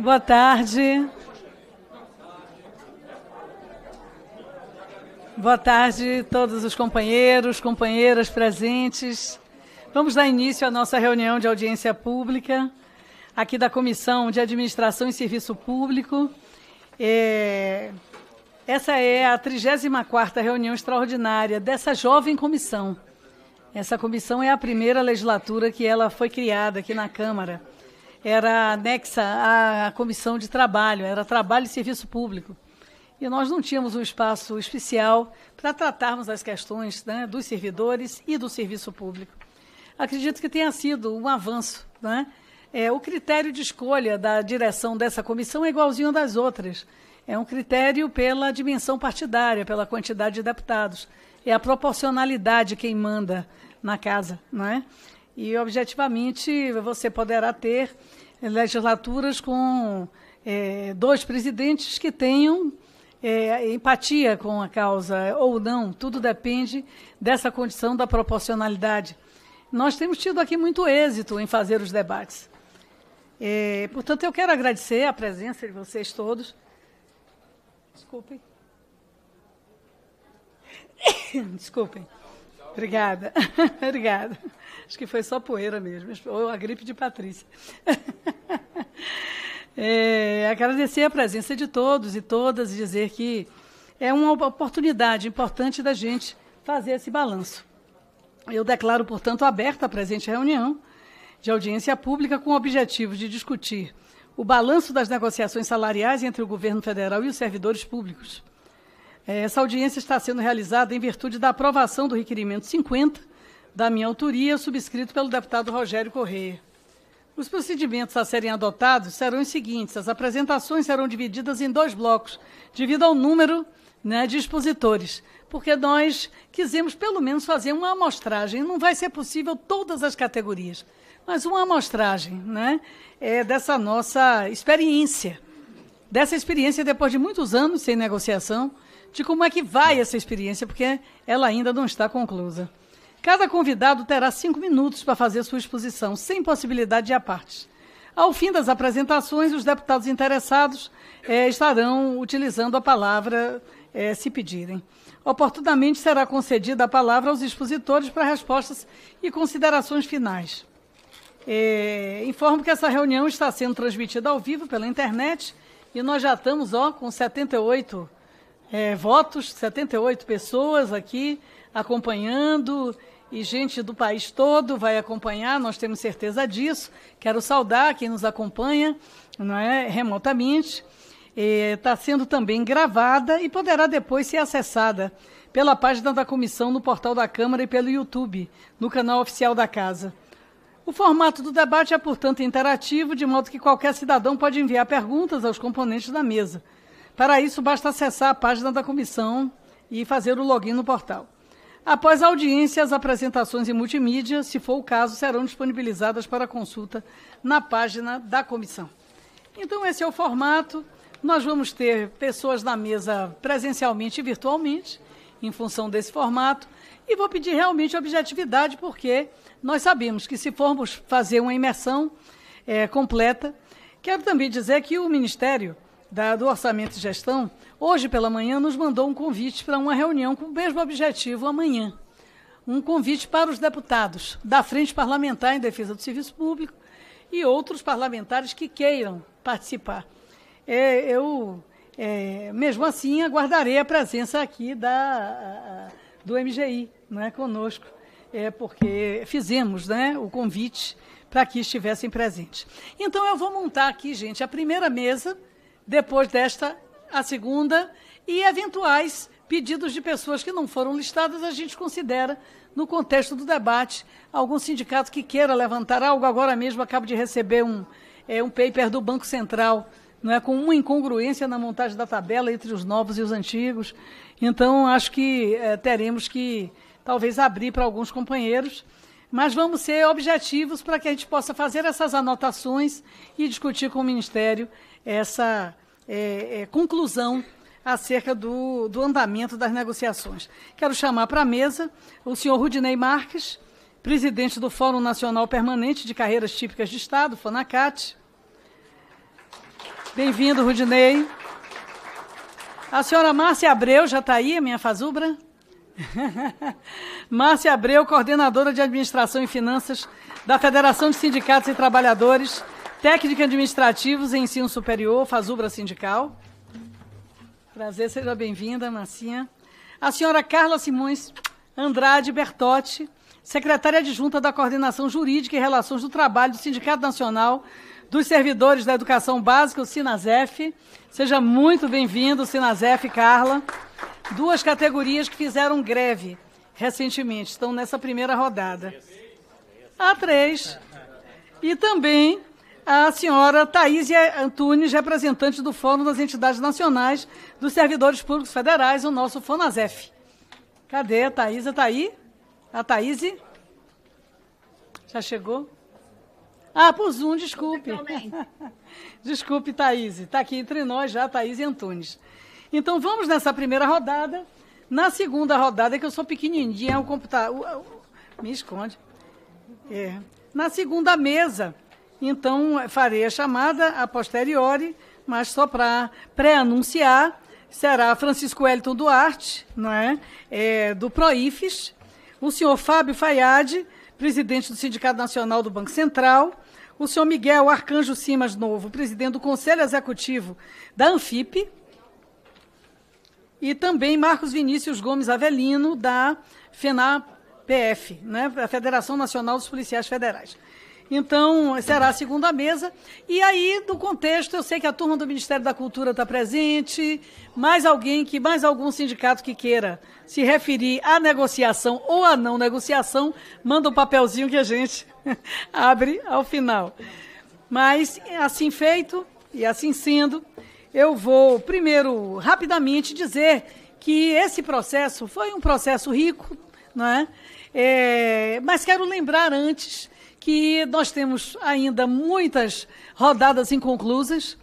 Boa tarde. Boa tarde todos os companheiros, companheiras presentes. Vamos dar início à nossa reunião de audiência pública, aqui da Comissão de Administração e Serviço Público. É... Essa é a 34ª reunião extraordinária dessa jovem comissão. Essa comissão é a primeira legislatura que ela foi criada aqui na Câmara era anexa à comissão de trabalho, era trabalho e serviço público. E nós não tínhamos um espaço especial para tratarmos as questões né, dos servidores e do serviço público. Acredito que tenha sido um avanço. Né? É, o critério de escolha da direção dessa comissão é igualzinho das outras. É um critério pela dimensão partidária, pela quantidade de deputados. É a proporcionalidade quem manda na casa. Não é? E, objetivamente, você poderá ter legislaturas com é, dois presidentes que tenham é, empatia com a causa ou não, tudo depende dessa condição da proporcionalidade. Nós temos tido aqui muito êxito em fazer os debates. É, portanto, eu quero agradecer a presença de vocês todos. Desculpem. Desculpem. Obrigada. Obrigada. Acho que foi só poeira mesmo, ou a gripe de Patrícia. é, agradecer a presença de todos e todas e dizer que é uma oportunidade importante da gente fazer esse balanço. Eu declaro, portanto, aberta a presente reunião de audiência pública com o objetivo de discutir o balanço das negociações salariais entre o governo federal e os servidores públicos. É, essa audiência está sendo realizada em virtude da aprovação do requerimento 50 da minha autoria, subscrito pelo deputado Rogério Correia. Os procedimentos a serem adotados serão os seguintes: as apresentações serão divididas em dois blocos, devido ao número né, de expositores, porque nós quisemos pelo menos fazer uma amostragem. Não vai ser possível todas as categorias, mas uma amostragem né, é dessa nossa experiência, dessa experiência depois de muitos anos sem negociação, de como é que vai essa experiência, porque ela ainda não está conclusa. Cada convidado terá cinco minutos para fazer sua exposição, sem possibilidade de apartes. Ao fim das apresentações, os deputados interessados eh, estarão utilizando a palavra eh, se pedirem. Oportunamente será concedida a palavra aos expositores para respostas e considerações finais. Eh, informo que essa reunião está sendo transmitida ao vivo pela internet e nós já estamos ó, com 78 votos, 78 pessoas aqui acompanhando e gente do país todo vai acompanhar, nós temos certeza disso. Quero saudar quem nos acompanha não é, remotamente. Está sendo também gravada e poderá depois ser acessada pela página da comissão no portal da Câmara e pelo YouTube, no canal oficial da Casa. O formato do debate é, portanto, interativo, de modo que qualquer cidadão pode enviar perguntas aos componentes da mesa. Para isso, basta acessar a página da comissão e fazer o login no portal. Após audiência, as apresentações em multimídia, se for o caso, serão disponibilizadas para consulta na página da comissão. Então, esse é o formato. Nós vamos ter pessoas na mesa presencialmente e virtualmente, em função desse formato. E vou pedir realmente objetividade, porque nós sabemos que se formos fazer uma imersão é, completa, quero também dizer que o Ministério da, do Orçamento e Gestão, hoje pela manhã nos mandou um convite para uma reunião com o mesmo objetivo amanhã. Um convite para os deputados da Frente Parlamentar em Defesa do Serviço Público e outros parlamentares que queiram participar. É, eu, é, mesmo assim, aguardarei a presença aqui da, a, do MGI é conosco, é, porque fizemos né, o convite para que estivessem presentes. Então, eu vou montar aqui, gente, a primeira mesa depois desta, a segunda, e eventuais pedidos de pessoas que não foram listadas, a gente considera, no contexto do debate, algum sindicato que queira levantar algo. Agora mesmo acabo de receber um, é, um paper do Banco Central, não é com uma incongruência na montagem da tabela entre os novos e os antigos. Então, acho que é, teremos que talvez abrir para alguns companheiros, mas vamos ser objetivos para que a gente possa fazer essas anotações e discutir com o Ministério essa é, é, conclusão acerca do, do andamento das negociações. Quero chamar para a mesa o senhor Rudinei Marques, presidente do Fórum Nacional Permanente de Carreiras Típicas de Estado, FONACAT. Bem-vindo, Rudinei. A senhora Márcia Abreu, já está aí, a minha fazubra? Márcia Abreu, coordenadora de Administração e Finanças da Federação de Sindicatos e Trabalhadores Técnica Administrativos em Ensino Superior, Fazubra Sindical. Prazer, seja bem-vinda, Marcinha. A senhora Carla Simões Andrade Bertotti, secretária adjunta da Coordenação Jurídica e Relações do Trabalho do Sindicato Nacional dos Servidores da Educação Básica, o SINASEF. Seja muito bem-vindo, SINASEF, Carla. Duas categorias que fizeram greve recentemente, estão nessa primeira rodada. Há três. E também a senhora Thaís Antunes, representante do Fórum das Entidades Nacionais dos Servidores Públicos Federais, o nosso FONASEF. Cadê a Thaísa? Está aí? A Thaíse? Já chegou? Ah, por Zoom, desculpe. desculpe, Thaís. Está aqui entre nós já, Thaís Antunes. Então, vamos nessa primeira rodada. Na segunda rodada, que eu sou pequenininha, o computador... Me esconde. É. Na segunda mesa, então, farei a chamada a posteriori, mas só para pré-anunciar, será Francisco Elton Duarte, não é? é do Proifes, o senhor Fábio Fayade, presidente do Sindicato Nacional do Banco Central, o senhor Miguel Arcanjo Simas Novo, presidente do Conselho Executivo da Anfip, e também Marcos Vinícius Gomes Avelino, da FENAPF, né, a Federação Nacional dos Policiais Federais. Então, será a segunda mesa. E aí, do contexto, eu sei que a turma do Ministério da Cultura está presente, mais alguém que, mais algum sindicato que queira se referir à negociação ou à não negociação, manda um papelzinho que a gente abre ao final. Mas, assim feito e assim sendo, eu vou primeiro rapidamente dizer que esse processo foi um processo rico, não é? é mas quero lembrar antes que nós temos ainda muitas rodadas inconclusas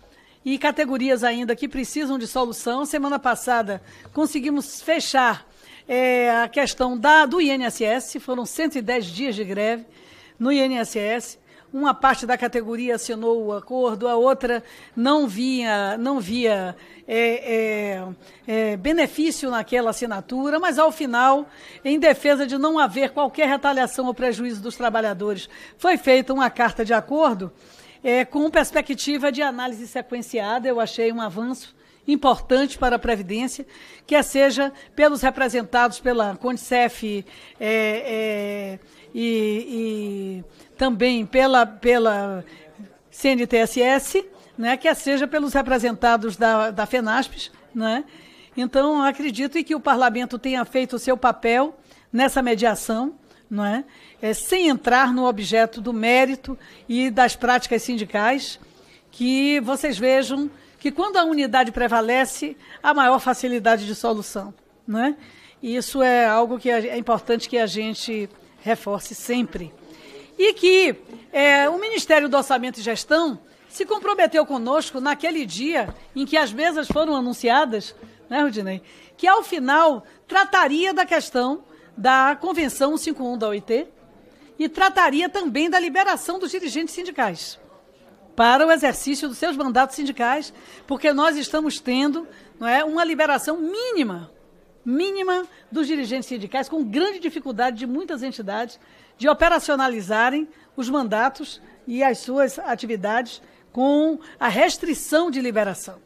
e categorias ainda que precisam de solução. Semana passada conseguimos fechar é, a questão da, do INSS, foram 110 dias de greve no INSS uma parte da categoria assinou o acordo, a outra não via, não via é, é, é, benefício naquela assinatura, mas ao final, em defesa de não haver qualquer retaliação ou prejuízo dos trabalhadores, foi feita uma carta de acordo é, com perspectiva de análise sequenciada. Eu achei um avanço importante para a Previdência, que é seja pelos representados pela CONDICEF. É, é, e, e também pela, pela CNTSS, né, que seja pelos representados da, da FENASPES. Né? Então, acredito que o parlamento tenha feito o seu papel nessa mediação, não é? é? sem entrar no objeto do mérito e das práticas sindicais, que vocês vejam que quando a unidade prevalece, há maior facilidade de solução. né, E isso é algo que é, é importante que a gente reforce sempre. E que é, o Ministério do Orçamento e Gestão se comprometeu conosco naquele dia em que as mesas foram anunciadas, né, Rudinei? Que ao final trataria da questão da Convenção 51 da OIT e trataria também da liberação dos dirigentes sindicais para o exercício dos seus mandatos sindicais, porque nós estamos tendo não é, uma liberação mínima mínima dos dirigentes sindicais, com grande dificuldade de muitas entidades de operacionalizarem os mandatos e as suas atividades com a restrição de liberação.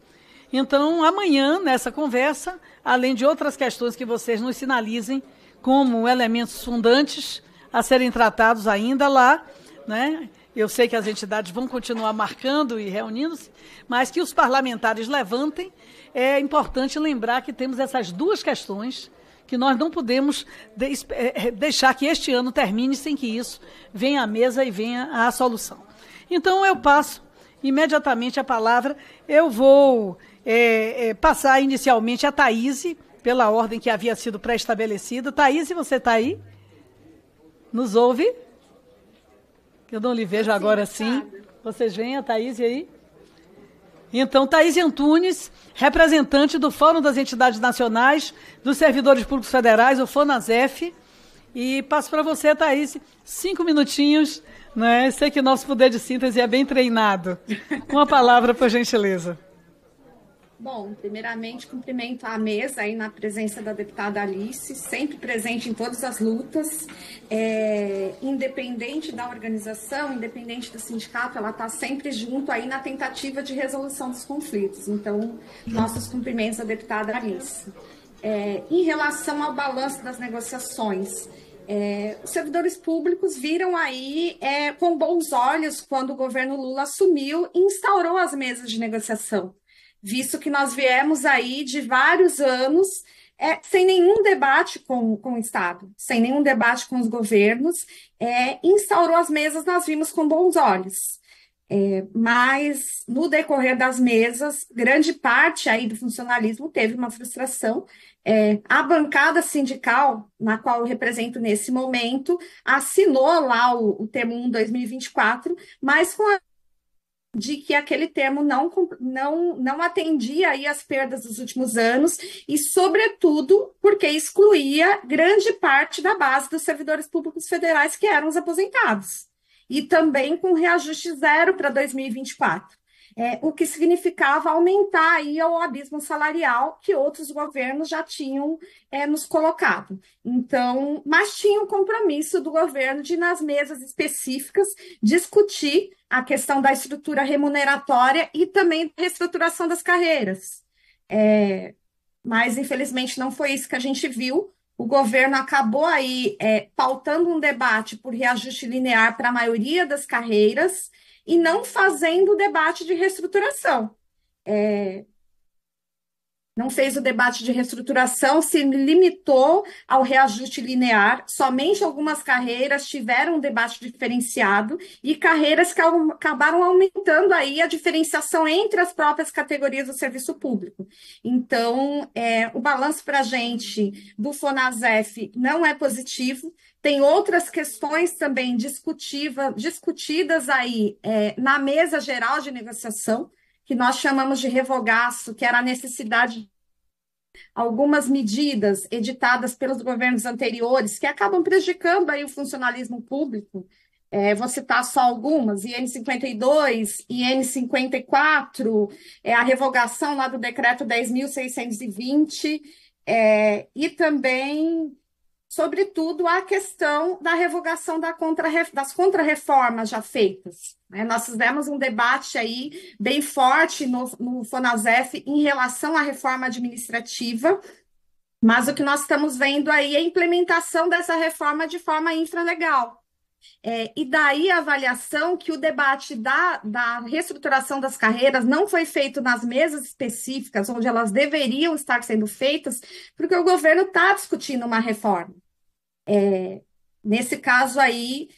Então, amanhã, nessa conversa, além de outras questões que vocês nos sinalizem como elementos fundantes a serem tratados ainda lá, né? Eu sei que as entidades vão continuar marcando e reunindo-se, mas que os parlamentares levantem. É importante lembrar que temos essas duas questões que nós não podemos é, é, deixar que este ano termine sem que isso venha à mesa e venha à solução. Então eu passo imediatamente a palavra. Eu vou é, é, passar inicialmente a Thaís, pela ordem que havia sido pré-estabelecida. Thaís, você está aí? Nos ouve? que eu não lhe vejo agora sim. Vocês veem a Thaís aí? Então, Thaís Antunes, representante do Fórum das Entidades Nacionais dos Servidores Públicos Federais, o FONASEF. E passo para você, Thaís, cinco minutinhos. Né? Sei que o nosso poder de síntese é bem treinado. Com a palavra, por gentileza. Bom, primeiramente cumprimento a mesa aí na presença da deputada Alice, sempre presente em todas as lutas, é, independente da organização, independente do sindicato, ela está sempre junto aí na tentativa de resolução dos conflitos. Então, nossos cumprimentos à deputada Alice. É, em relação ao balanço das negociações, é, os servidores públicos viram aí é, com bons olhos quando o governo Lula assumiu e instaurou as mesas de negociação visto que nós viemos aí de vários anos é, sem nenhum debate com, com o Estado, sem nenhum debate com os governos, é, instaurou as mesas, nós vimos com bons olhos. É, mas, no decorrer das mesas, grande parte aí do funcionalismo teve uma frustração. É, a bancada sindical, na qual eu represento nesse momento, assinou lá o, o T1 2024, mas com a de que aquele termo não, não, não atendia aí as perdas dos últimos anos e, sobretudo, porque excluía grande parte da base dos servidores públicos federais que eram os aposentados. E também com reajuste zero para 2024 é, o que significava aumentar aí o abismo salarial que outros governos já tinham é, nos colocado. Então, mas tinha um compromisso do governo de, nas mesas específicas, discutir a questão da estrutura remuneratória e também da reestruturação das carreiras. É, mas, infelizmente, não foi isso que a gente viu. O governo acabou aí é, pautando um debate por reajuste linear para a maioria das carreiras, e não fazendo o debate de reestruturação. É, não fez o debate de reestruturação, se limitou ao reajuste linear. Somente algumas carreiras tiveram um debate diferenciado e carreiras que acabaram aumentando aí a diferenciação entre as próprias categorias do serviço público. Então, é, o balanço para a gente do FONASEF não é positivo. Tem outras questões também discutiva, discutidas aí é, na mesa geral de negociação, que nós chamamos de revogaço, que era a necessidade de algumas medidas editadas pelos governos anteriores que acabam prejudicando aí o funcionalismo público. É, vou citar só algumas, IN 52, IN 54, é, a revogação lá do decreto 10.620, é, e também sobretudo a questão da revogação da contra, das contrarreformas já feitas. Né? Nós fizemos um debate aí bem forte no, no FONASEF em relação à reforma administrativa, mas o que nós estamos vendo aí é a implementação dessa reforma de forma infralegal. É, e daí a avaliação que o debate da, da reestruturação das carreiras não foi feito nas mesas específicas onde elas deveriam estar sendo feitas, porque o governo está discutindo uma reforma. É, nesse caso aí,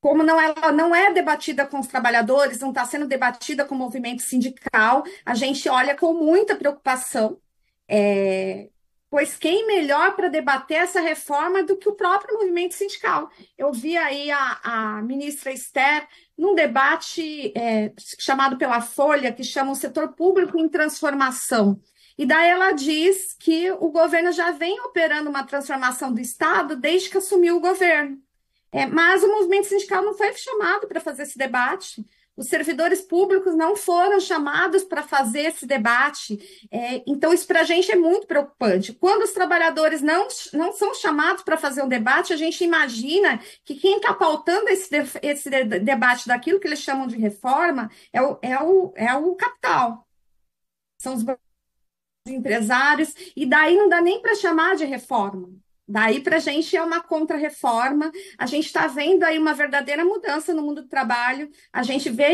como não, ela é, não é debatida com os trabalhadores, não está sendo debatida com o movimento sindical, a gente olha com muita preocupação. É, Pois quem melhor para debater essa reforma do que o próprio movimento sindical? Eu vi aí a, a ministra Esther num debate é, chamado pela Folha, que chama o setor público em transformação. E daí ela diz que o governo já vem operando uma transformação do Estado desde que assumiu o governo. É, mas o movimento sindical não foi chamado para fazer esse debate os servidores públicos não foram chamados para fazer esse debate. É, então, isso para a gente é muito preocupante. Quando os trabalhadores não, não são chamados para fazer um debate, a gente imagina que quem está pautando esse, esse debate daquilo que eles chamam de reforma é o, é o, é o capital. São os empresários, e daí não dá nem para chamar de reforma. Daí, para a gente, é uma contra-reforma. A gente está vendo aí uma verdadeira mudança no mundo do trabalho. A gente vê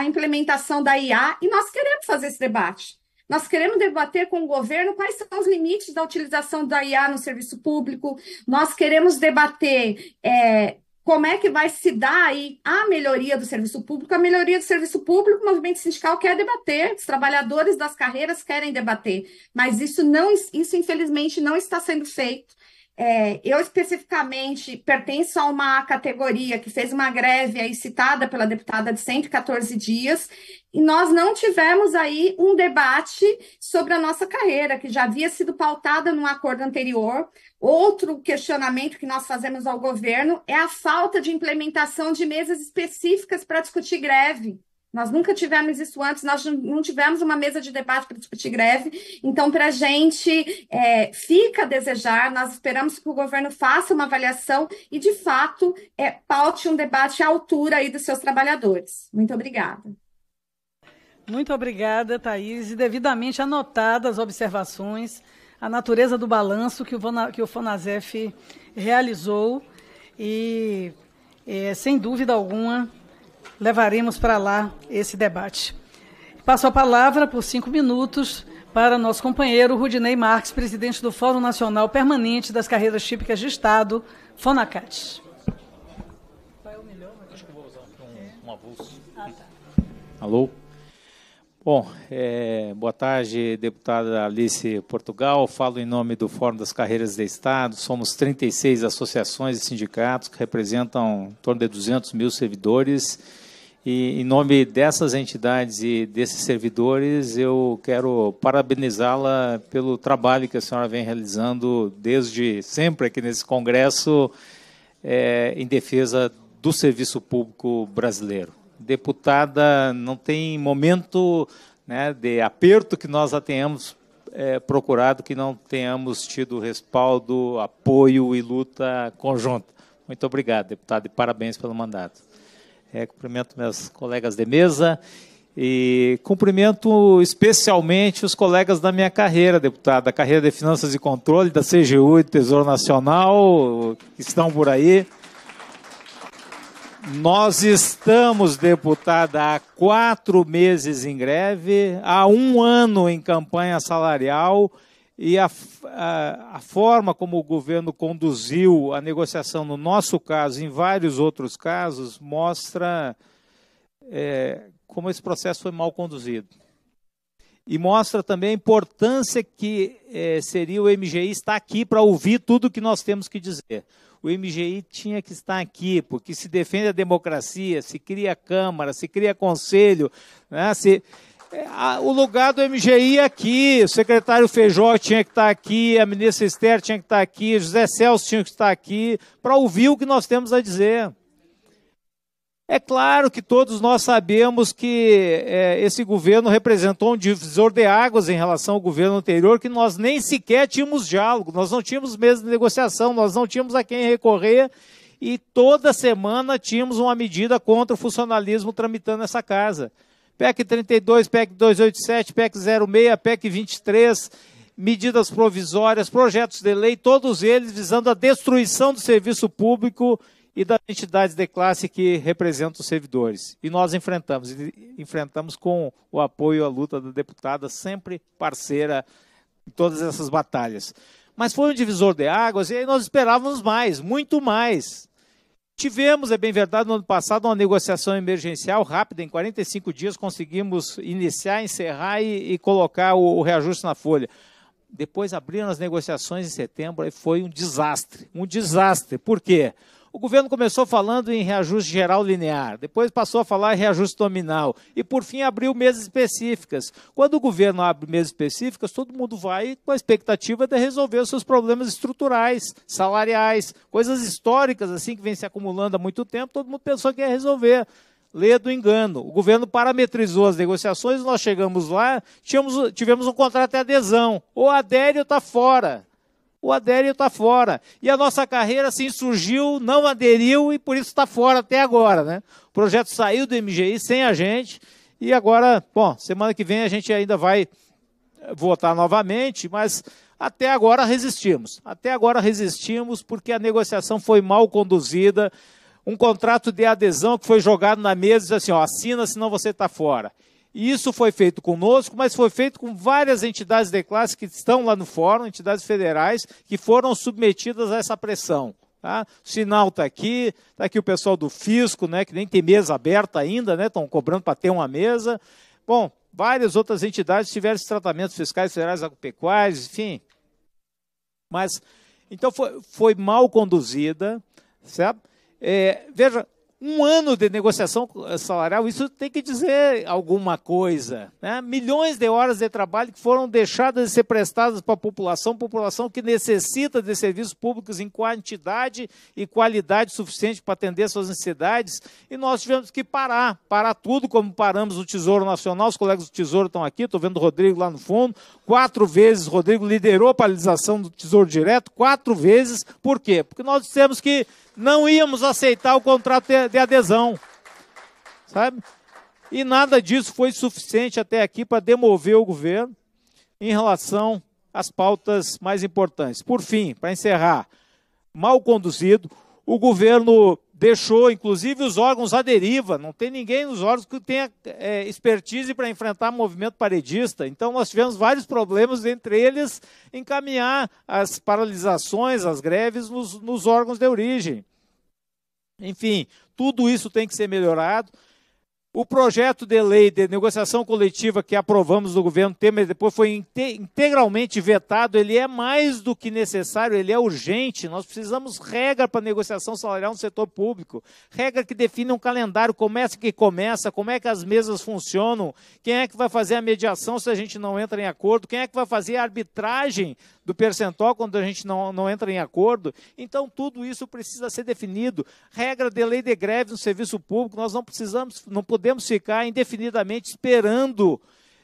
a implementação da IA e nós queremos fazer esse debate. Nós queremos debater com o governo quais são os limites da utilização da IA no serviço público. Nós queremos debater é, como é que vai se dar aí a melhoria do serviço público. A melhoria do serviço público, o movimento sindical quer debater, os trabalhadores das carreiras querem debater, mas isso não, isso infelizmente não está sendo feito. É, eu especificamente pertenço a uma categoria que fez uma greve aí citada pela deputada de 114 dias, e nós não tivemos aí um debate sobre a nossa carreira, que já havia sido pautada num acordo anterior. Outro questionamento que nós fazemos ao governo é a falta de implementação de mesas específicas para discutir greve. Nós nunca tivemos isso antes, nós não tivemos uma mesa de debate para discutir greve. Então, para a gente, é, fica a desejar, nós esperamos que o governo faça uma avaliação e, de fato, é, paute um debate à altura aí dos seus trabalhadores. Muito obrigada. Muito obrigada, Thaís. E devidamente anotadas as observações, a natureza do balanço que o, Vona, que o Fonazef realizou e, é, sem dúvida alguma, levaremos para lá esse debate. Passo a palavra por cinco minutos para nosso companheiro Rudinei Marques, presidente do Fórum Nacional Permanente das Carreiras Típicas de Estado, FONACAT. Ah, tá. Alô? Bom, é, boa tarde, deputada Alice Portugal. Falo em nome do Fórum das Carreiras de Estado. Somos 36 associações e sindicatos que representam em torno de 200 mil servidores e em nome dessas entidades e desses servidores, eu quero parabenizá-la pelo trabalho que a senhora vem realizando desde sempre aqui nesse Congresso é, em defesa do serviço público brasileiro. Deputada, não tem momento né, de aperto que nós a tenhamos é, procurado, que não tenhamos tido respaldo, apoio e luta conjunta. Muito obrigado, deputado, e parabéns pelo mandato. É, cumprimento meus colegas de mesa e cumprimento especialmente os colegas da minha carreira, deputada da carreira de Finanças e Controle, da CGU e do Tesouro Nacional, que estão por aí. Nós estamos, deputada, há quatro meses em greve, há um ano em campanha salarial e a, a, a, forma como o governo conduziu a negociação no nosso caso, em vários outros casos, mostra é, como esse processo foi mal conduzido. E mostra também a importância que é, seria o MGI estar aqui para ouvir tudo o que nós temos que dizer. O MGI tinha que estar aqui, porque se defende a democracia, se cria Câmara, se cria Conselho, né? se, é, o lugar do MGI é aqui, o secretário Feijó tinha que estar tá aqui, a ministra Esther tinha que estar tá aqui, José Celso tinha que estar aqui, para ouvir o que nós temos a dizer. É claro que todos nós sabemos que é, esse governo representou um divisor de águas em relação ao governo anterior, que nós nem sequer tínhamos diálogo, nós não tínhamos mesa de negociação, nós não tínhamos a quem recorrer e toda semana tínhamos uma medida contra o funcionalismo tramitando essa casa. PEC 32, PEC 287, PEC 06, PEC 23, medidas provisórias, projetos de lei, todos eles visando a destruição do serviço público e das entidades de classe que representam os servidores. E nós enfrentamos, e enfrentamos com o apoio à luta da deputada, sempre parceira em todas essas batalhas. Mas foi um divisor de águas e aí nós esperávamos mais, muito mais. Tivemos, é bem verdade, no ano passado, uma negociação emergencial rápida, em 45 dias conseguimos iniciar, encerrar e, e colocar o, o, reajuste na folha. Depois abriram as negociações em setembro e foi um desastre. Um desastre. Por quê? O governo começou falando em reajuste geral linear, depois passou a falar em reajuste nominal e, por fim, abriu mesas específicas. Quando o governo abre mesas específicas, todo mundo vai com a expectativa de resolver os seus problemas estruturais, salariais, coisas históricas assim que vem se acumulando há muito tempo, todo mundo pensou que ia resolver. Lê do engano. O governo parametrizou as negociações, nós chegamos lá, tínhamos, tivemos um contrato de adesão. Ou adere ou está fora ou adere ou está fora. E a nossa carreira assim surgiu, não aderiu e por isso está fora até agora. Né? O projeto saiu do MGI sem a gente e agora, bom, semana que vem a gente ainda vai eh, votar novamente, mas até agora resistimos. Até agora resistimos porque a negociação foi mal conduzida. Um contrato de adesão que foi jogado na mesa e disse assim: ó, assina, senão você está fora. E isso foi feito conosco, mas foi feito com várias entidades de classe que estão lá no fórum, entidades federais, que foram submetidas a essa pressão. Tá? O sinal está aqui, está aqui o pessoal do fisco, né, que nem tem mesa aberta ainda, estão né, cobrando para ter uma mesa. Bom, várias outras entidades tiveram esses tratamentos fiscais federais agropecuários, enfim. Mas, então, foi, foi mal conduzida, certo? É, veja, um ano de negociação salarial, isso tem que dizer alguma coisa. Né? Milhões de horas de trabalho que foram deixadas de ser prestadas para a população, população que necessita de serviços públicos em quantidade e qualidade suficiente para atender suas necessidades, e nós tivemos que parar, parar tudo, como paramos o Tesouro Nacional, os colegas do Tesouro estão aqui, estou vendo o Rodrigo lá no fundo, quatro vezes Rodrigo liderou a paralisação do Tesouro Direto, quatro vezes, por quê? Porque nós dissemos que não íamos aceitar o contrato de adesão. Sabe? E nada disso foi suficiente até aqui para demover o governo em relação às pautas mais importantes. Por fim, para encerrar, mal conduzido, o governo deixou inclusive os órgãos à deriva, não tem ninguém nos órgãos que tenha é, expertise para enfrentar movimento paredista. Então nós tivemos vários problemas, entre eles encaminhar as paralisações, as greves nos, nos órgãos de origem. Enfim, tudo isso tem que ser melhorado. O projeto de lei de negociação coletiva que aprovamos do governo Temer depois foi integralmente vetado. Ele é mais do que necessário, ele é urgente. Nós precisamos regra para negociação salarial no setor público, regra que define um calendário, começa é que começa, como é que as mesas funcionam, quem é que vai fazer a mediação se a gente não entra em acordo, quem é que vai fazer a arbitragem do percentual quando a gente não, não entra em acordo. Então, tudo isso precisa ser definido. Regra de lei de greve no serviço público, nós não precisamos, não podemos ficar indefinidamente esperando.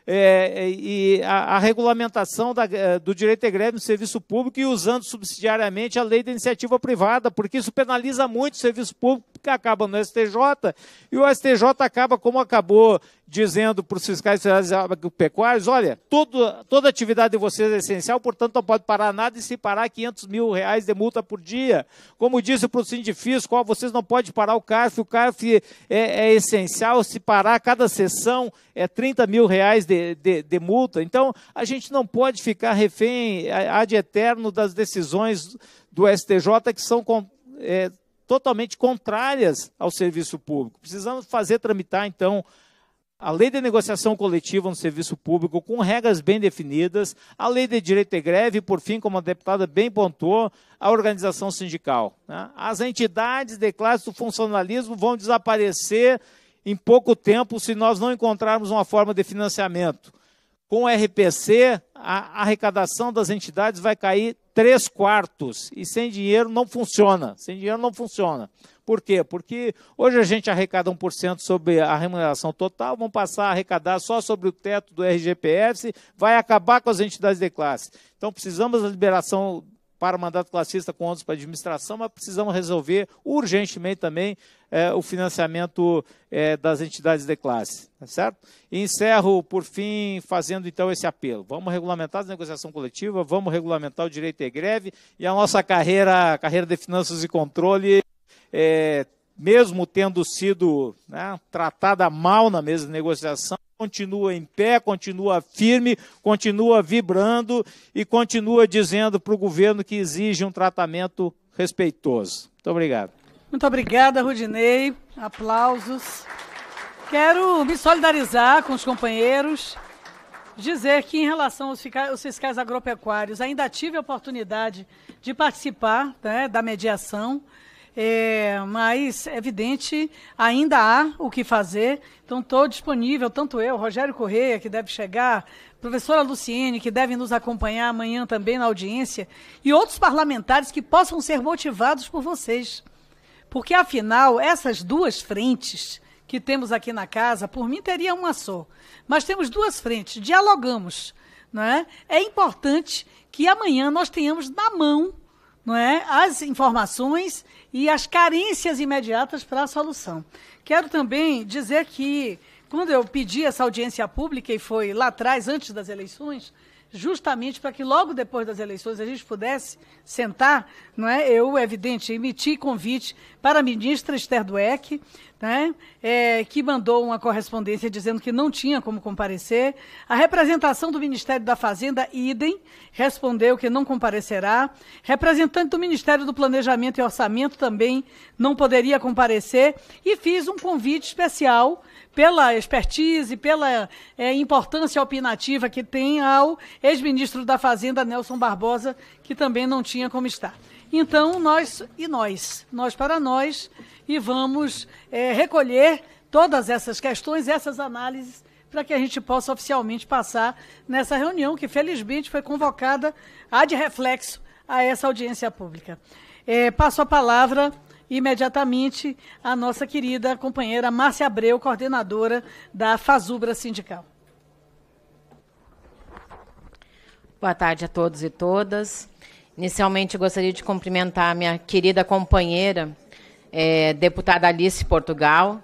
É, é e a, a regulamentação da, é, do direito de greve no serviço público e usando subsidiariamente a lei da iniciativa privada, porque isso penaliza muito o serviço público, que acaba no STJ, e o STJ acaba como acabou dizendo para os fiscais agropecuários, olha, todo, toda atividade de vocês é essencial, portanto não pode parar nada e se parar 500 mil reais de multa por dia. Como disse para o Sindifisco, ó, vocês não podem parar o CARF, o CARF é, é, essencial, se parar cada sessão é 30 mil reais de, de, de multa. Então a gente não pode ficar refém é, ad eterno das decisões do STJ que são... É, totalmente contrárias ao serviço público. Precisamos fazer tramitar, então, a lei de negociação coletiva no serviço público, com regras bem definidas, a lei de direito de greve, e, por fim, como a deputada bem pontuou, a organização sindical. Né? As entidades de classe do funcionalismo vão desaparecer em pouco tempo se nós não encontrarmos uma forma de financiamento. Com o RPC, a arrecadação das entidades vai cair três quartos. E sem dinheiro não funciona. Sem dinheiro não funciona. Por quê? Porque hoje a gente arrecada 1% sobre a remuneração total, vão passar a arrecadar só sobre o teto do RGPS, vai acabar com as entidades de classe. Então precisamos da liberação para o mandato classista com ônus para a administração, mas precisamos resolver urgentemente também eh, o financiamento eh, das entidades de classe, tá certo? E encerro, por fim, fazendo então esse apelo. Vamos regulamentar a negociação coletiva, vamos regulamentar o direito de greve e a nossa carreira, a carreira de finanças e controle é, mesmo tendo sido né, tratada mal na mesa de negociação, continua em pé, continua firme, continua vibrando e continua dizendo para o governo que exige um tratamento respeitoso. Muito obrigado. Muito obrigada, Rudinei. Aplausos. Quero me solidarizar com os companheiros, dizer que em relação aos, fiscais agropecuários, ainda tive a oportunidade de participar né, da mediação. É, mas é evidente, ainda há o que fazer. Então, estou disponível, tanto eu, Rogério Correia, que deve chegar, professora Luciene, que deve nos acompanhar amanhã também na audiência, e outros parlamentares que possam ser motivados por vocês. Porque, afinal, essas duas frentes que temos aqui na casa, por mim teria uma só. Mas temos duas frentes, dialogamos. Né? É importante que amanhã nós tenhamos na mão não é? as informações e as carências imediatas para a solução. Quero também dizer que, quando eu pedi essa audiência pública, e foi lá atrás, antes das eleições, justamente para que logo depois das eleições a gente pudesse sentar, não é? Eu, evidente, emiti convite para a ministra Esther Dueck, né? É, que mandou uma correspondência dizendo que não tinha como comparecer. A representação do Ministério da Fazenda, idem, respondeu que não comparecerá. Representante do Ministério do Planejamento e Orçamento também não poderia comparecer. E fiz um convite especial pela expertise, pela é, importância opinativa que tem ao ex-ministro da Fazenda, Nelson Barbosa, que também não tinha como estar. Então, nós e nós, nós para nós, e vamos é, recolher todas essas questões, essas análises, para que a gente possa oficialmente passar nessa reunião, que felizmente foi convocada a de reflexo a essa audiência pública. É, passo a palavra imediatamente a nossa querida companheira Márcia Abreu, coordenadora da Fazubra Sindical. Boa tarde a todos e todas. Inicialmente, gostaria de cumprimentar a minha querida companheira, é, deputada Alice Portugal,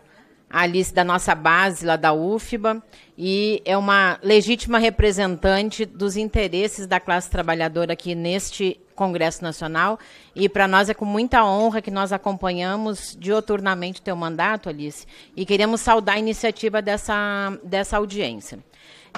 Alice da nossa base lá da UFBA e é uma legítima representante dos interesses da classe trabalhadora aqui neste Congresso Nacional e para nós é com muita honra que nós acompanhamos dioturnamente o teu mandato, Alice, e queremos saudar a iniciativa dessa, dessa audiência.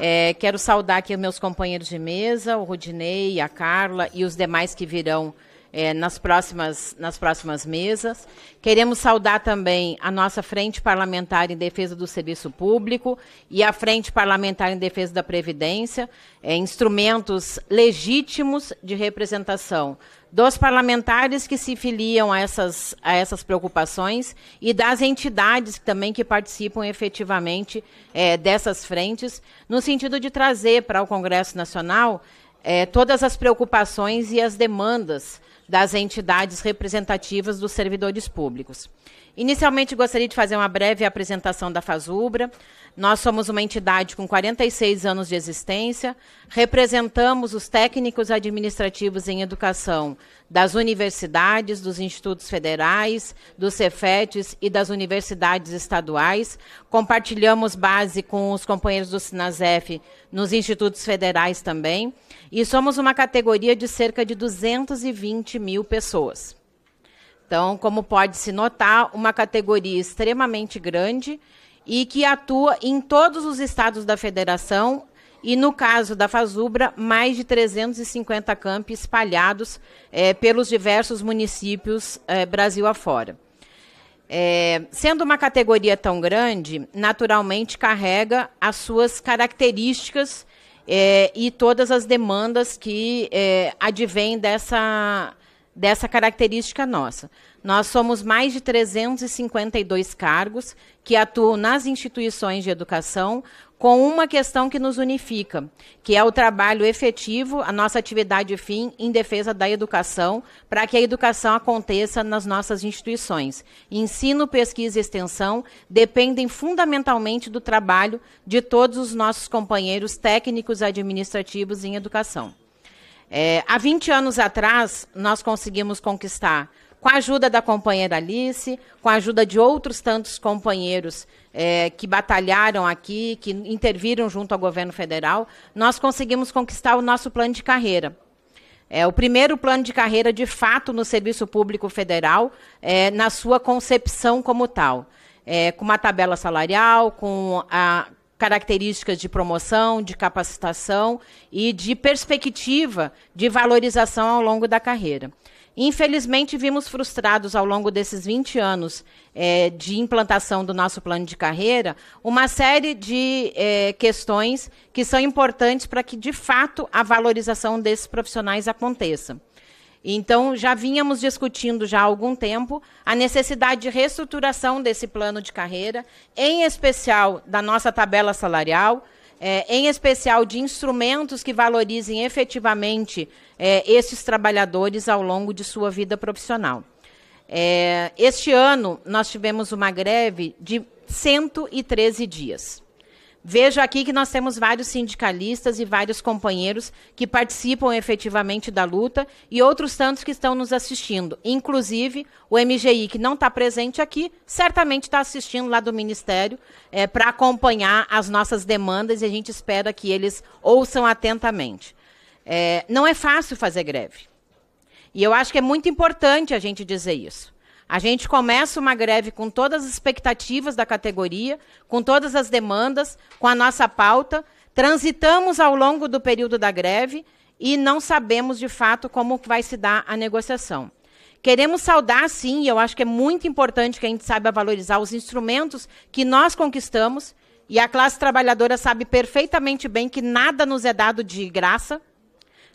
É, quero saudar aqui meus companheiros de mesa, o Rudinei, a Carla e os demais que virão é, nas, próximas, nas próximas mesas. Queremos saudar também a nossa Frente Parlamentar em Defesa do Serviço Público e a Frente Parlamentar em Defesa da Previdência, é, instrumentos legítimos de representação dos parlamentares que se filiam a essas, a essas preocupações e das entidades também que participam efetivamente é, dessas frentes, no sentido de trazer para o Congresso Nacional é, todas as preocupações e as demandas das entidades representativas dos servidores públicos. Inicialmente, gostaria de fazer uma breve apresentação da Fazubra. Nós somos uma entidade com 46 anos de existência, representamos os técnicos administrativos em educação das universidades, dos institutos federais, dos Cefetes e das universidades estaduais. Compartilhamos base com os companheiros do Sinasef nos institutos federais também. E somos uma categoria de cerca de 220 mil pessoas. Então, como pode se notar, uma categoria extremamente grande e que atua em todos os estados da federação e, no caso da Fazubra, mais de 350 campos espalhados é, pelos diversos municípios é, Brasil afora. É, sendo uma categoria tão grande, naturalmente carrega as suas características é, e todas as demandas que é, advêm dessa dessa característica nossa. Nós somos mais de 352 cargos que atuam nas instituições de educação com uma questão que nos unifica, que é o trabalho efetivo, a nossa atividade fim em defesa da educação, para que a educação aconteça nas nossas instituições. Ensino, pesquisa e extensão dependem fundamentalmente do trabalho de todos os nossos companheiros técnicos administrativos em educação. É, há 20 anos atrás, nós conseguimos conquistar, com a ajuda da companheira Alice, com a ajuda de outros tantos companheiros é, que batalharam aqui, que interviram junto ao governo federal, nós conseguimos conquistar o nosso plano de carreira. É, o primeiro plano de carreira, de fato, no Serviço Público Federal, é, na sua concepção como tal. É, com uma tabela salarial, com a características de promoção, de capacitação e de perspectiva de valorização ao longo da carreira. Infelizmente, vimos frustrados ao longo desses 20 anos é, de implantação do nosso plano de carreira uma série de é, questões que são importantes para que, de fato, a valorização desses profissionais aconteça. Então, já vínhamos discutindo já há algum tempo a necessidade de reestruturação desse plano de carreira, em especial da nossa tabela salarial, é, em especial de instrumentos que valorizem efetivamente é, esses trabalhadores ao longo de sua vida profissional. É, este ano, nós tivemos uma greve de 113 dias. Vejo aqui que nós temos vários sindicalistas e vários companheiros que participam efetivamente da luta e outros tantos que estão nos assistindo. Inclusive, o MGI, que não está presente aqui, certamente está assistindo lá do Ministério é, para acompanhar as nossas demandas e a gente espera que eles ouçam atentamente. É, não é fácil fazer greve. E eu acho que é muito importante a gente dizer isso. A gente começa uma greve com todas as expectativas da categoria, com todas as demandas, com a nossa pauta. Transitamos ao longo do período da greve e não sabemos de fato como vai se dar a negociação. Queremos saudar, sim, e eu acho que é muito importante que a gente saiba valorizar os instrumentos que nós conquistamos, e a classe trabalhadora sabe perfeitamente bem que nada nos é dado de graça.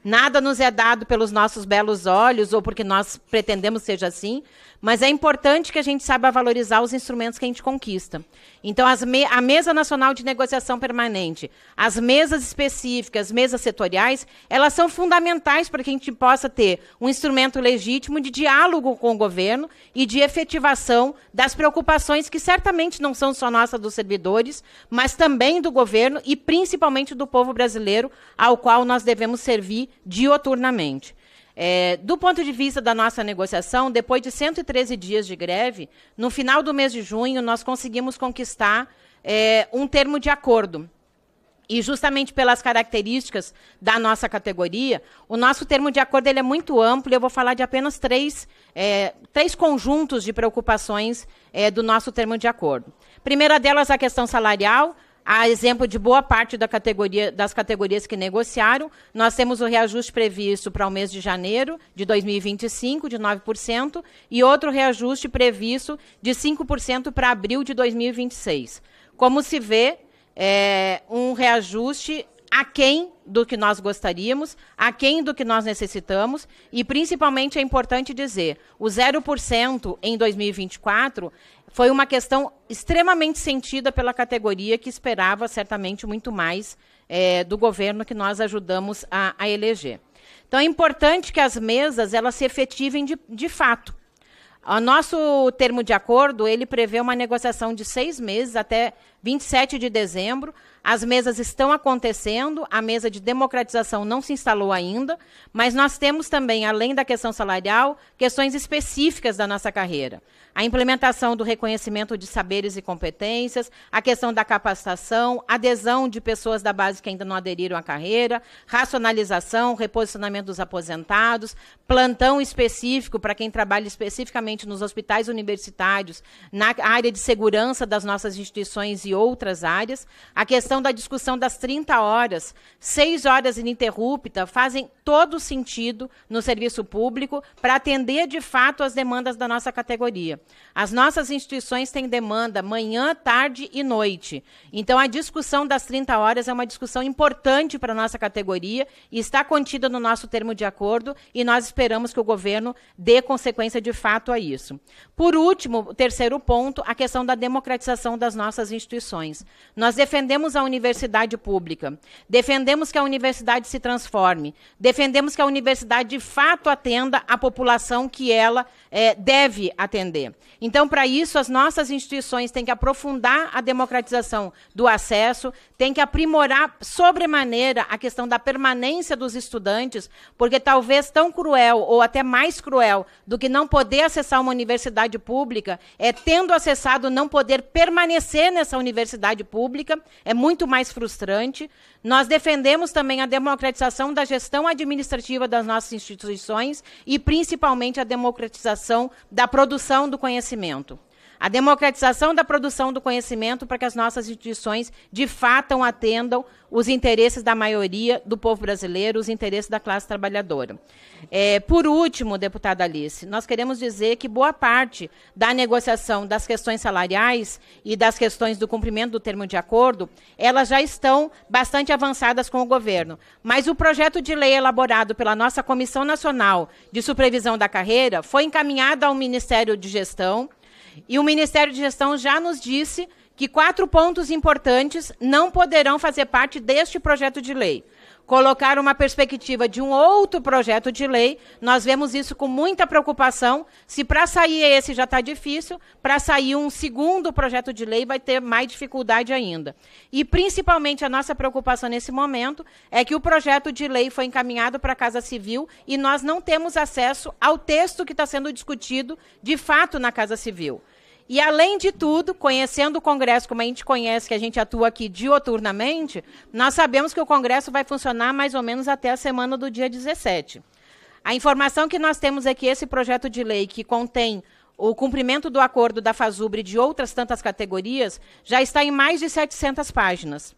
Nada nos é dado pelos nossos belos olhos ou porque nós pretendemos seja assim, mas é importante que a gente saiba valorizar os instrumentos que a gente conquista. Então, me a Mesa Nacional de Negociação Permanente, as mesas específicas, mesas setoriais, elas são fundamentais para que a gente possa ter um instrumento legítimo de diálogo com o governo e de efetivação das preocupações que certamente não são só nossas dos servidores, mas também do governo e principalmente do povo brasileiro, ao qual nós devemos servir dioturnamente. É, do ponto de vista da nossa negociação, depois de 113 dias de greve, no final do mês de junho, nós conseguimos conquistar é, um termo de acordo. E justamente pelas características da nossa categoria, o nosso termo de acordo ele é muito amplo eu vou falar de apenas três, é, três conjuntos de preocupações é, do nosso termo de acordo. Primeira delas, a questão salarial. A exemplo de boa parte da categoria, das categorias que negociaram, nós temos o reajuste previsto para o mês de janeiro de 2025, de 9%, e outro reajuste previsto de 5% para abril de 2026. Como se vê, é, um reajuste aquém do que nós gostaríamos, aquém do que nós necessitamos, e principalmente é importante dizer: o 0% em 2024 foi uma questão extremamente sentida pela categoria que esperava certamente muito mais é, do governo que nós ajudamos a, a, eleger. Então é importante que as mesas elas se efetivem de, de fato. O nosso termo de acordo ele prevê uma negociação de seis meses até 27 de dezembro. As mesas estão acontecendo, a mesa de democratização não se instalou ainda, mas nós temos também, além da questão salarial, questões específicas da nossa carreira. A implementação do reconhecimento de saberes e competências, a questão da capacitação, adesão de pessoas da base que ainda não aderiram à carreira, racionalização, reposicionamento dos aposentados, plantão específico para quem trabalha especificamente nos hospitais universitários, na área de segurança das nossas instituições e outras áreas. A questão da discussão das 30 horas, seis horas ininterrupta, fazem todo sentido no serviço público para atender de fato as demandas da nossa categoria. As nossas instituições têm demanda manhã, tarde e noite. Então, a discussão das 30 horas é uma discussão importante para a nossa categoria e está contida no nosso termo de acordo e nós esperamos que o governo dê consequência de fato a isso. Por último, terceiro ponto, a questão da democratização das nossas instituições. Nós defendemos a universidade pública, defendemos que a universidade se transforme, defendemos Defendemos que a universidade de fato atenda a população que ela é, deve atender. Então, para isso, as nossas instituições têm que aprofundar a democratização do acesso, têm que aprimorar sobremaneira a questão da permanência dos estudantes, porque talvez tão cruel ou até mais cruel do que não poder acessar uma universidade pública é tendo acessado não poder permanecer nessa universidade pública, é muito mais frustrante. Nós defendemos também a democratização da gestão administrativa das nossas instituições e, principalmente, a democratização da produção do conhecimento. A democratização da produção do conhecimento para que as nossas instituições de fato atendam os interesses da maioria do povo brasileiro, os interesses da classe trabalhadora. É, por último, deputada Alice, nós queremos dizer que boa parte da negociação das questões salariais e das questões do cumprimento do termo de acordo, elas já estão bastante avançadas com o governo. Mas o projeto de lei elaborado pela nossa Comissão Nacional de Supervisão da Carreira foi encaminhado ao Ministério de Gestão. E o Ministério de Gestão já nos disse que quatro pontos importantes não poderão fazer parte deste projeto de lei colocar uma perspectiva de um outro projeto de lei. Nós vemos isso com muita preocupação. Se para sair esse já está difícil, para sair um segundo projeto de lei vai ter mais dificuldade ainda. E principalmente a nossa preocupação nesse momento é que o projeto de lei foi encaminhado para a Casa Civil e nós não temos acesso ao texto que está sendo discutido de fato na Casa Civil. E, além de tudo, conhecendo o Congresso como a gente conhece, que a gente atua aqui dioturnamente, nós sabemos que o Congresso vai funcionar mais ou menos até a semana do dia 17. A informação que nós temos é que esse projeto de lei, que contém o cumprimento do acordo da FASUBRE de outras tantas categorias, já está em mais de 700 páginas.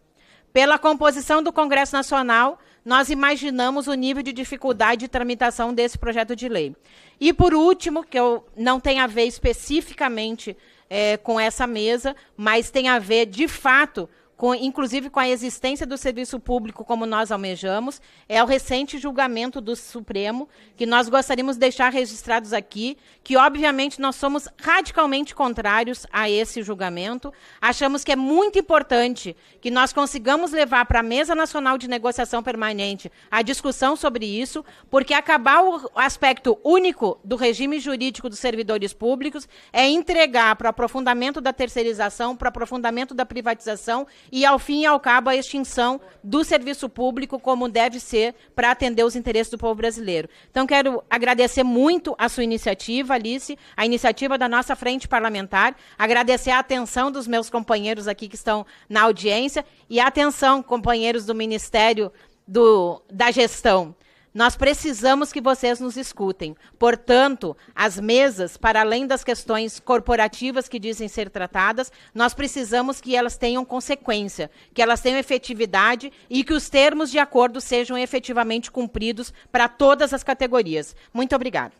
Pela composição do Congresso Nacional, nós imaginamos o nível de dificuldade de tramitação desse projeto de lei. E, por último, que eu não tem a ver especificamente é, com essa mesa, mas tem a ver, de fato, com, inclusive com a existência do serviço público como nós almejamos, é o recente julgamento do Supremo, que nós gostaríamos de deixar registrados aqui, que obviamente nós somos radicalmente contrários a esse julgamento. Achamos que é muito importante que nós consigamos levar para a Mesa Nacional de Negociação Permanente a discussão sobre isso, porque acabar o aspecto único do regime jurídico dos servidores públicos é entregar para o aprofundamento da terceirização, para o aprofundamento da privatização e, ao fim e ao cabo, a extinção do serviço público como deve ser para atender os interesses do povo brasileiro. Então, quero agradecer muito a sua iniciativa, Alice, a iniciativa da nossa frente parlamentar, agradecer a atenção dos meus companheiros aqui que estão na audiência e a atenção, companheiros do Ministério do, da Gestão. Nós precisamos que vocês nos escutem. Portanto, as mesas, para além das questões corporativas que dizem ser tratadas, nós precisamos que elas tenham consequência, que elas tenham efetividade e que os termos de acordo sejam efetivamente cumpridos para todas as categorias. Muito obrigada.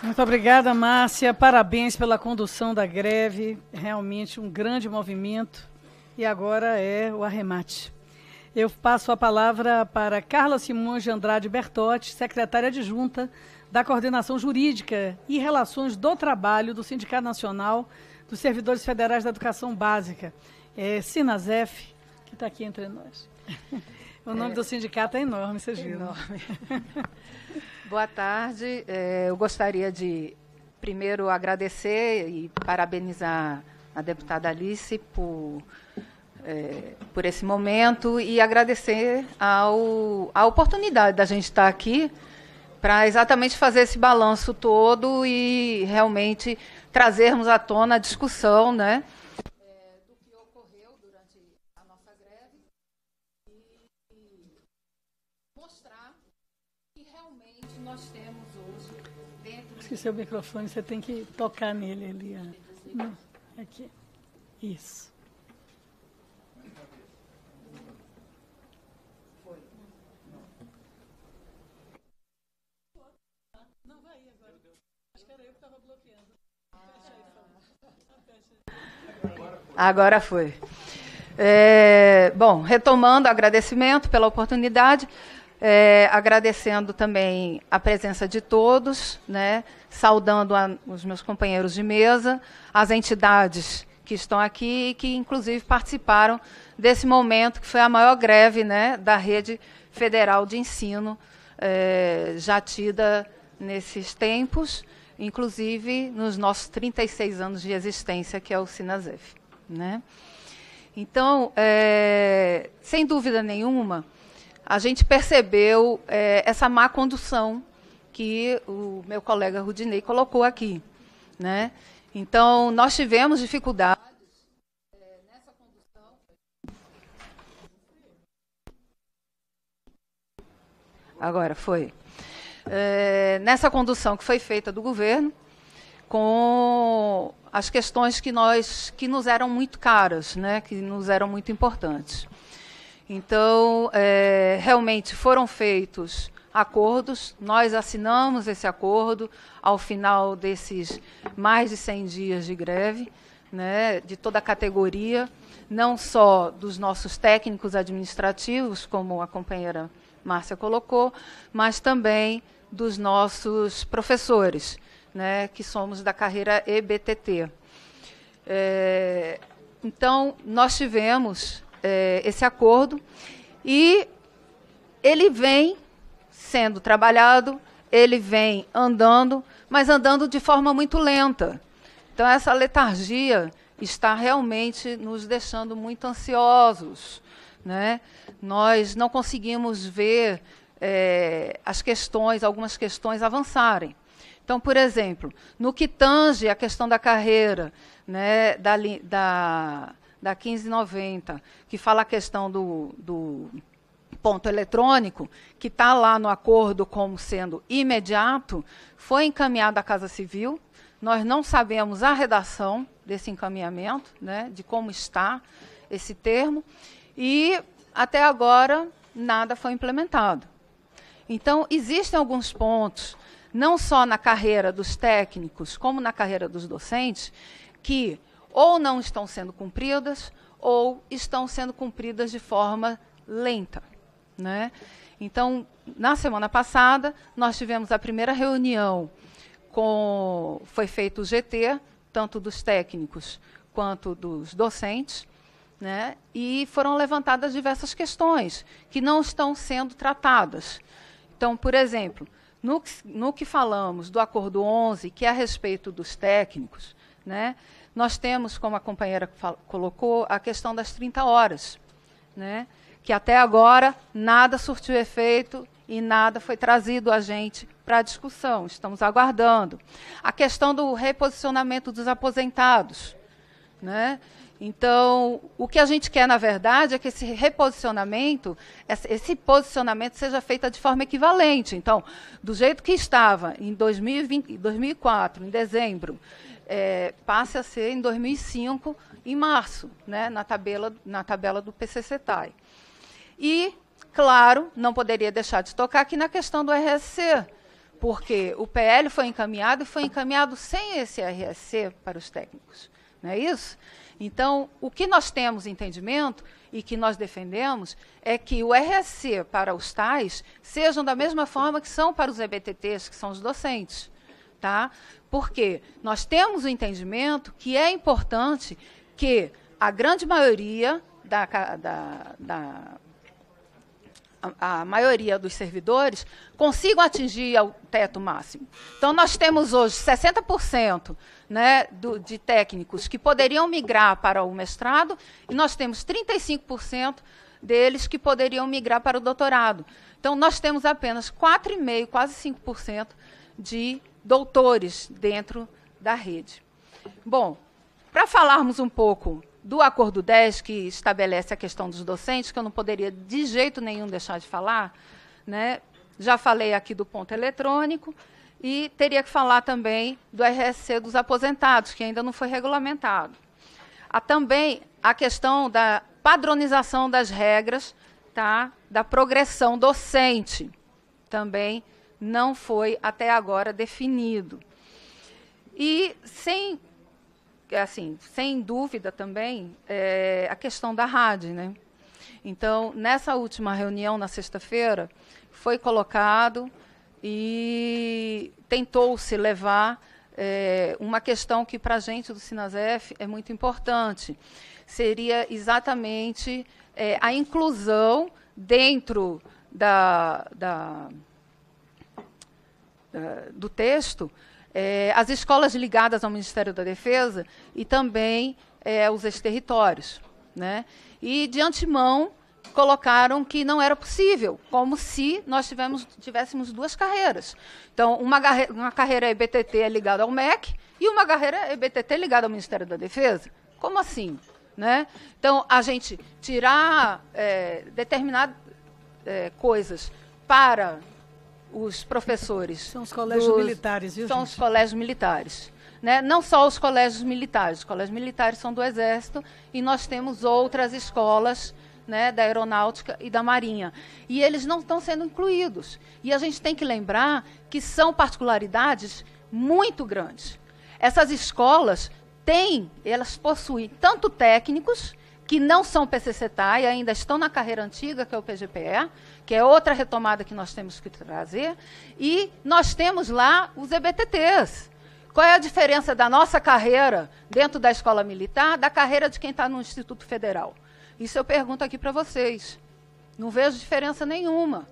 Muito obrigada, Márcia. Parabéns pela condução da greve. Realmente um grande movimento e agora é o arremate. Eu passo a palavra para Carla Simões de Andrade Bertotti, secretária adjunta da Coordenação Jurídica e Relações do Trabalho do Sindicato Nacional dos Servidores Federais da Educação Básica, é, Sinazef, que está aqui entre nós. O nome é, do sindicato é enorme, vocês viram. Enorme. Boa tarde. É, eu gostaria de primeiro agradecer e parabenizar a deputada Alice por é, por esse momento e agradecer ao, a oportunidade da gente estar aqui para exatamente fazer esse balanço todo e realmente trazermos à tona a discussão, né? É, que o microfone, você tem que tocar nele ali. aqui. É isso. Agora foi. É, bom, retomando, agradecimento pela oportunidade, é, agradecendo também a presença de todos, né, saudando a, os meus companheiros de mesa, as entidades que estão aqui e que, inclusive, participaram desse momento, que foi a maior greve né, da rede federal de ensino é, já tida nesses tempos, inclusive nos nossos 36 anos de existência, que é o Sinazef. Né? Então, é, sem dúvida nenhuma, a gente percebeu é, essa má condução que o meu colega Rudinei colocou aqui. Né? Então, nós tivemos dificuldade. É, Agora foi. É, nessa condução que foi feita do governo, com as questões que nós que nos eram muito caras, né, que nos eram muito importantes. Então, é, realmente foram feitos acordos, nós assinamos esse acordo ao final desses mais de 100 dias de greve, né, de toda a categoria, não só dos nossos técnicos administrativos, como a companheira Márcia colocou, mas também dos nossos professores né, que somos da carreira EBTT. É, então, nós tivemos é, esse acordo e ele vem sendo trabalhado, ele vem andando, mas andando de forma muito lenta. Então, essa letargia está realmente nos deixando muito ansiosos. Né? Nós não conseguimos ver é, as questões, algumas questões avançarem. Então, por exemplo, no que tange a questão da carreira, né, da, da, da 1590, que fala a questão do, do ponto eletrônico, que está lá no acordo como sendo imediato, foi encaminhado à Casa Civil. Nós não sabemos a redação desse encaminhamento, né, de como está esse termo, e até agora nada foi implementado. Então, existem alguns pontos não só na carreira dos técnicos, como na carreira dos docentes, que ou não estão sendo cumpridas ou estão sendo cumpridas de forma lenta. Né? Então, na semana passada, nós tivemos a primeira reunião com. Foi feito o GT, tanto dos técnicos quanto dos docentes, né? e foram levantadas diversas questões que não estão sendo tratadas. Então, por exemplo, no, no que falamos do Acordo 11, que é a respeito dos técnicos, né, nós temos, como a companheira colocou, a questão das 30 horas, né, que até agora nada surtiu efeito e nada foi trazido a gente para a discussão. Estamos aguardando. A questão do reposicionamento dos aposentados. Né? Então, o que a gente quer, na verdade, é que esse reposicionamento, esse posicionamento seja feito de forma equivalente. Então, do jeito que estava em 2020, 2004, em dezembro, é, passe a ser em 2005, em março, né, na, tabela, na tabela do PCCTAI. E, claro, não poderia deixar de tocar aqui na questão do RSC, porque o PL foi encaminhado e foi encaminhado sem esse RSC para os técnicos. Não é isso? Então, o que nós temos entendimento e que nós defendemos é que o RSC para os TAIs sejam da mesma forma que são para os EBTTs, que são os docentes. Tá? Porque nós temos o entendimento que é importante que a grande maioria da, da, da a, maioria dos servidores, consigam atingir o teto máximo. Então, nós temos hoje 60% né, do, de técnicos que poderiam migrar para o mestrado e nós temos 35% deles que poderiam migrar para o doutorado. Então, nós temos apenas 4,5%, quase 5% de doutores dentro da rede. Bom, para falarmos um pouco do Acordo 10, que estabelece a questão dos docentes, que eu não poderia de jeito nenhum deixar de falar, né? já falei aqui do ponto eletrônico, e teria que falar também do RSC dos aposentados, que ainda não foi regulamentado. Há também a questão da padronização das regras tá? da progressão docente, também não foi até agora definido. E sem é, assim, sem dúvida também, é a questão da rádio, né? Então, nessa última reunião, na sexta-feira, foi colocado e tentou-se levar é, uma questão que, para a gente do Sinasef, é muito importante. Seria exatamente é, a inclusão dentro da, da, da do texto é, as escolas ligadas ao Ministério da Defesa e também é, os ex-territórios. Né? E, de antemão, colocaram que não era possível, como se nós tivemos, tivéssemos duas carreiras. Então, uma, uma carreira EBTT é ligada ao MEC e uma carreira EBTT ligada ao Ministério da Defesa. Como assim? Né? Então, a gente tirar é, determinadas é, coisas para os professores. São os colégios dos, militares, viu? São gente? os colégios militares. Né? Não só os colégios militares, os colégios militares são do Exército e nós temos outras escolas né, da Aeronáutica e da Marinha. E eles não estão sendo incluídos. E a gente tem que lembrar que são particularidades muito grandes. Essas escolas têm, elas possuem tanto técnicos que não são PCCTA e ainda estão na carreira antiga, que é o PGPE, que é outra retomada que nós temos que trazer, e nós temos lá os EBTTs. Qual é a diferença da nossa carreira dentro da escola militar da carreira de quem está no Instituto Federal? Isso eu pergunto aqui para vocês. Não vejo diferença nenhuma.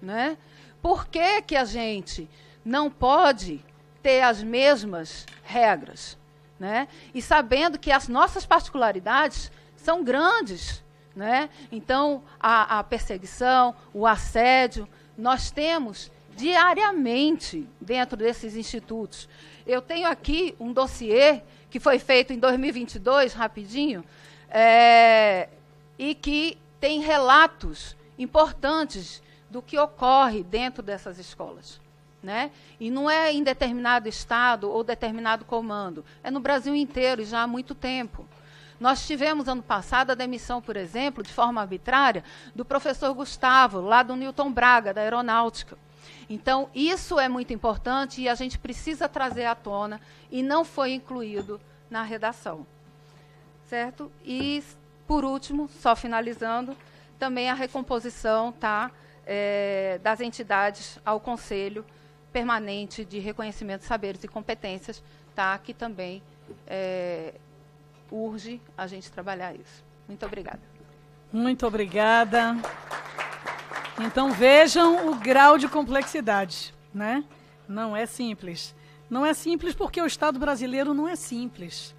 Né? Por que, que a gente não pode ter as mesmas regras? Né? E sabendo que as nossas particularidades são grandes. Né? Então, a, a perseguição, o assédio, nós temos diariamente dentro desses institutos. Eu tenho aqui um dossiê que foi feito em 2022, rapidinho, é, e que tem relatos importantes do que ocorre dentro dessas escolas. Né? E não é em determinado estado ou determinado comando, é no Brasil inteiro, já há muito tempo. Nós tivemos ano passado a demissão, por exemplo, de forma arbitrária, do professor Gustavo, lá do Newton Braga, da aeronáutica. Então, isso é muito importante e a gente precisa trazer à tona e não foi incluído na redação. Certo? E, por último, só finalizando, também a recomposição tá, é, das entidades ao Conselho Permanente de Reconhecimento de Saberes e Competências, tá, que também é, urge a gente trabalhar isso. Muito obrigada. Muito obrigada. Então vejam o grau de complexidade, né? Não é simples. Não é simples porque o Estado brasileiro não é simples.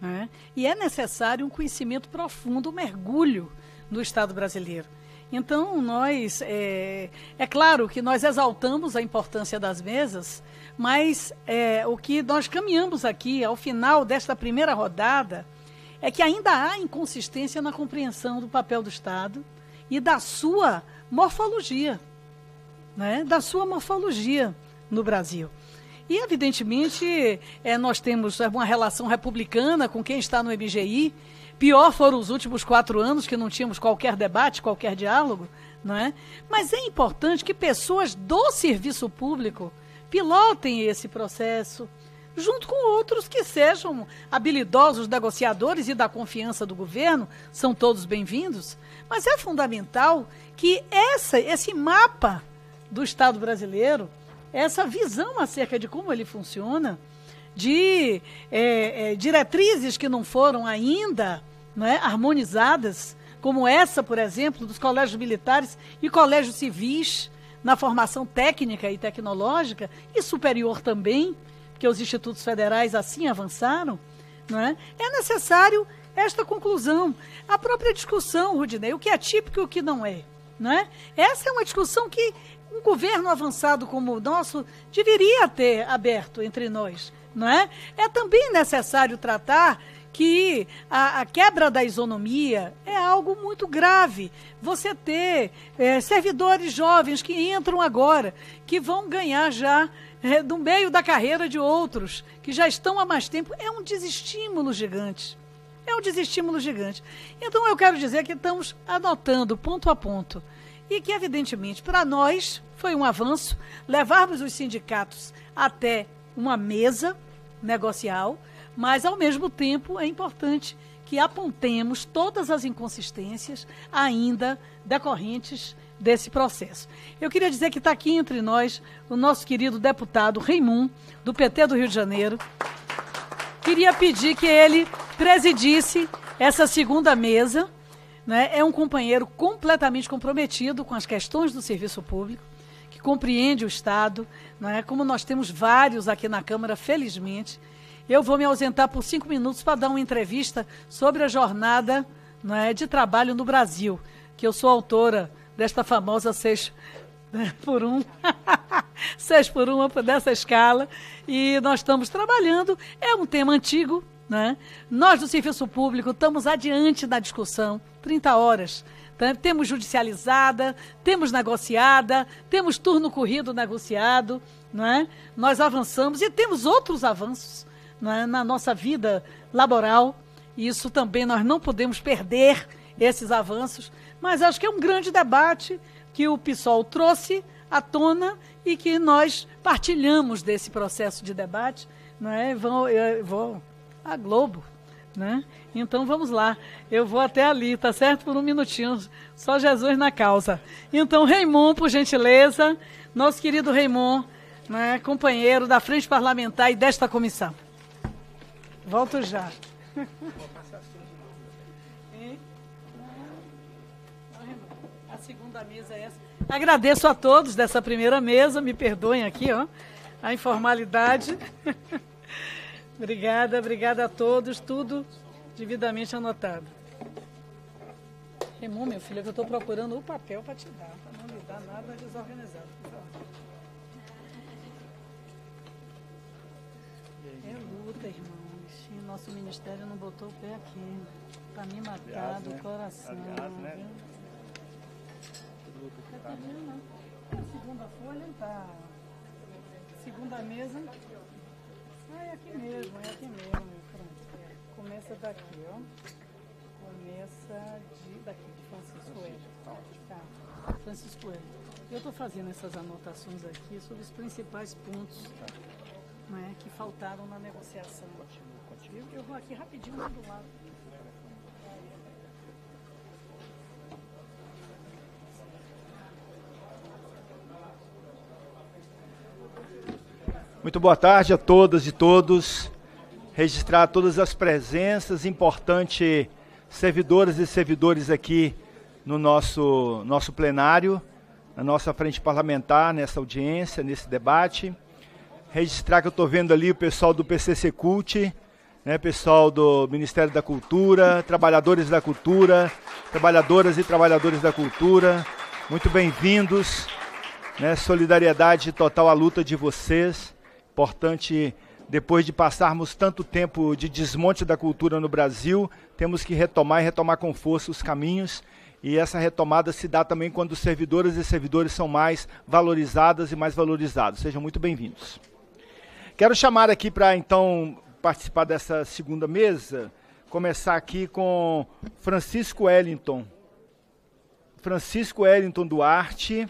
Né? E é necessário um conhecimento profundo, um mergulho no Estado brasileiro. Então, nós. É, é, claro que nós exaltamos a importância das mesas, mas é, o que nós caminhamos aqui, ao final desta primeira rodada, é que ainda há inconsistência na compreensão do papel do Estado e da sua morfologia, né? da sua morfologia no Brasil. E, evidentemente, é, nós temos uma relação republicana com quem está no MGI. Pior foram os últimos quatro anos, que não tínhamos qualquer debate, qualquer diálogo. né? Mas é importante que pessoas do serviço público pilotem esse processo, junto com outros que sejam habilidosos negociadores e da confiança do governo, são todos bem-vindos, mas é fundamental que essa, esse mapa do Estado brasileiro, essa visão acerca de como ele funciona, de é, é, diretrizes que não foram ainda né, harmonizadas, como essa, por exemplo, dos colégios militares e colégios civis na formação técnica e tecnológica e superior também, porque os institutos federais assim avançaram, não é? é necessário esta conclusão. A própria discussão, Rudinei, o que é típico e o que não é. Não é? Essa é uma discussão que um governo avançado como o nosso deveria ter aberto entre nós. Não é? é também necessário tratar que a, a, quebra da isonomia é algo muito grave. Você ter é, servidores jovens que entram agora, que vão ganhar já é, do meio da carreira de outros que já estão há mais tempo, é um desestímulo gigante. É um desestímulo gigante. Então eu quero dizer que estamos anotando ponto a ponto. E que, evidentemente, para nós foi um avanço levarmos os sindicatos até uma mesa negocial, mas ao mesmo tempo é importante que apontemos todas as inconsistências ainda decorrentes desse processo. Eu queria dizer que está aqui entre nós o nosso querido deputado Raimund, do PT do Rio de Janeiro. Queria pedir que ele presidisse essa segunda mesa. Né? É um companheiro completamente comprometido com as questões do serviço público, que compreende o Estado, é como nós temos vários aqui na Câmara, felizmente. Eu vou me ausentar por cinco minutos para dar uma entrevista sobre a jornada né, de trabalho no Brasil, que eu sou autora desta famosa 6 né, por 1, 6 por 1 dessa escala. E nós estamos trabalhando, é um tema antigo, né? Nós do Serviço Público estamos adiante na discussão, 30 horas. Né? Temos judicializada, temos negociada, temos turno corrido negociado, não é? Nós avançamos e temos outros avanços é? na nossa vida laboral. Isso também nós não podemos perder esses avanços. Mas acho que é um grande debate que o PSOL trouxe à tona e que nós partilhamos desse processo de debate. Né? Vão, Vou a Globo. Né? Então vamos lá, eu vou até ali, tá certo? Por um minutinho, só Jesus na causa. Então, Raimundo, por gentileza, nosso querido Raimundo, né, companheiro da Frente Parlamentar e desta comissão. Volto já. Agradeço a todos dessa primeira mesa, me perdoem aqui, ó, a informalidade. obrigada, obrigada a todos, tudo devidamente anotado. Remu, meu filho, é eu estou procurando o papel para te dar, para não me dar nada desorganizado. É luta, irmãos. E nosso ministério não botou o pé aqui. Está me matar do né? coração. Aliás, né? Tá Viu? bruto que está. né? A segunda folha está. Segunda mesa. Ah, é aqui mesmo, é aqui mesmo. Pronto. Começa daqui, ó. Começa de, daqui, de Francisco Coelho. Tá, tá. Francisco Coelho. Eu estou fazendo essas anotações aqui sobre os principais pontos tá. né, que faltaram na negociação. Continua, continua. Eu, eu vou aqui rapidinho né, do lado. Muito boa tarde a todas e todos. Registrar todas as presenças importantes servidoras e servidores aqui no nosso nosso plenário, na nossa frente parlamentar, nessa audiência, nesse debate. Registrar que eu estou vendo ali o pessoal do PCC Cult, né, pessoal do Ministério da Cultura, trabalhadores da cultura, trabalhadoras e trabalhadores da cultura. Muito bem-vindos. Né, solidariedade total à luta de vocês Importante, depois de passarmos tanto tempo de desmonte da cultura no Brasil, temos que retomar e retomar com força os caminhos. E essa retomada se dá também quando servidoras e servidores são mais valorizadas e mais valorizados. Sejam muito bem-vindos. Quero chamar aqui para então participar dessa segunda mesa, começar aqui com Francisco Wellington. Francisco Wellington Duarte,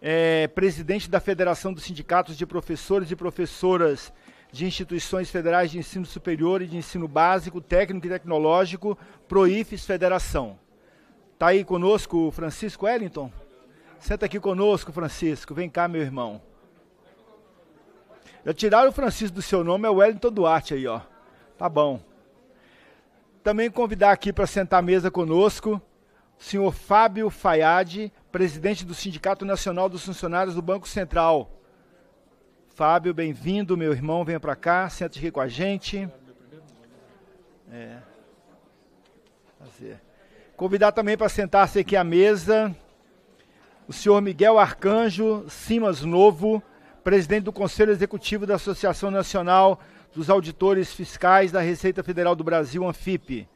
é presidente da Federação dos Sindicatos de Professores e Professoras de Instituições Federais de Ensino Superior e de Ensino Básico, Técnico e Tecnológico, Proifes Federação. Está aí conosco o Francisco Wellington? Senta aqui conosco, Francisco. Vem cá, meu irmão. Já tiraram o Francisco do seu nome, é o Wellington Duarte aí, ó. Tá bom. Também convidar aqui para sentar à mesa conosco o senhor Fábio Fayade, presidente do Sindicato Nacional dos Funcionários do Banco Central. Fábio, bem-vindo, meu irmão, venha para cá, senta aqui com a gente. É. Prazer. Convidar também para sentar-se aqui à mesa o senhor Miguel Arcanjo Simas Novo, presidente do Conselho Executivo da Associação Nacional dos Auditores Fiscais da Receita Federal do Brasil, ANFIP.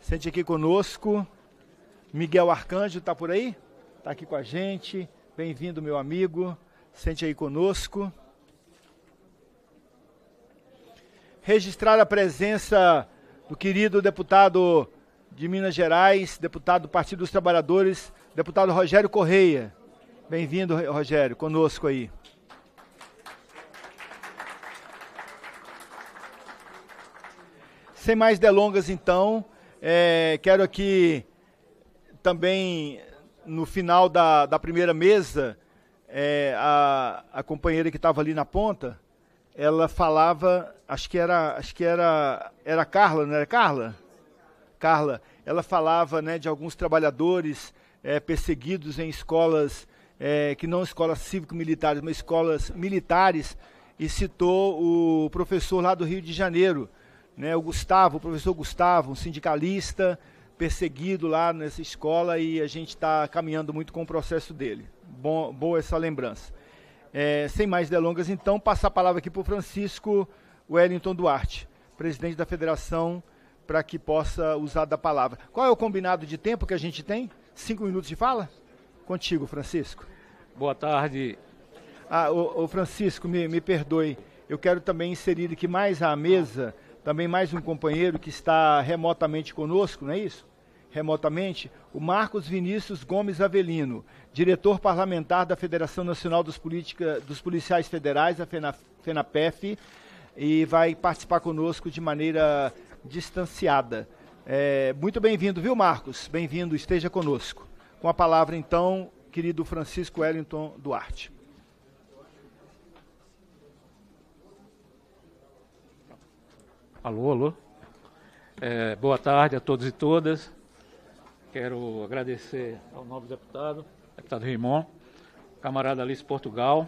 Sente aqui conosco. Miguel Arcanjo, está por aí? está aqui com a gente. Bem-vindo, meu amigo. Sente aí conosco. Registrar a presença do querido deputado de Minas Gerais, deputado do Partido dos Trabalhadores, deputado Rogério Correia. Bem-vindo, Rogério, conosco aí. Sem mais delongas, então, é, quero aqui também no final da, da primeira mesa, é, a, a companheira que estava ali na ponta, ela falava, acho que era, acho que era, era Carla, não era Carla? Carla, ela falava né, de alguns trabalhadores é, perseguidos em escolas, é, que não escolas cívico-militares, mas escolas militares, e citou o professor lá do Rio de Janeiro, né, o Gustavo, o professor Gustavo, um sindicalista, perseguido lá nessa escola e a gente está caminhando muito com o processo dele. Bom, boa essa lembrança. É, sem mais delongas, então, passar a palavra aqui para o Francisco Wellington Duarte, presidente da federação, para que possa usar da palavra. Qual é o combinado de tempo que a gente tem? Cinco minutos de fala? Contigo, Francisco. Boa tarde. Ah, o, o Francisco, me, me perdoe. Eu quero também inserir aqui mais à mesa. Ah também mais um companheiro que está remotamente conosco, não é isso? Remotamente, o Marcos Vinícius Gomes Avelino, diretor parlamentar da Federação Nacional dos, dos Policiais Federais, a FENA, FENAPEF, e vai participar conosco de maneira distanciada. É, muito bem-vindo, viu, Marcos? Bem-vindo, esteja conosco. Com a palavra, então, querido Francisco Wellington Duarte. Alô, alô. É, boa tarde a todos e todas. Quero agradecer ao novo deputado, deputado Rimon, camarada Alice Portugal.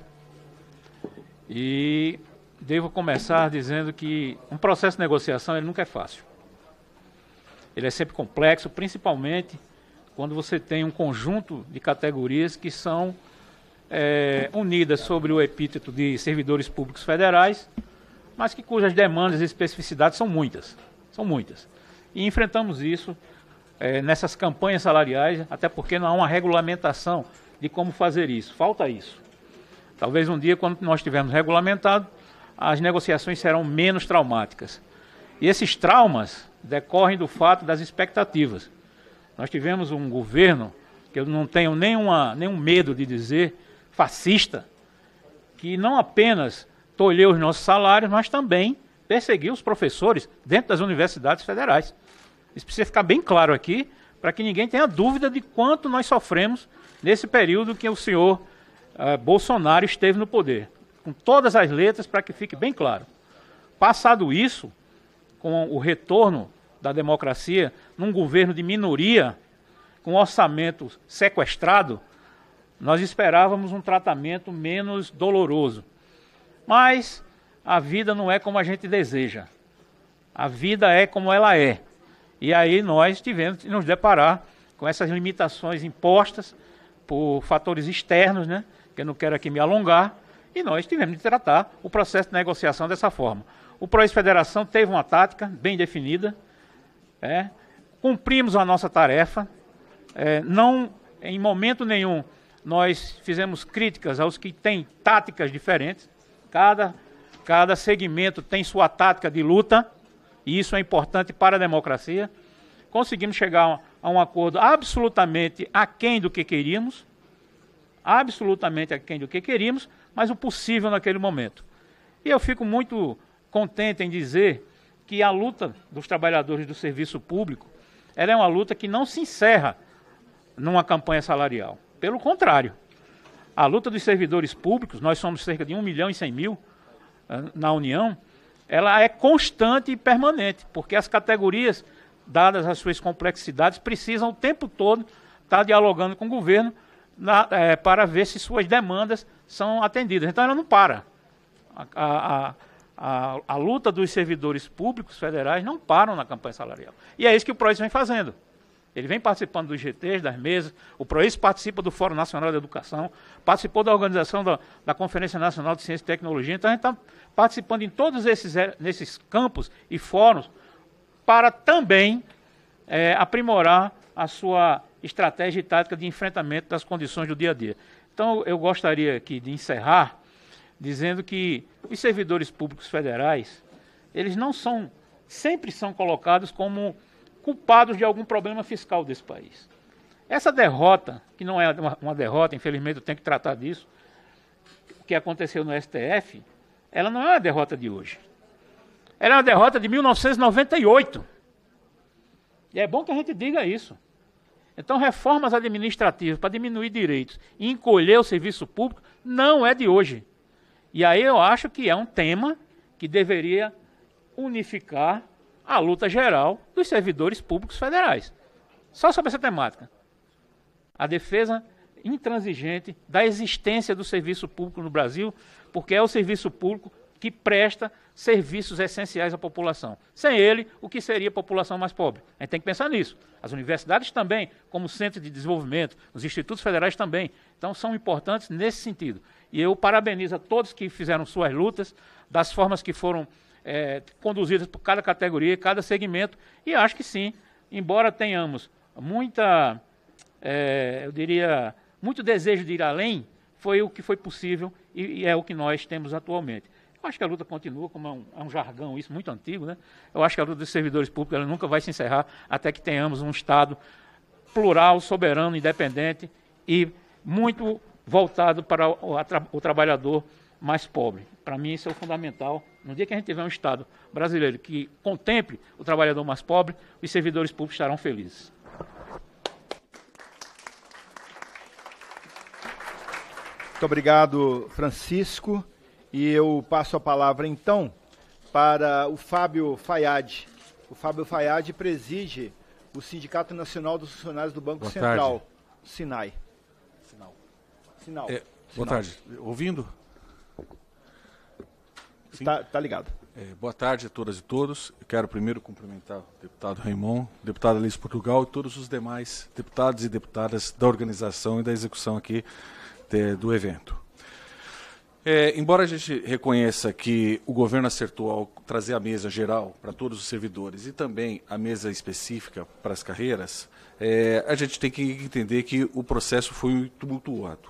E devo começar dizendo que um processo de negociação ele nunca é fácil. Ele é sempre complexo, principalmente quando você tem um conjunto de categorias que são é, unidas sobre o epíteto de servidores públicos federais mas que cujas demandas e especificidades são muitas. São muitas. E enfrentamos isso é, nessas campanhas salariais, até porque não há uma regulamentação de como fazer isso. Falta isso. Talvez um dia, quando nós tivermos regulamentado, as negociações serão menos traumáticas. E esses traumas decorrem do fato das expectativas. Nós tivemos um governo, que eu não tenho nenhuma, nenhum medo de dizer, fascista, que não apenas tolheu os nossos salários, mas também perseguiu os professores dentro das universidades federais. Isso precisa ficar bem claro aqui, para que ninguém tenha dúvida de quanto nós sofremos nesse período que o senhor eh, Bolsonaro esteve no poder. Com todas as letras, para que fique bem claro. Passado isso, com o retorno da democracia num governo de minoria, com orçamento sequestrado, nós esperávamos um tratamento menos doloroso. Mas a vida não é como a gente deseja. A vida é como ela é. E aí nós tivemos que nos deparar com essas limitações impostas por fatores externos, né? Que eu não quero aqui me alongar. E nós tivemos de tratar o processo de negociação dessa forma. O Proex Federação teve uma tática bem definida. É, cumprimos a nossa tarefa. É, não, em momento nenhum, nós fizemos críticas aos que têm táticas diferentes. Cada, cada segmento tem sua tática de luta, e isso é importante para a democracia. Conseguimos chegar a um acordo absolutamente aquém do que queríamos, absolutamente aquém do que queríamos, mas o possível naquele momento. E eu fico muito contente em dizer que a luta dos trabalhadores do serviço público ela é uma luta que não se encerra numa campanha salarial. Pelo contrário, a luta dos servidores públicos, nós somos cerca de 1 milhão e 100 mil eh, na União, ela é constante e permanente, porque as categorias, dadas as suas complexidades, precisam o tempo todo estar dialogando com o governo na, é, para ver se suas demandas são atendidas. Então ela não para. A, a, a, a luta dos servidores públicos federais não param na campanha salarial. E é isso que o Prois vem fazendo. Ele vem participando dos GTs, das mesas, o PROES participa do Fórum Nacional de Educação, participou da organização da, da Conferência Nacional de Ciência e Tecnologia, então a gente está participando em todos esses é, nesses campos e fóruns para também é, aprimorar a sua estratégia e tática de enfrentamento das condições do dia a dia. Então eu gostaria aqui de encerrar dizendo que os servidores públicos federais, eles não são, sempre são colocados como culpados de algum problema fiscal desse país. Essa derrota, que não é uma, uma derrota, infelizmente eu tenho que tratar disso, o que aconteceu no STF, ela não é uma derrota de hoje. Ela é uma derrota de 1998. E é bom que a gente diga isso. Então, reformas administrativas para diminuir direitos e encolher o serviço público não é de hoje. E aí eu acho que é um tema que deveria unificar a luta geral dos servidores públicos federais. Só sobre essa temática. A defesa intransigente da existência do serviço público no Brasil, porque é o serviço público que presta serviços essenciais à população. Sem ele, o que seria a população mais pobre? A gente tem que pensar nisso. As universidades também, como centro de desenvolvimento, os institutos federais também. Então, são importantes nesse sentido. E eu parabenizo a todos que fizeram suas lutas, das formas que foram é, conduzidas por cada categoria, cada segmento, e acho que sim, embora tenhamos muita, é, eu diria, muito desejo de ir além, foi o que foi possível e, e é o que nós temos atualmente. Eu acho que a luta continua, como é um, é um, jargão isso muito antigo, né? Eu acho que a luta dos servidores públicos ela nunca vai se encerrar até que tenhamos um Estado plural, soberano, independente e muito voltado para o, o trabalhador mais pobre. Para mim, isso é o fundamental. No dia que a gente tiver um Estado brasileiro que contemple o trabalhador mais pobre, os servidores públicos estarão felizes. Muito obrigado, Francisco. E eu passo a palavra, então, para o Fábio Fayad. O Fábio Fayad preside o Sindicato Nacional dos Funcionários do Banco Boa Central, tarde. SINAI. Sinal. Sinal. É, boa Sinal. tarde. Ouvindo? Está tá ligado. É, boa tarde a todas e todos. Eu quero primeiro cumprimentar o deputado Raimon, deputada Alice Portugal e todos os demais deputados e deputadas da organização e da execução aqui de, do evento. É, embora a gente reconheça que o governo acertou ao trazer a mesa geral para todos os servidores e também a mesa específica para as carreiras, é, a gente tem que entender que o processo foi tumultuado.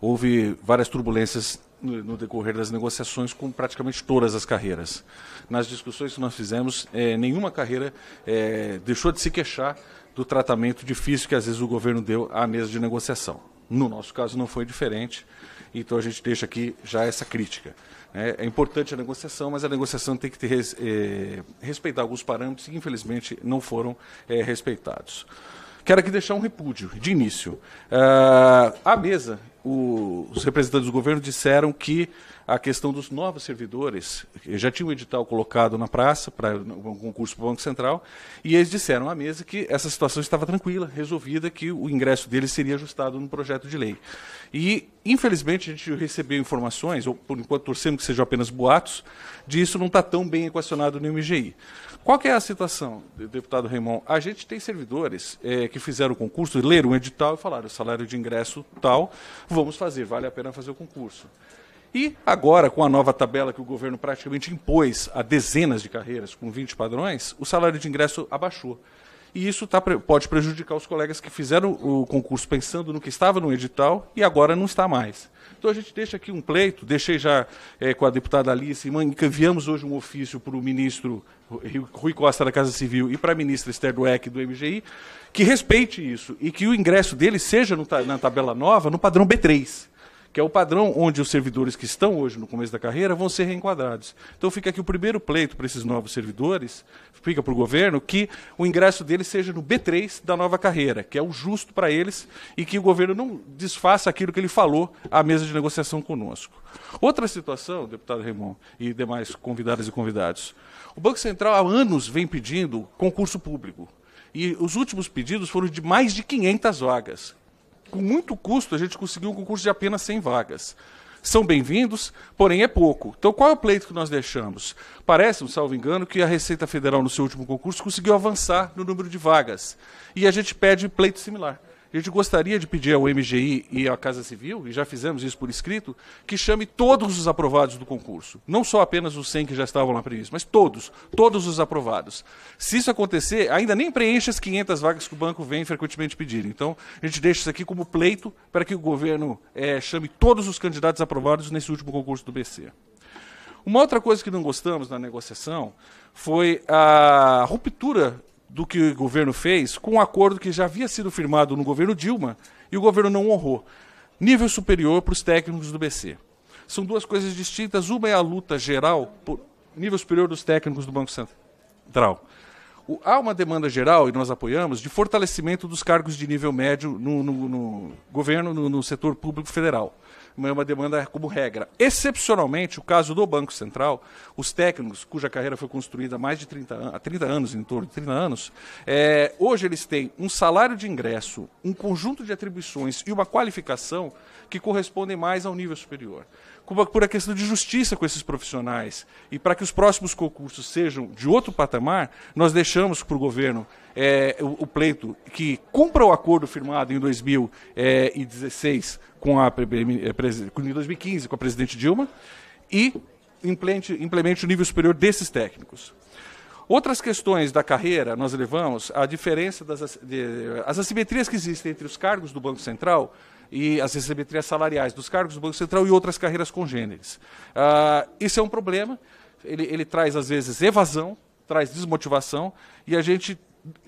Houve várias turbulências no decorrer das negociações com praticamente todas as carreiras. Nas discussões que nós fizemos, é, nenhuma carreira é, deixou de se queixar do tratamento difícil que às vezes o governo deu à mesa de negociação. No nosso caso não foi diferente, então a gente deixa aqui já essa crítica. Né. É, importante a negociação, mas a negociação tem que ter, é, respeitar alguns parâmetros que infelizmente não foram é, respeitados quero aqui deixar um repúdio de início. Uh, a mesa os representantes do governo disseram que a questão dos novos servidores. Eu já tinha um edital colocado na praça para um concurso para o Banco Central, e eles disseram à mesa que essa situação estava tranquila, resolvida, que o ingresso deles seria ajustado no projeto de lei. E, infelizmente, a gente recebeu informações, ou por enquanto torcemos que sejam apenas boatos, de isso não está tão bem equacionado no MGI. Qual é a situação, deputado Raimon? A gente tem servidores é, que fizeram o concurso, leram o edital e falaram, o salário de ingresso tal, vamos fazer, vale a pena fazer o concurso. E agora, com a nova tabela que o governo praticamente impôs a dezenas de carreiras, com 20 padrões, o salário de ingresso abaixou. E isso tá, pode prejudicar os colegas que fizeram o concurso pensando no que estava no edital e agora não está mais. Então a gente deixa aqui um pleito, deixei já é, com a deputada Alice, enviamos hoje um ofício para o ministro Rui Costa da Casa Civil e para a ministra Esther Dweck do MGI, que respeite isso e que o ingresso dele seja na tabela nova no padrão B3 que é o padrão onde os servidores que estão hoje no começo da carreira vão ser reenquadrados. Então fica aqui o primeiro pleito para esses novos servidores, fica para o governo, que o ingresso deles seja no B3 da nova carreira, que é o justo para eles e que o governo não desfaça aquilo que ele falou à mesa de negociação conosco. Outra situação, deputado Raymond e demais convidadas e convidados, o Banco Central há anos vem pedindo concurso público. E os últimos pedidos foram de mais de 500 vagas com muito custo, a gente conseguiu um concurso de apenas 100 vagas. São bem-vindos, porém é pouco. Então, qual é o pleito que nós deixamos? Parece, um salvo engano, que a Receita Federal, no seu último concurso, conseguiu avançar no número de vagas. E a gente pede pleito similar. A gente gostaria de pedir ao MGI e à Casa Civil, e já fizemos isso por escrito, que chame todos os aprovados do concurso. Não só apenas os 100 que já estavam lá previstos, mas todos, todos os aprovados. Se isso acontecer, ainda nem preenche as 500 vagas que o banco vem frequentemente pedir. Então, a gente deixa isso aqui como pleito para que o governo é, chame todos os candidatos aprovados nesse último concurso do BC. Uma outra coisa que não gostamos na negociação foi a ruptura do que o governo fez com um acordo que já havia sido firmado no governo Dilma e o governo não honrou. Nível superior para os técnicos do BC. São duas coisas distintas. Uma é a luta geral por nível superior dos técnicos do Banco Central o, há uma demanda geral, e nós apoiamos, de fortalecimento dos cargos de nível médio no, no, no governo, no, no, setor público federal. É uma demanda como regra. Excepcionalmente, o caso do Banco Central, os técnicos cuja carreira foi construída há mais de 30, há 30 anos, em torno de 30 anos, é, hoje eles têm um salário de ingresso, um conjunto de atribuições e uma qualificação que correspondem mais ao nível superior por a questão de justiça com esses profissionais. E para que os próximos concursos sejam de outro patamar, nós deixamos para o governo é, o, o, pleito que cumpra o acordo firmado em 2016 é, com a eh, eh, em 2015 com a presidente Dilma e implemente, implemente o nível superior desses técnicos. Outras questões da carreira, nós levamos a diferença das de, as assimetrias que existem entre os cargos do Banco Central e as recebetrias salariais dos cargos do Banco Central e outras carreiras congêneres. Uh, isso é um problema, ele, ele traz às vezes evasão, traz desmotivação, e a gente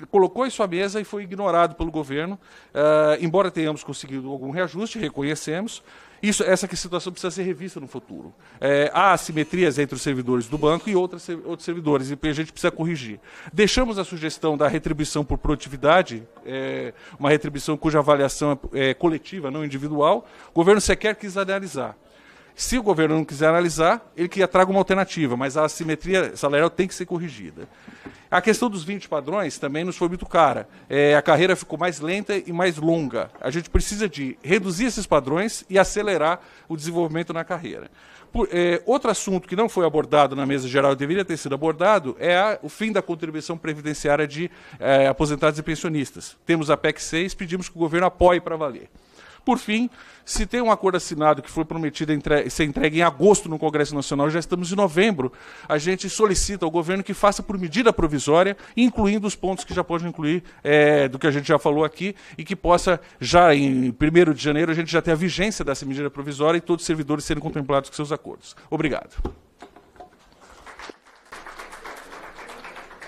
colocou isso à mesa e foi ignorado pelo governo, uh, embora tenhamos conseguido algum reajuste, reconhecemos, isso, essa situação precisa ser revista no futuro. É, há assimetrias entre os servidores do banco e outras, outros servidores, e a gente precisa corrigir. Deixamos a sugestão da retribuição por produtividade, é, uma retribuição cuja avaliação é, é coletiva, não individual. O governo sequer quis analisar. Se o governo não quiser analisar, ele que traga uma alternativa, mas a assimetria salarial tem que ser corrigida. A questão dos 20 padrões também nos foi muito cara. É, a carreira ficou mais lenta e mais longa. A gente precisa de reduzir esses padrões e acelerar o desenvolvimento na carreira. Por, é, outro assunto que não foi abordado na mesa geral e deveria ter sido abordado é a, o fim da contribuição previdenciária de é, aposentados e pensionistas. Temos a PEC 6, pedimos que o governo apoie para valer. Por fim, se tem um acordo assinado que foi prometido entre, ser entregue em agosto no Congresso Nacional, já estamos em novembro. A gente solicita ao governo que faça por medida provisória, incluindo os pontos que já pode incluir é, do que a gente já falou aqui, e que possa, já em 1 de janeiro, a gente já ter a vigência dessa medida provisória e todos os servidores serem contemplados com seus acordos. Obrigado.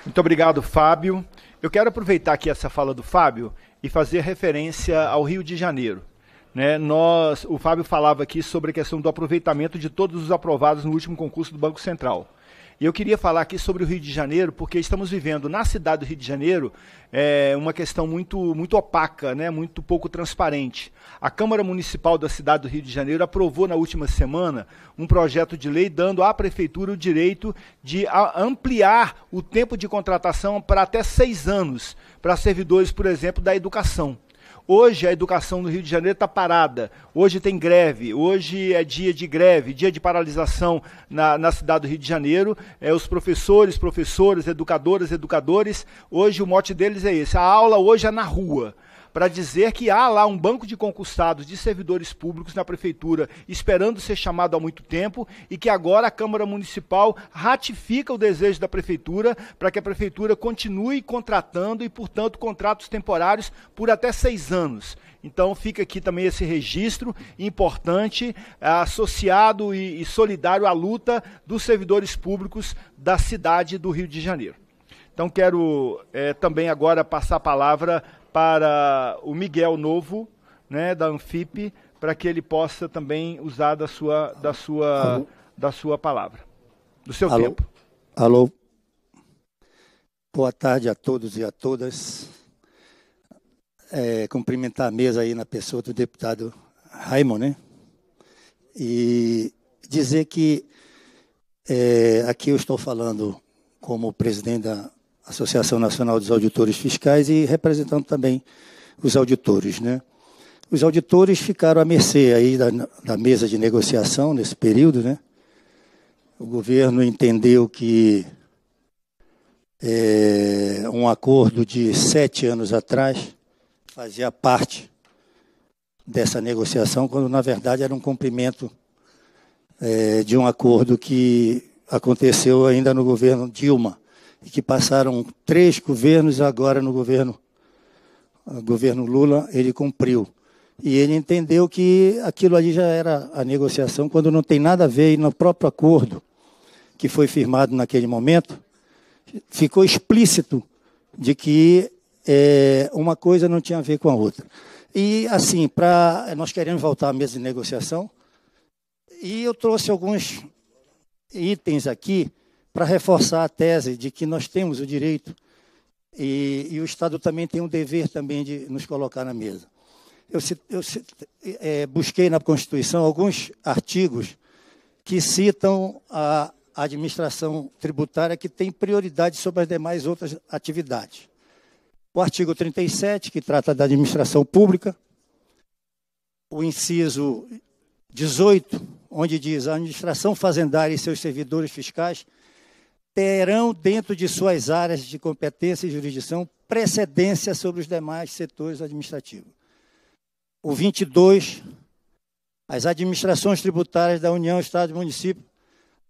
Muito obrigado, Fábio. Eu quero aproveitar aqui essa fala do Fábio e fazer referência ao Rio de Janeiro. Né, nós, o Fábio falava aqui sobre a questão do aproveitamento de todos os aprovados no último concurso do Banco Central. E eu queria falar aqui sobre o Rio de Janeiro, porque estamos vivendo na cidade do Rio de Janeiro é, uma questão muito, muito opaca, né, muito pouco transparente. A Câmara Municipal da cidade do Rio de Janeiro aprovou na última semana um projeto de lei dando à Prefeitura o direito de ampliar o tempo de contratação para até seis anos, para servidores, por exemplo, da educação. Hoje a educação no Rio de Janeiro está parada. Hoje tem greve. Hoje é dia de greve, dia de paralisação na, na cidade do Rio de Janeiro. É, os professores, professoras, educadoras, educadores. Hoje o mote deles é esse: a aula hoje é na rua para dizer que há lá um banco de concursados de servidores públicos na prefeitura esperando ser chamado há muito tempo e que agora a Câmara Municipal ratifica o desejo da prefeitura para que a prefeitura continue contratando e, portanto, contratos temporários por até seis anos. Então fica aqui também esse registro importante, eh, associado e solidário à luta dos servidores públicos da cidade do Rio de Janeiro. Então quero é, também agora passar a palavra para o Miguel Novo, né, da Anfip, para que ele possa também usar da sua, da sua, da sua palavra, do seu Alô? tempo. Alô. Boa tarde a todos e a todas. É, cumprimentar a mesa aí na pessoa do deputado Raimon, né? E dizer que é, aqui eu estou falando como presidente da Associação Nacional dos Auditores Fiscais e representando também os auditores. Né? Os auditores ficaram à mercê aí da, da mesa de negociação nesse período. Né? O governo entendeu que é, um acordo de sete anos atrás fazia parte dessa negociação, quando na verdade era um cumprimento é, de um acordo que aconteceu ainda no governo Dilma e que passaram três governos, agora no governo, ah, governo Lula, ele cumpriu. E ele entendeu que aquilo ali já era a negociação, quando não tem nada a ver, e no próprio acordo que foi firmado naquele momento, ficou explícito de que é, uma coisa não tinha a ver com a outra. E, assim, para nós queremos voltar à mesa de negociação, e eu trouxe alguns itens aqui para reforçar a tese de que nós temos o direito e, e, o Estado também tem um dever também de nos colocar na mesa. Eu, eu é, busquei na Constituição alguns artigos que citam a administração tributária que tem prioridade sobre as demais outras atividades. O artigo 37, que trata da administração pública, o inciso 18, onde diz a administração fazendária e seus servidores fiscais terão dentro de suas áreas de competência e jurisdição precedência sobre os demais setores administrativos. O 22, as administrações tributárias da União, Estado e Município,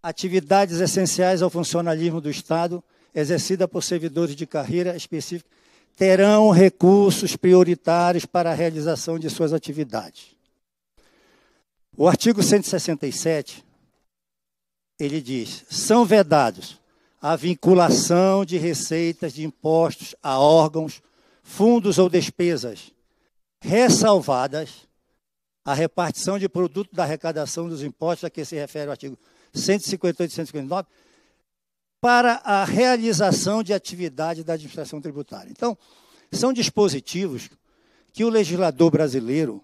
atividades essenciais ao funcionalismo do Estado, exercida por servidores de carreira específica, terão recursos prioritários para a realização de suas atividades. O artigo 167, ele diz, são vedados a vinculação de receitas de impostos a órgãos, fundos ou despesas, ressalvadas a repartição de produto da arrecadação dos impostos a que se refere o artigo 158 e 159, para a realização de atividade da administração tributária. Então, são dispositivos que o legislador brasileiro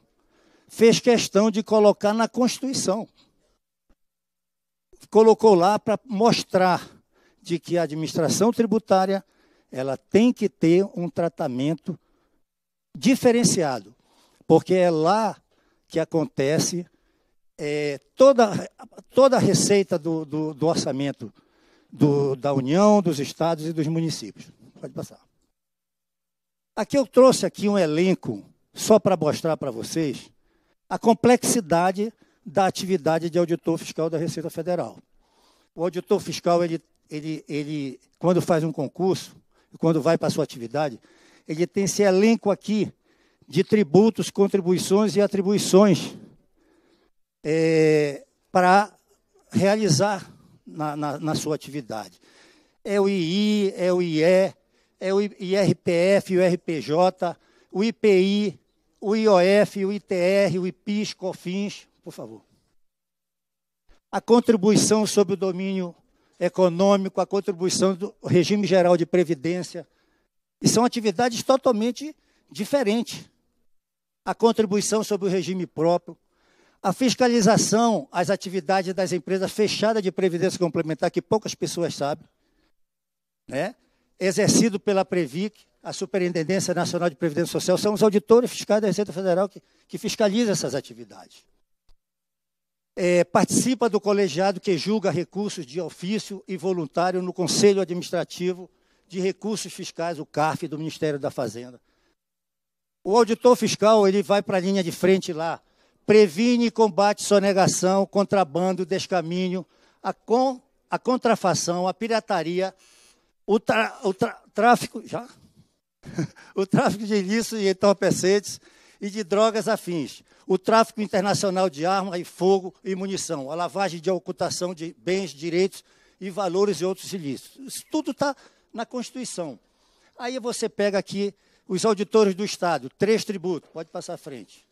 fez questão de colocar na Constituição. Colocou lá para mostrar de que a administração tributária ela tem que ter um tratamento diferenciado, porque é lá que acontece é, toda, toda a receita do, do, do orçamento do, da União, dos estados e dos municípios. Pode passar. Aqui eu trouxe aqui um elenco, só para mostrar para vocês, a complexidade da atividade de auditor fiscal da Receita Federal. O auditor fiscal ele ele, ele quando faz um concurso, quando vai para a sua atividade, ele tem esse elenco aqui de tributos, contribuições e atribuições é, para realizar na, na, na, sua atividade. É o II, é o IE, é o IRPF, o RPJ, o IPI, o IOF, o ITR, o IPIS, COFINS, por favor. A contribuição sobre o domínio econômico, a contribuição do regime geral de previdência. E são atividades totalmente diferentes. A contribuição sobre o regime próprio, a fiscalização às atividades das empresas fechadas de previdência complementar, que poucas pessoas sabem, né? exercido pela Previc, a Superintendência Nacional de Previdência Social, são os auditores fiscais da Receita Federal que, que fiscalizam essas atividades é, participa do colegiado que julga recursos de ofício e voluntário no Conselho Administrativo de Recursos Fiscais, o CARF, do Ministério da Fazenda. O auditor fiscal ele vai para a linha de frente lá, previne e combate sonegação, contrabando, descaminho, a, con, a contrafação, a pirataria, o, tra, o tra, tráfico, já? o tráfico de lixo e entorpecentes e de drogas afins, o tráfico internacional de armas e fogo e munição, a lavagem de ocultação de bens, direitos e valores e outros ilícitos. Isso tudo está na Constituição. Aí você pega aqui os auditores do Estado, três tributos, pode passar à frente.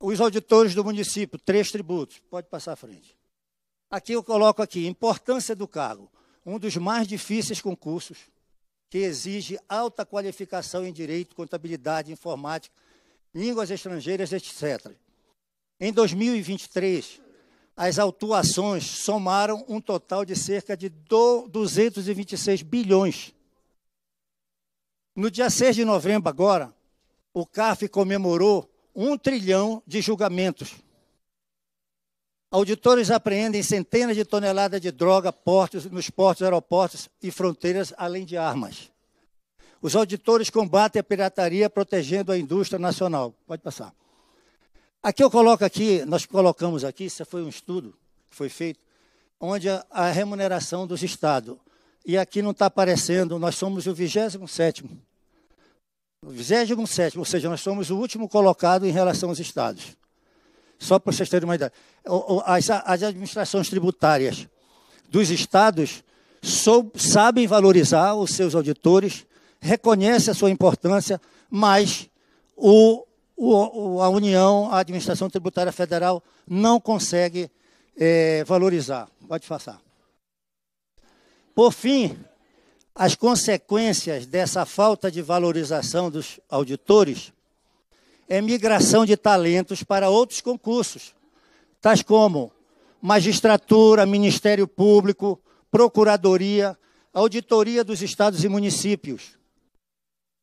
Os auditores do município, três tributos, pode passar à frente. Aqui eu coloco aqui, importância do cargo, um dos mais difíceis concursos que exige alta qualificação em direito, contabilidade, informática, línguas estrangeiras, etc. Em 2023, as autuações somaram um total de cerca de 226 bilhões. No dia 6 de novembro, agora, o CAF comemorou um trilhão de julgamentos. Auditores apreendem centenas de toneladas de droga portos, nos portos, aeroportos e fronteiras, além de armas. Os auditores combatem a pirataria protegendo a indústria nacional. Pode passar. Aqui eu coloco aqui, nós colocamos aqui, isso foi um estudo que foi feito, onde a, a remuneração dos estados. E aqui não está aparecendo, nós somos o 27 27 ou seja, nós somos o último colocado em relação aos estados. Só para vocês terem uma ideia. As, as administrações tributárias dos estados sou, sabem valorizar os seus auditores, reconhece a sua importância, mas o, o, a União, a Administração Tributária Federal, não consegue é, valorizar. Pode passar. Por fim, as consequências dessa falta de valorização dos auditores é migração de talentos para outros concursos, tais como magistratura, Ministério Público, Procuradoria, Auditoria dos Estados e Municípios,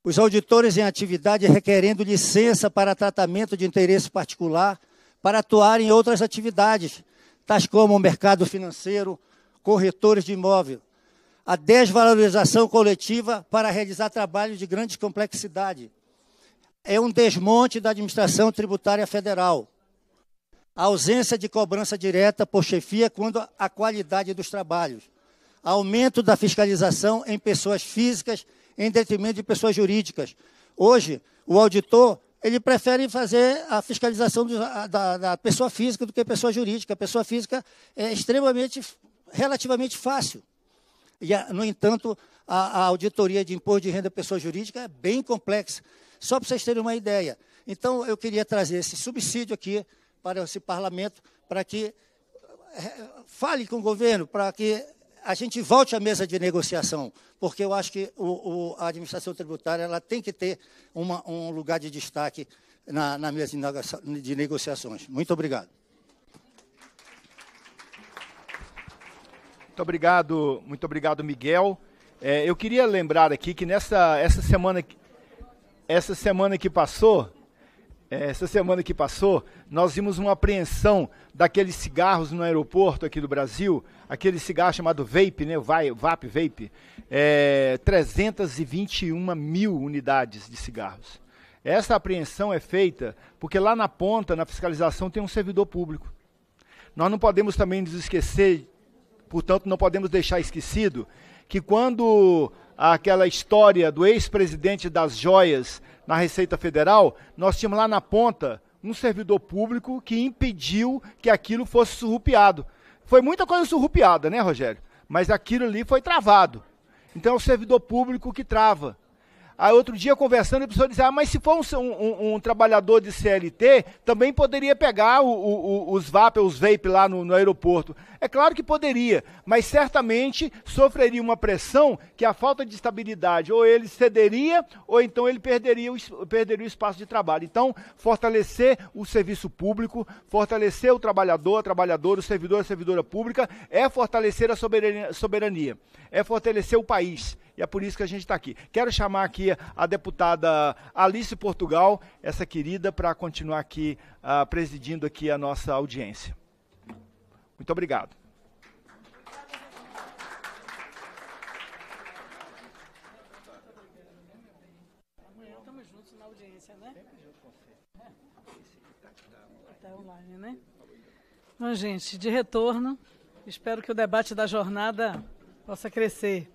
os auditores em atividade requerendo licença para tratamento de interesse particular para atuar em outras atividades, tais como o mercado financeiro, corretores de imóvel. A desvalorização coletiva para realizar trabalhos de grande complexidade. É um desmonte da administração tributária federal. A ausência de cobrança direta por chefia quando a qualidade dos trabalhos. Aumento da fiscalização em pessoas físicas em detrimento de pessoas jurídicas. Hoje, o auditor ele prefere fazer a fiscalização do, da, da, pessoa física do que a pessoa jurídica. A pessoa física é extremamente, relativamente fácil. E, no entanto, a, a auditoria de imposto de renda pessoa jurídica é bem complexa. Só para vocês terem uma ideia. Então, eu queria trazer esse subsídio aqui para esse parlamento, para que eh, fale com o governo, para que a gente volte à mesa de negociação porque eu acho que o, o, a administração tributária ela tem que ter uma, um lugar de destaque na, na mesa de negociações. Muito obrigado. Muito obrigado, muito obrigado, Miguel. É, eu queria lembrar aqui que nessa essa semana, essa semana que passou, essa semana que passou, nós vimos uma apreensão daqueles cigarros no aeroporto aqui do Brasil, aquele cigarro chamado vape, né? vape, vape. É, 321 mil unidades de cigarros. Essa apreensão é feita porque lá na ponta, na fiscalização, tem um servidor público. Nós não podemos também nos esquecer, portanto, não podemos deixar esquecido, que quando aquela história do ex-presidente das joias na Receita Federal, nós tínhamos lá na ponta um servidor público que impediu que aquilo fosse surrupiado. Foi muita coisa surrupiada, né, Rogério? Mas aquilo ali foi travado. Então é o servidor público que trava. Aí outro dia conversando, a pessoa disse, ah, mas se for um, um, um trabalhador de CLT, também poderia pegar o, o, os VAP, os VAPE lá no, no, aeroporto. É claro que poderia, mas certamente sofreria uma pressão que a falta de estabilidade ou ele cederia, ou então ele perderia o, perderia o espaço de trabalho. Então, fortalecer o serviço público, fortalecer o trabalhador, a trabalhadora, o servidor, a servidora pública, é fortalecer a soberania, soberania é fortalecer o país e é por isso que a gente está aqui. Quero chamar aqui a deputada Alice Portugal, essa querida, para continuar aqui uh, presidindo aqui a nossa audiência. Muito obrigado. Tá né? Bom, gente, de retorno, espero que o debate da jornada possa crescer.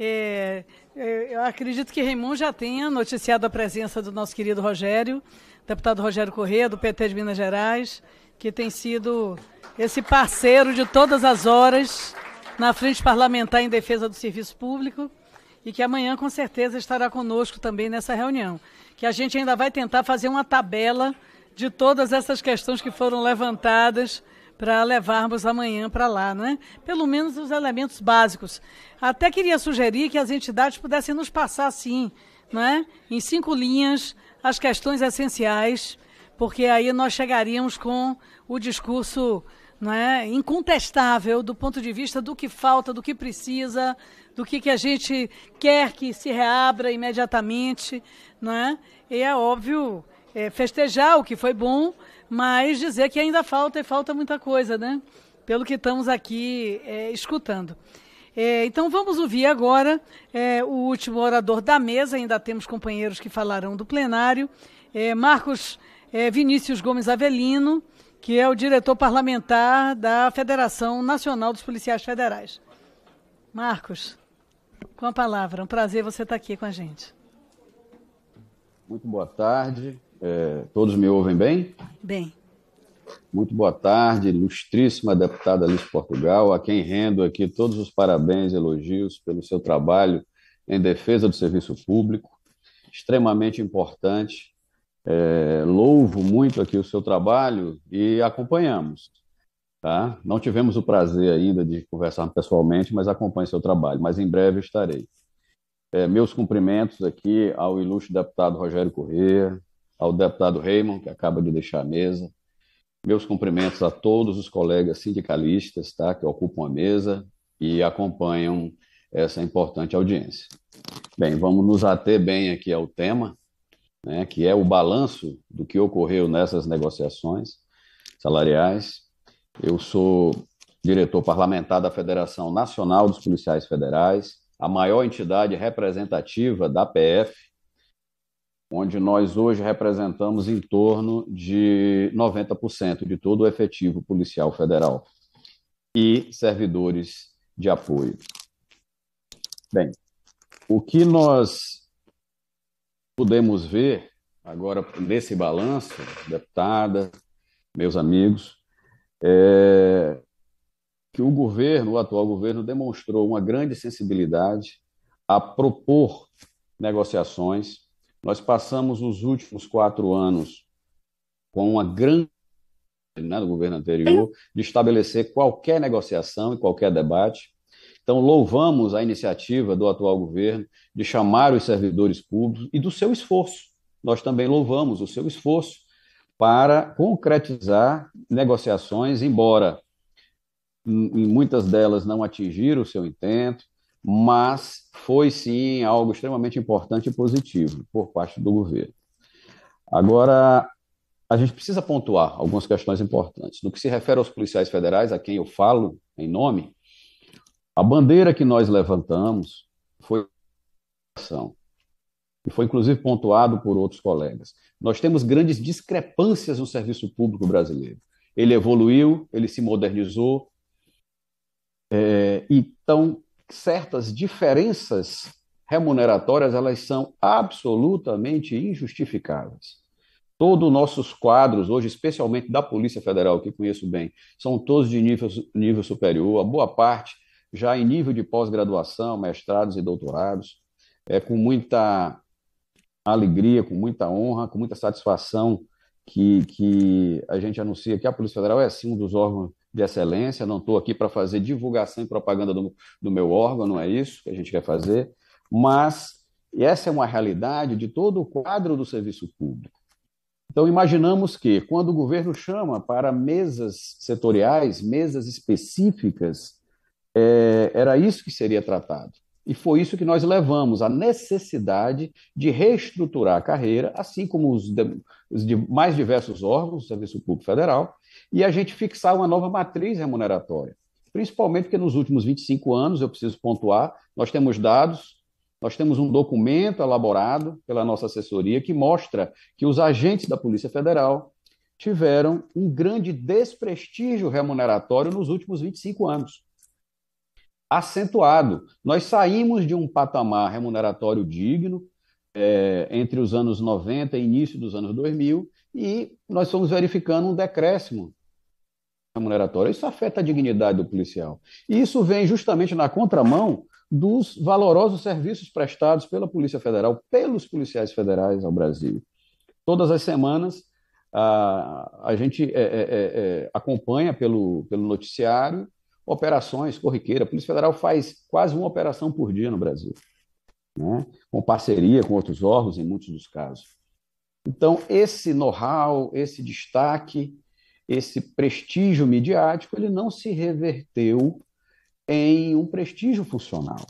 É, é, eu acredito que Raimundo já tenha noticiado a presença do nosso querido Rogério, deputado Rogério Corrêa, do PT de Minas Gerais, que tem sido esse parceiro de todas as horas na Frente Parlamentar em Defesa do Serviço Público e que amanhã com certeza estará conosco também nessa reunião. Que a gente ainda vai tentar fazer uma tabela de todas essas questões que foram levantadas para levarmos amanhã para lá, né? Pelo menos os elementos básicos. Até queria sugerir que as entidades pudessem nos passar, sim, né? em cinco linhas, as questões essenciais, porque aí nós chegaríamos com o discurso né, incontestável do ponto de vista do que falta, do que precisa, do que, que a gente quer que se reabra imediatamente. Né? E é óbvio é, festejar o que foi bom, mas dizer que ainda falta e falta muita coisa, né? Pelo que estamos aqui é, escutando. É, então vamos ouvir agora é, o último orador da mesa, ainda temos companheiros que falarão do plenário, é, Marcos é, Vinícius Gomes Avelino, que é o diretor parlamentar da Federação Nacional dos Policiais Federais. Marcos, com a palavra, é um prazer você estar aqui com a gente. Muito boa tarde, é, todos me ouvem bem? Bem. Muito boa tarde, ilustríssima deputada Alice Portugal, a quem rendo aqui todos os parabéns e elogios pelo seu trabalho em defesa do serviço público, extremamente importante. É, louvo muito aqui o seu trabalho e acompanhamos. Tá? Não tivemos o prazer ainda de conversar pessoalmente, mas acompanhe seu trabalho, mas em breve estarei. É, meus cumprimentos aqui ao ilustre deputado Rogério Corrêa, ao deputado Raymond, que acaba de deixar a mesa. Meus cumprimentos a todos os colegas sindicalistas tá, que ocupam a mesa e acompanham essa importante audiência. Bem, vamos nos ater bem aqui ao tema, né, que é o balanço do que ocorreu nessas negociações salariais. Eu sou diretor parlamentar da Federação Nacional dos Policiais Federais, a maior entidade representativa da PF onde nós hoje representamos em torno de 90% de todo o efetivo policial federal e servidores de apoio. Bem, o que nós podemos ver agora nesse balanço, deputada, meus amigos, é que o governo, o atual governo, demonstrou uma grande sensibilidade a propor negociações nós passamos os últimos quatro anos com uma grande né, do governo anterior de estabelecer qualquer negociação e qualquer debate. Então, louvamos a iniciativa do atual governo de chamar os servidores públicos e do seu esforço. Nós também louvamos o seu esforço para concretizar negociações, embora em muitas delas não atingiram o seu intento, mas foi sim algo extremamente importante e positivo por parte do governo. Agora, a gente precisa pontuar algumas questões importantes. No que se refere aos policiais federais, a quem eu falo em nome, a bandeira que nós levantamos foi ação. E foi inclusive pontuado por outros colegas. Nós temos grandes discrepâncias no serviço público brasileiro. Ele evoluiu, ele se modernizou, é, então certas diferenças remuneratórias elas são absolutamente injustificáveis. Todos os nossos quadros, hoje, especialmente da Polícia Federal, que conheço bem, são todos de nível, nível superior, a boa parte já em nível de pós-graduação, mestrados e doutorados. É com muita alegria, com muita honra, com muita satisfação que, que a gente anuncia que a Polícia Federal é, sim, um dos órgãos de excelência, não estou aqui para fazer divulgação e propaganda do, do meu órgão, não é isso que a gente quer fazer, mas essa é uma realidade de todo o quadro do serviço público. Então, imaginamos que, quando o governo chama para mesas setoriais, mesas específicas, é, era isso que seria tratado. E foi isso que nós levamos, a necessidade de reestruturar a carreira, assim como os, de, os de mais diversos órgãos do Serviço Público Federal, e a gente fixar uma nova matriz remuneratória. Principalmente porque nos últimos 25 anos, eu preciso pontuar, nós temos dados, nós temos um documento elaborado pela nossa assessoria que mostra que os agentes da Polícia Federal tiveram um grande desprestígio remuneratório nos últimos 25 anos acentuado. Nós saímos de um patamar remuneratório digno é, entre os anos 90 e início dos anos 2000 e nós fomos verificando um decréscimo remuneratório. Isso afeta a dignidade do policial. E isso vem justamente na contramão dos valorosos serviços prestados pela Polícia Federal, pelos policiais federais ao Brasil. Todas as semanas, a, a gente é, é, é, é acompanha pelo, pelo noticiário operações corriqueiras. A Polícia Federal faz quase uma operação por dia no Brasil, né? com parceria com outros órgãos, em muitos dos casos. Então, esse know-how, esse destaque, esse prestígio midiático, ele não se reverteu em um prestígio funcional.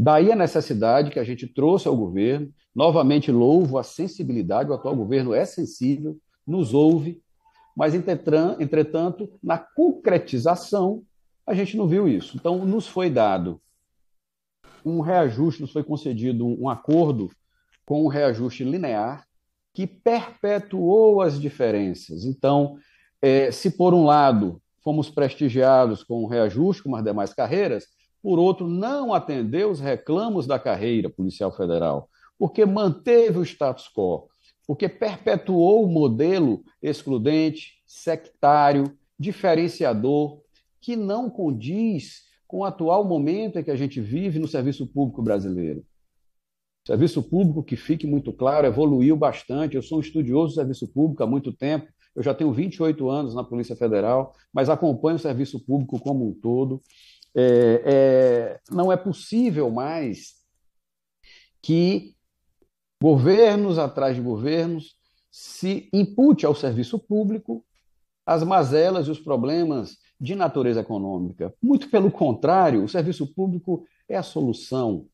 Daí a necessidade que a gente trouxe ao governo. Novamente, louvo a sensibilidade, o atual governo é sensível, nos ouve, mas, entretanto, na concretização, a gente não viu isso. Então, nos foi dado um reajuste, nos foi concedido um acordo com um reajuste linear que perpetuou as diferenças. Então, é, se por um lado fomos prestigiados com o um reajuste, como as demais carreiras, por outro, não atendeu os reclamos da carreira policial federal, porque manteve o status quo, porque perpetuou o modelo excludente, sectário, diferenciador que não condiz com o atual momento em que a gente vive no serviço público brasileiro. serviço público, que fique muito claro, evoluiu bastante. Eu sou um estudioso do serviço público há muito tempo. Eu já tenho 28 anos na Polícia Federal, mas acompanho o serviço público como um todo. É, é, não é possível mais que governos atrás de governos se impute ao serviço público as mazelas e os problemas de natureza econômica. Muito pelo contrário, o serviço público é a solução.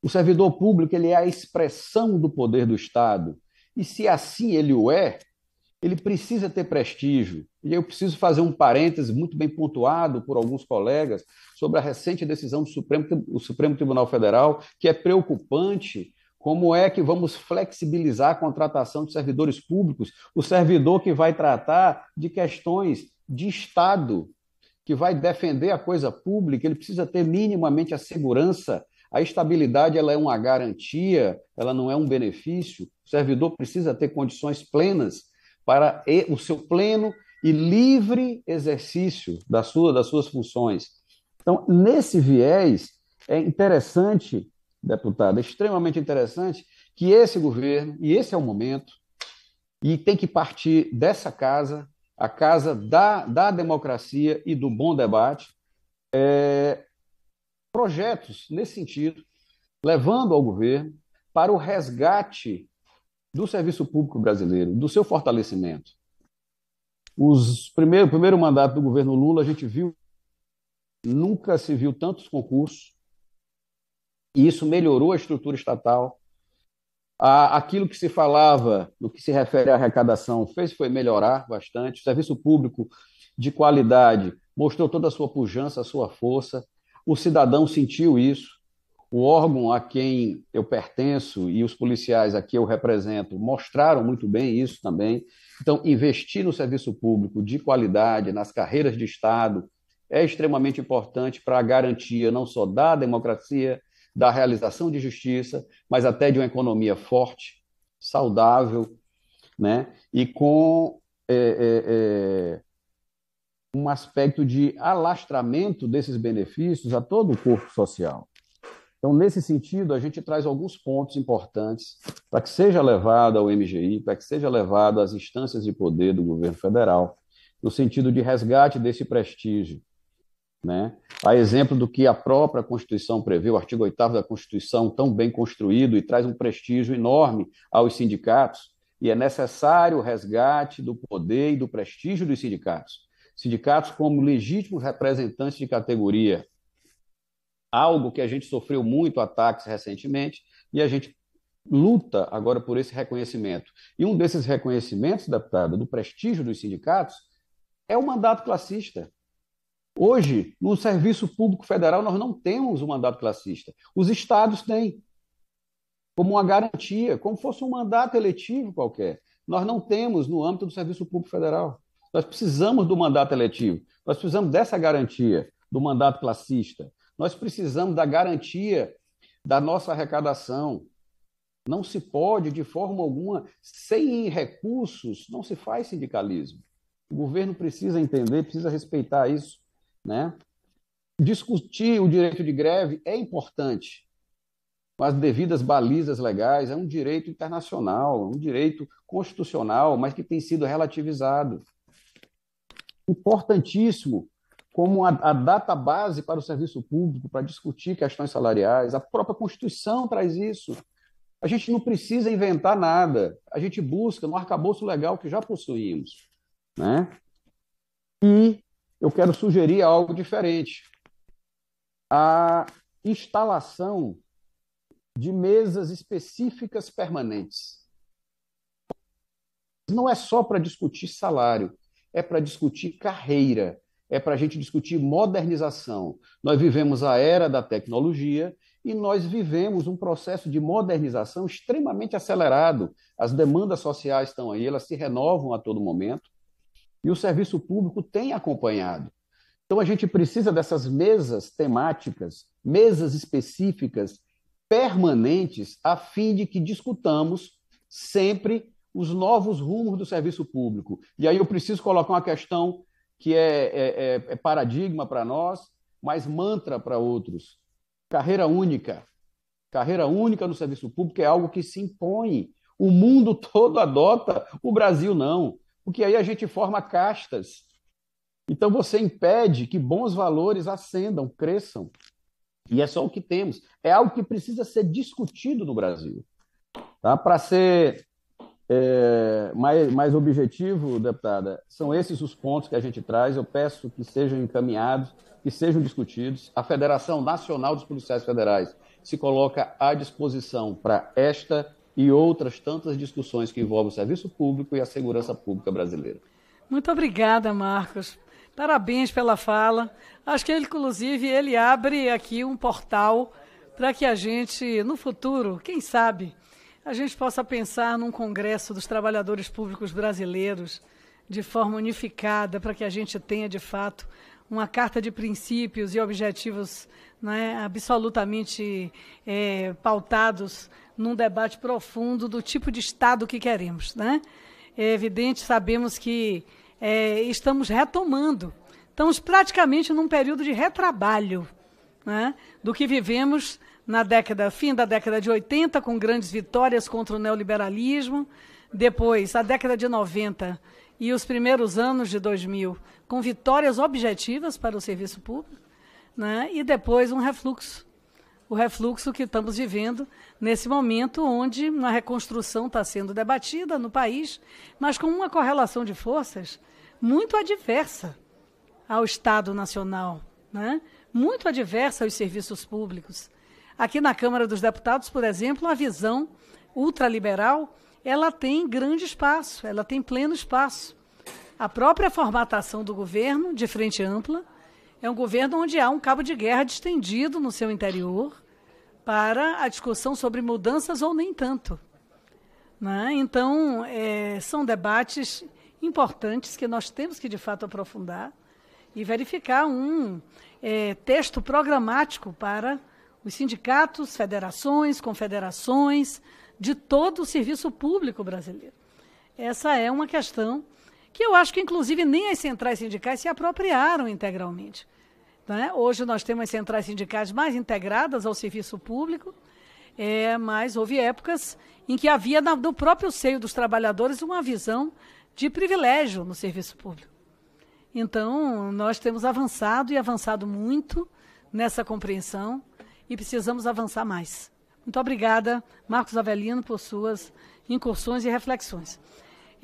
O servidor público ele é a expressão do poder do Estado. E se assim ele o é, ele precisa ter prestígio. E eu preciso fazer um parêntese muito bem pontuado por alguns colegas sobre a recente decisão do Supremo, do Supremo Tribunal Federal, que é preocupante como é que vamos flexibilizar a contratação de servidores públicos, o servidor que vai tratar de questões de Estado, que vai defender a coisa pública, ele precisa ter minimamente a segurança. A estabilidade ela é uma garantia, ela não é um benefício. O servidor precisa ter condições plenas para o seu pleno e livre exercício da sua, das suas funções. Então, nesse viés, é interessante, deputada, é extremamente interessante, que esse governo, e esse é o momento, e tem que partir dessa casa, a casa da, da democracia e do bom debate, é, projetos nesse sentido, levando ao governo para o resgate do serviço público brasileiro, do seu fortalecimento. Os primeiro, primeiro mandato do governo Lula, a gente viu, nunca se viu tantos concursos, e isso melhorou a estrutura estatal, a, aquilo que se falava no que se refere à arrecadação fez foi melhorar bastante. O serviço público de qualidade mostrou toda a sua pujança, a sua força. O cidadão sentiu isso. O órgão a quem eu pertenço e os policiais a que eu represento mostraram muito bem isso também. Então, investir no serviço público de qualidade, nas carreiras de Estado, é extremamente importante para a garantia não só da democracia, da realização de justiça, mas até de uma economia forte, saudável, né? e com é, é, é, um aspecto de alastramento desses benefícios a todo o corpo social. Então, nesse sentido, a gente traz alguns pontos importantes para que seja levado ao MGI, para que seja levado às instâncias de poder do governo federal, no sentido de resgate desse prestígio né? A exemplo do que a própria Constituição prevê, o artigo 8 da Constituição, tão bem construído e traz um prestígio enorme aos sindicatos, e é necessário o resgate do poder e do prestígio dos sindicatos. Sindicatos como legítimos representantes de categoria, algo que a gente sofreu muito ataques recentemente, e a gente luta agora por esse reconhecimento. E um desses reconhecimentos, deputada, do prestígio dos sindicatos, é o mandato classista. Hoje, no Serviço Público Federal, nós não temos um mandato classista. Os estados têm, como uma garantia, como fosse um mandato eletivo qualquer. Nós não temos no âmbito do Serviço Público Federal. Nós precisamos do mandato eletivo, nós precisamos dessa garantia do mandato classista, nós precisamos da garantia da nossa arrecadação. Não se pode, de forma alguma, sem recursos, não se faz sindicalismo. O governo precisa entender, precisa respeitar isso. Né? Discutir o direito de greve é importante, com as devidas balizas legais, é um direito internacional, um direito constitucional, mas que tem sido relativizado. Importantíssimo como a, a, data base para o serviço público, para discutir questões salariais. A própria Constituição traz isso. A gente não precisa inventar nada, a gente busca no arcabouço legal que já possuímos. Né? E eu quero sugerir algo diferente. A instalação de mesas específicas permanentes. Não é só para discutir salário, é para discutir carreira, é para a gente discutir modernização. Nós vivemos a era da tecnologia e nós vivemos um processo de modernização extremamente acelerado. As demandas sociais estão aí, elas se renovam a todo momento. E o serviço público tem acompanhado. Então, a gente precisa dessas mesas temáticas, mesas específicas, permanentes, a fim de que discutamos sempre os novos rumos do serviço público. E aí eu preciso colocar uma questão que é, é, é, é paradigma para nós, mas mantra para outros. Carreira única. Carreira única no serviço público é algo que se impõe. O mundo todo adota, o Brasil não porque aí a gente forma castas. Então você impede que bons valores ascendam, cresçam. E é só o que temos. É algo que precisa ser discutido no Brasil. Tá? Para ser é, mais, mais objetivo, deputada, são esses os pontos que a gente traz. Eu peço que sejam encaminhados, que sejam discutidos. A Federação Nacional dos Policiais Federais se coloca à disposição para esta e outras tantas discussões que envolvem o serviço público e a segurança pública brasileira. Muito obrigada, Marcos. Parabéns pela fala. Acho que, inclusive, ele abre aqui um portal para que a gente, no futuro, quem sabe, a gente possa pensar num Congresso dos Trabalhadores Públicos Brasileiros de forma unificada, para que a gente tenha, de fato, uma carta de princípios e objetivos né, absolutamente é, pautados num debate profundo do tipo de Estado que queremos. Né? É evidente, sabemos que é, estamos retomando, estamos praticamente num período de retrabalho né? do que vivemos na década, fim da década de 80, com grandes vitórias contra o neoliberalismo, depois, a década de 90 e os primeiros anos de 2000, com vitórias objetivas para o serviço público, né? e depois um refluxo o refluxo que estamos vivendo nesse momento onde a reconstrução está sendo debatida no país, mas com uma correlação de forças muito adversa ao Estado Nacional, né? muito adversa aos serviços públicos. Aqui na Câmara dos Deputados, por exemplo, a visão ultraliberal ela tem grande espaço, ela tem pleno espaço. A própria formatação do governo de frente ampla é um governo onde há um cabo de guerra distendido no seu interior para a discussão sobre mudanças ou nem tanto. Né? Então, é, são debates importantes que nós temos que, de fato, aprofundar e verificar um é, texto programático para os sindicatos, federações, confederações, de todo o serviço público brasileiro. Essa é uma questão que eu acho que, inclusive, nem as centrais sindicais se apropriaram integralmente. Né? Hoje nós temos as centrais sindicais mais integradas ao serviço público, é, mas houve épocas em que havia na, no próprio seio dos trabalhadores uma visão de privilégio no serviço público. Então, nós temos avançado e avançado muito nessa compreensão e precisamos avançar mais. Muito obrigada, Marcos Avelino, por suas incursões e reflexões.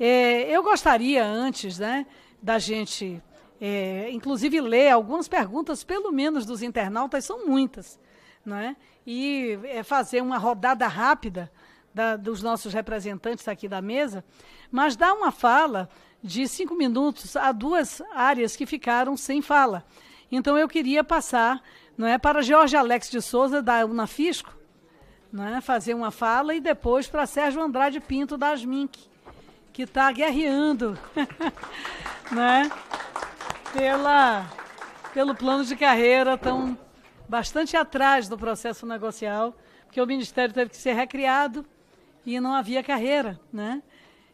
É, eu gostaria, antes né, da gente, é, inclusive, ler algumas perguntas, pelo menos dos internautas, são muitas, né, e é, fazer uma rodada rápida da, dos nossos representantes aqui da mesa, mas dar uma fala de cinco minutos a duas áreas que ficaram sem fala. Então, eu queria passar não é, para Jorge Alex de Souza, da Unafisco, né, fazer uma fala, e depois para Sérgio Andrade Pinto, da Asminc que está guerreando né? Pela, pelo plano de carreira, estão bastante atrás do processo negocial, porque o Ministério teve que ser recriado e não havia carreira. Né?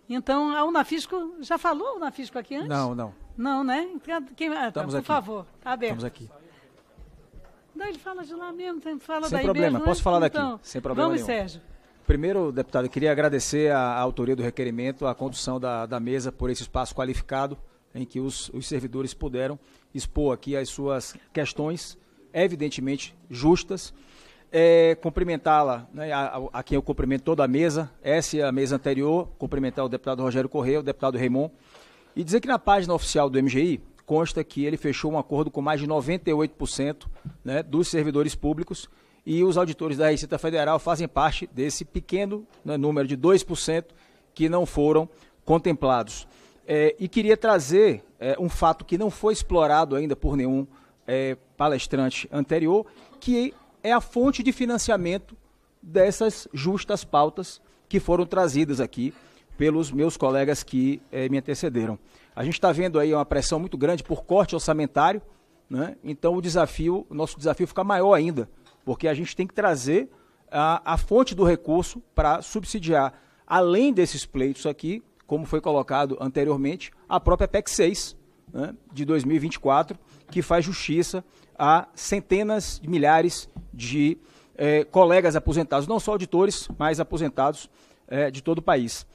Então, a Unafisco, já falou a Unafisco aqui antes? Não, não. Não, né? Então, quem, por aqui. favor, tá aberto. Estamos aqui. Daí ele fala de lá mesmo, fala Sem daí problema, mesmo, né? posso falar daqui. Então, Sem problema vamos, nenhum. Sérgio. Primeiro, deputado, eu queria agradecer a, a autoria do requerimento, a condução da, da mesa por esse espaço qualificado em que os, os servidores puderam expor aqui as suas questões, evidentemente justas. É, cumprimentá-la, né, a, a, quem eu cumprimento toda a mesa, essa e a mesa anterior, cumprimentar o deputado Rogério Correia, o deputado Raimon, e dizer que na página oficial do MGI consta que ele fechou um acordo com mais de 98% né, dos servidores públicos e os auditores da Receita Federal fazem parte desse pequeno né, número de 2% que não foram contemplados. É, e queria trazer é, um fato que não foi explorado ainda por nenhum é, palestrante anterior, que é a fonte de financiamento dessas justas pautas que foram trazidas aqui pelos meus colegas que é, me antecederam. A gente está vendo aí uma pressão muito grande por corte orçamentário, né? então o desafio, o nosso desafio fica maior ainda porque a gente tem que trazer a, a fonte do recurso para subsidiar, além desses pleitos aqui, como foi colocado anteriormente, a própria PEC 6 né, de 2024, que faz justiça a centenas de milhares de eh, colegas aposentados, não só auditores, mas aposentados eh, de todo o país.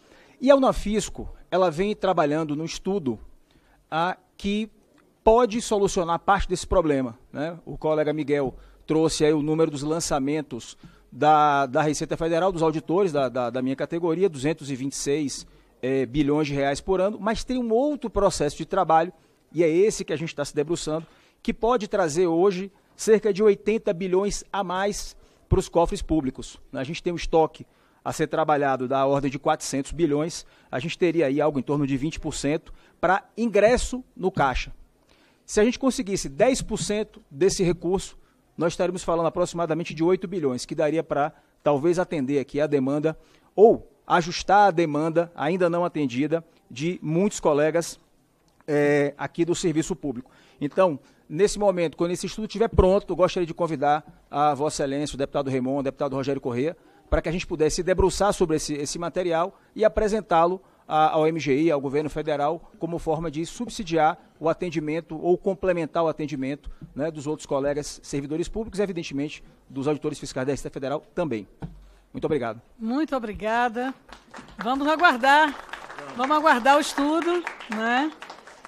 E a Unafisco, ela vem trabalhando num estudo ah, que pode solucionar parte desse problema. Né? O colega Miguel trouxe aí o número dos lançamentos da, da Receita Federal, dos auditores da, da, da minha categoria, 226 é, eh, bilhões de reais por ano, mas tem um outro processo de trabalho, e é esse que a gente está se debruçando, que pode trazer hoje cerca de 80 bilhões a mais para os cofres públicos. A gente tem um estoque a ser trabalhado da ordem de 400 bilhões, a gente teria aí algo em torno de 20% para ingresso no caixa. Se a gente conseguisse 10% desse recurso, nós estaremos falando aproximadamente de 8 bilhões, que daria para talvez atender aqui a demanda ou ajustar a demanda ainda não atendida de muitos colegas é, aqui do serviço público. Então, nesse momento, quando esse estudo estiver pronto, gostaria de convidar a Vossa Excelência, o deputado Raymond, o deputado Rogério Corrêa, para que a gente pudesse debruçar sobre esse, esse material e apresentá-lo ao MGI, ao governo federal, como forma de subsidiar o atendimento ou complementar o atendimento né, dos outros colegas servidores públicos e, evidentemente, dos auditores fiscais da Receita Federal também. Muito obrigado. Muito obrigada. Vamos aguardar. Vamos aguardar o estudo, né?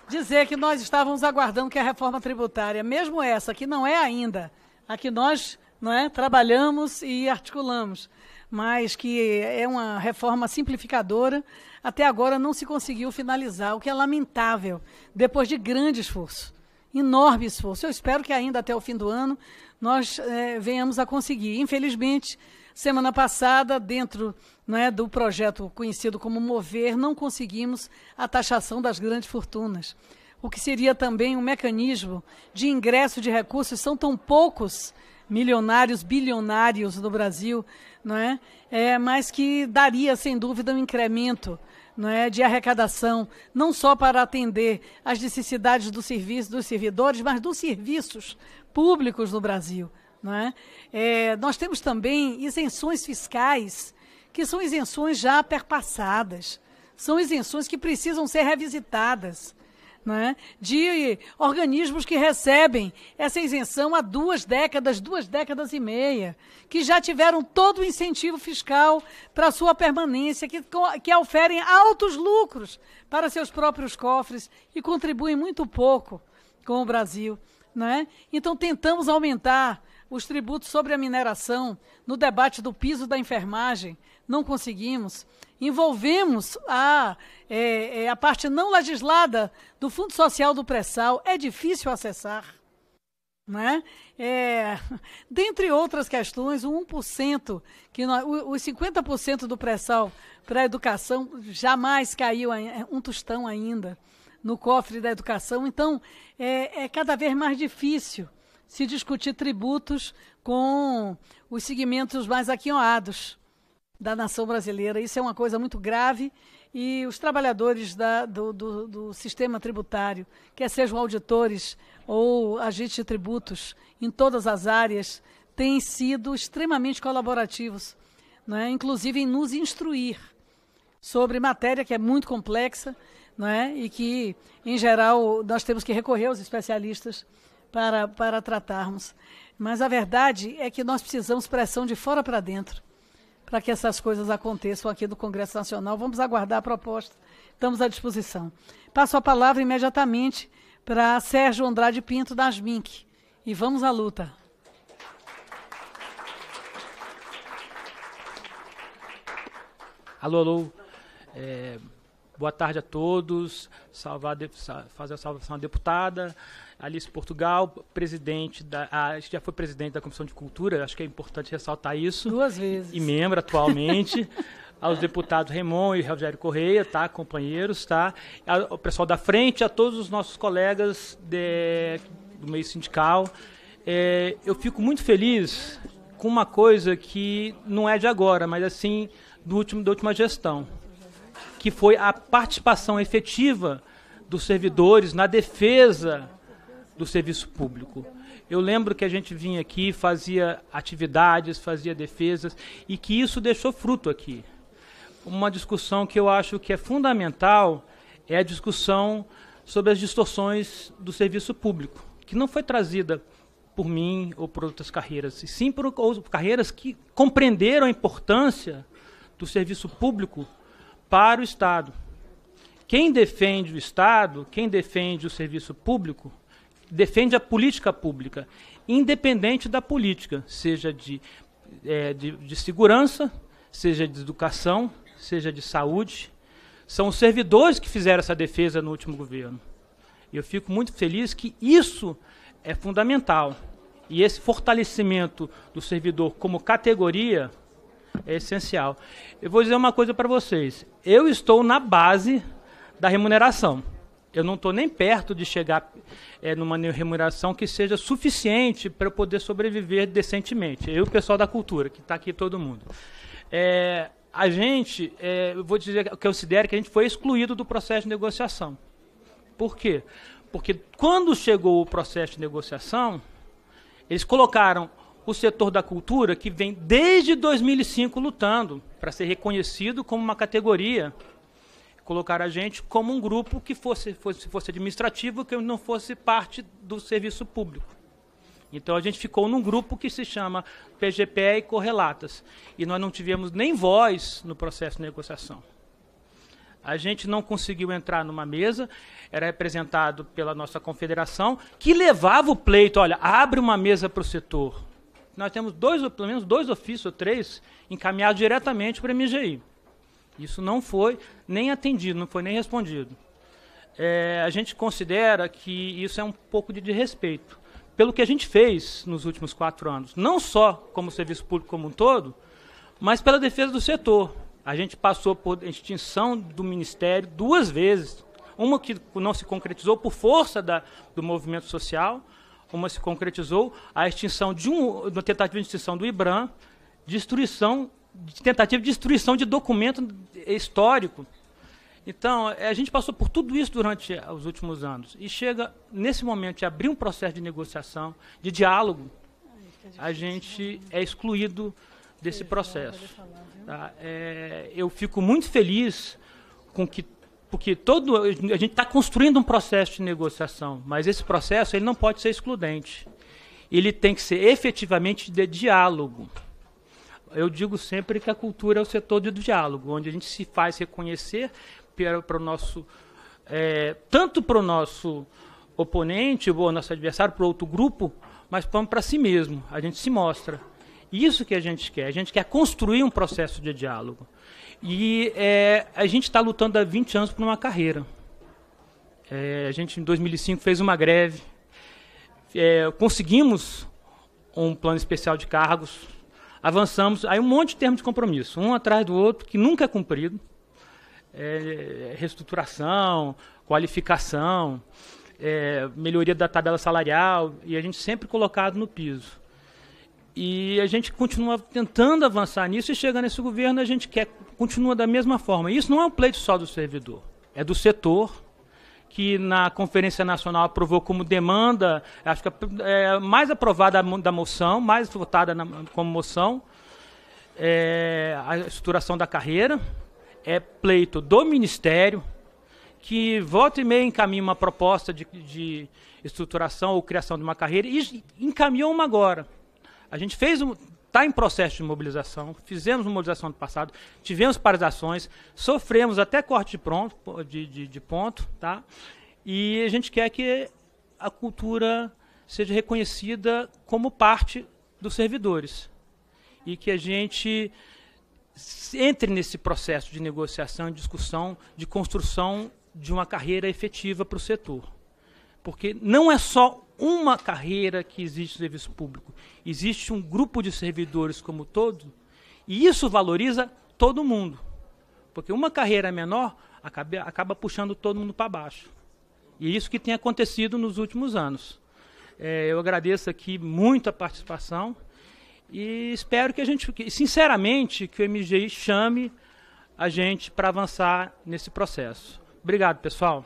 Dizer que nós estávamos aguardando que a reforma tributária, mesmo essa, que não é ainda, a que nós não é? Trabalhamos e articulamos, mas que é uma reforma simplificadora. Até agora não se conseguiu finalizar, o que é lamentável, depois de grande esforço, enorme esforço. Eu espero que ainda até o fim do ano nós é, venhamos a conseguir. Infelizmente, semana passada, dentro é, do projeto conhecido como Mover, não conseguimos a taxação das grandes fortunas. O que seria também um mecanismo de ingresso de recursos, são tão poucos milionários, bilionários no Brasil, não é? é mas que daria, sem dúvida, um incremento não é, de arrecadação, não só para atender às necessidades do serviço, dos servidores, mas dos serviços públicos no Brasil. Não é? é nós temos também isenções fiscais, que são isenções já perpassadas, são isenções que precisam ser revisitadas né, de organismos que recebem essa isenção há duas décadas, duas décadas e meia, que já tiveram todo o incentivo fiscal para sua permanência, que, que oferem altos lucros para seus próprios cofres e contribuem muito pouco com o Brasil. Né? Então, tentamos aumentar os tributos sobre a mineração no debate do piso da enfermagem não conseguimos. Envolvemos a, é, é, a parte não legislada do Fundo Social do Pré-Sal, é difícil acessar. Né? É, dentre outras questões, o 1%, que nós, os 50% do pré-sal para a educação jamais caiu é, um tostão ainda no cofre da educação. Então, é, é cada vez mais difícil se discutir tributos com os segmentos mais aquinhoados da nação brasileira. Isso é uma coisa muito grave e os trabalhadores da, do, do, do, sistema tributário, quer sejam auditores ou agentes de tributos em todas as áreas, têm sido extremamente colaborativos, né? inclusive em nos instruir sobre matéria que é muito complexa né? e que, em geral, nós temos que recorrer aos especialistas para, para tratarmos. Mas a verdade é que nós precisamos pressão de fora para dentro para que essas coisas aconteçam aqui do Congresso Nacional. Vamos aguardar a proposta. Estamos à disposição. Passo a palavra imediatamente para Sérgio Andrade Pinto, da Asmink. E vamos à luta. Alô, alô. É, boa tarde a todos. Salvar, fazer a salvação à deputada. Alice Portugal, presidente da. A, já foi presidente da Comissão de Cultura, acho que é importante ressaltar isso. Duas vezes. E, membro atualmente. aos deputados Remon e Rogério Correia, tá? Companheiros, tá? O pessoal da frente, a todos os nossos colegas de, do meio sindical. É, eu fico muito feliz com uma coisa que não é de agora, mas assim, do último, da última gestão, que foi a participação efetiva dos servidores na defesa do serviço público. Eu lembro que a gente vinha aqui, fazia atividades, fazia defesas e que isso deixou fruto aqui. Uma discussão que eu acho que é fundamental é a discussão sobre as distorções do serviço público, que não foi trazida por mim ou por outras carreiras, e sim por, por carreiras que compreenderam a importância do serviço público para o Estado. Quem defende o Estado, quem defende o serviço público, defende a política pública, independente da política, seja de, é, de, de segurança, seja de educação, seja de saúde. São os servidores que fizeram essa defesa no último governo. Eu fico muito feliz que isso é fundamental. E esse fortalecimento do servidor como categoria é essencial. Eu vou dizer uma coisa para vocês. Eu estou na base da remuneração. Eu não estou nem perto de chegar é, numa remuneração que seja suficiente para eu poder sobreviver decentemente. Eu e o pessoal da cultura, que está aqui todo mundo. É, a gente, é, eu vou dizer que eu considero que a gente foi excluído do processo de negociação. Por quê? Porque quando chegou o processo de negociação, eles colocaram o setor da cultura, que vem desde 2005 lutando para ser reconhecido como uma categoria colocar a gente como um grupo que fosse, fosse, fosse administrativo, que não fosse parte do serviço público. Então a gente ficou num grupo que se chama PGPE e Correlatas. E nós não tivemos nem voz no processo de negociação. A gente não conseguiu entrar numa mesa, era representado pela nossa confederação, que levava o pleito, olha, abre uma mesa para o setor. Nós temos dois, pelo menos dois ofícios ou três encaminhados diretamente para o MGI. Isso não foi nem atendido, não foi nem respondido. É, a gente considera que isso é um pouco de desrespeito pelo que a gente fez nos últimos quatro anos, não só como serviço público como um todo, mas pela defesa do setor. A gente passou por extinção do Ministério duas vezes. Uma que não se concretizou por força da, do movimento social, uma se concretizou a extinção de um, uma tentativa de extinção do IBRAM, destruição de tentativa de destruição de documento histórico. Então, eh, a gente passou por tudo isso durante os últimos anos. E chega, nesse momento, de abrir um processo de negociação, de diálogo, ah, é a gente né? é excluído desse é, processo. Tá? Eh, eu fico muito feliz com que porque todo a gente está construindo um processo de negociação, mas esse processo ele não pode ser excludente. Ele tem que ser efetivamente de diálogo. Eu digo sempre que a cultura é o setor do diálogo, onde a gente se faz reconhecer para o nosso é, tanto para o nosso oponente ou nosso adversário, para outro grupo, mas para si mesmo. A gente se mostra. Isso que a gente quer. A gente quer construir um processo de diálogo. E é, a gente está lutando há 20 anos por uma carreira. É, a gente, em 2005, fez uma greve. É, conseguimos um plano especial de cargos avançamos, aí um monte de termos de compromisso, um atrás do outro, que nunca é cumprido. É, é, reestruturação, qualificação, é, melhoria da tabela salarial, e a gente sempre colocado no piso. E a gente continua tentando avançar nisso e chega nesse governo, a gente quer continua da mesma forma. Isso não é um pleito só do servidor, é do setor, que na Conferência Nacional aprovou como demanda, acho que é mais aprovada da moção, mais votada na, como moção, é, a estruturação da carreira, é pleito do Ministério, que volta e meia encaminha uma proposta de, de estruturação ou criação de uma carreira e encaminhou uma agora. A gente fez um, está em processo de mobilização, fizemos mobilização no passado, tivemos paralisações, sofremos até corte de, pronto, de, de, de ponto, tá? E a gente quer que a cultura seja reconhecida como parte dos servidores e que a gente entre nesse processo de negociação, de discussão, de construção de uma carreira efetiva para o setor. Porque não é só uma carreira que existe no serviço público. Existe um grupo de servidores como todo, e isso valoriza todo mundo. Porque uma carreira menor acaba, acaba puxando todo mundo para baixo. E é isso que tem acontecido nos últimos anos. É, eu agradeço aqui muito a participação e espero que a gente, sinceramente, que o MGI chame a gente para avançar nesse processo. Obrigado, pessoal.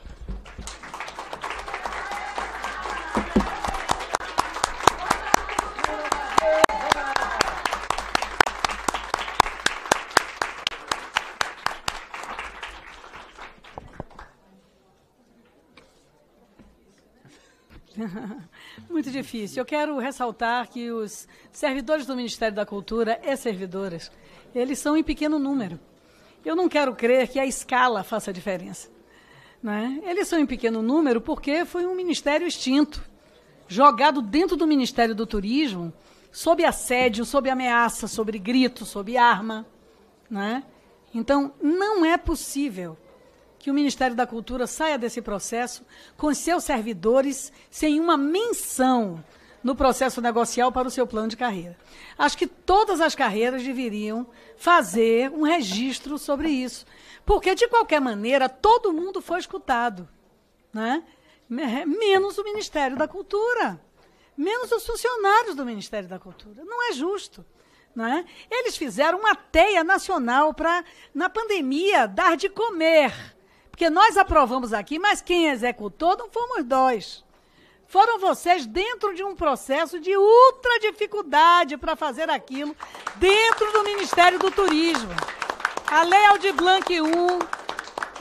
difícil. Eu quero ressaltar que os servidores do Ministério da Cultura e servidoras, eles são em pequeno número. Eu não quero crer que a escala faça diferença. Né? Eles são em pequeno número porque foi um ministério extinto, jogado dentro do Ministério do Turismo, sob assédio, sob ameaça, sob grito, sob arma. Né? Então, não é possível que o Ministério da Cultura saia desse processo com seus servidores sem uma menção no processo negocial para o seu plano de carreira. Acho que todas as carreiras deveriam fazer um registro sobre isso, porque de qualquer maneira todo mundo foi escutado, né? É, menos o Ministério da Cultura, menos os funcionários do Ministério da Cultura. Não é justo. né? Eles fizeram uma teia nacional para, na pandemia, dar de comer porque nós aprovamos aqui, mas quem executou não fomos nós. Foram vocês dentro de um processo de ultra dificuldade para fazer aquilo dentro do Ministério do Turismo. A Lei Aldir Blanc 1,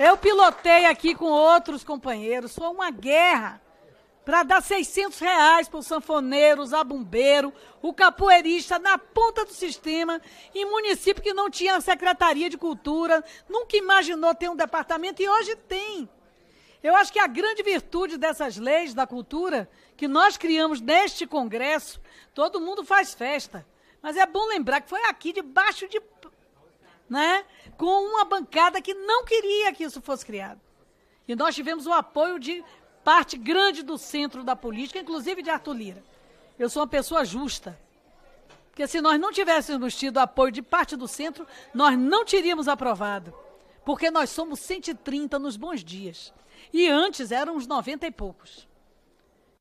eu pilotei aqui com outros companheiros, foi uma guerra para dar 600 reais para o sanfoneiro, o zabumbeiro, o capoeirista na ponta do sistema, em município que não tinha Secretaria de Cultura, nunca imaginou ter um departamento e hoje tem. Eu acho que a grande virtude dessas leis da cultura que nós criamos neste Congresso, todo mundo faz festa. Mas é bom lembrar que foi aqui debaixo de. Né, com uma bancada que não queria que isso fosse criado. E nós tivemos o apoio de parte grande do centro da política, inclusive de Arthur Lira. Eu sou uma pessoa justa. Porque se nós não tivéssemos tido apoio de parte do centro, nós não teríamos aprovado. Porque nós somos 130 nos bons dias. E antes eram uns 90 e poucos.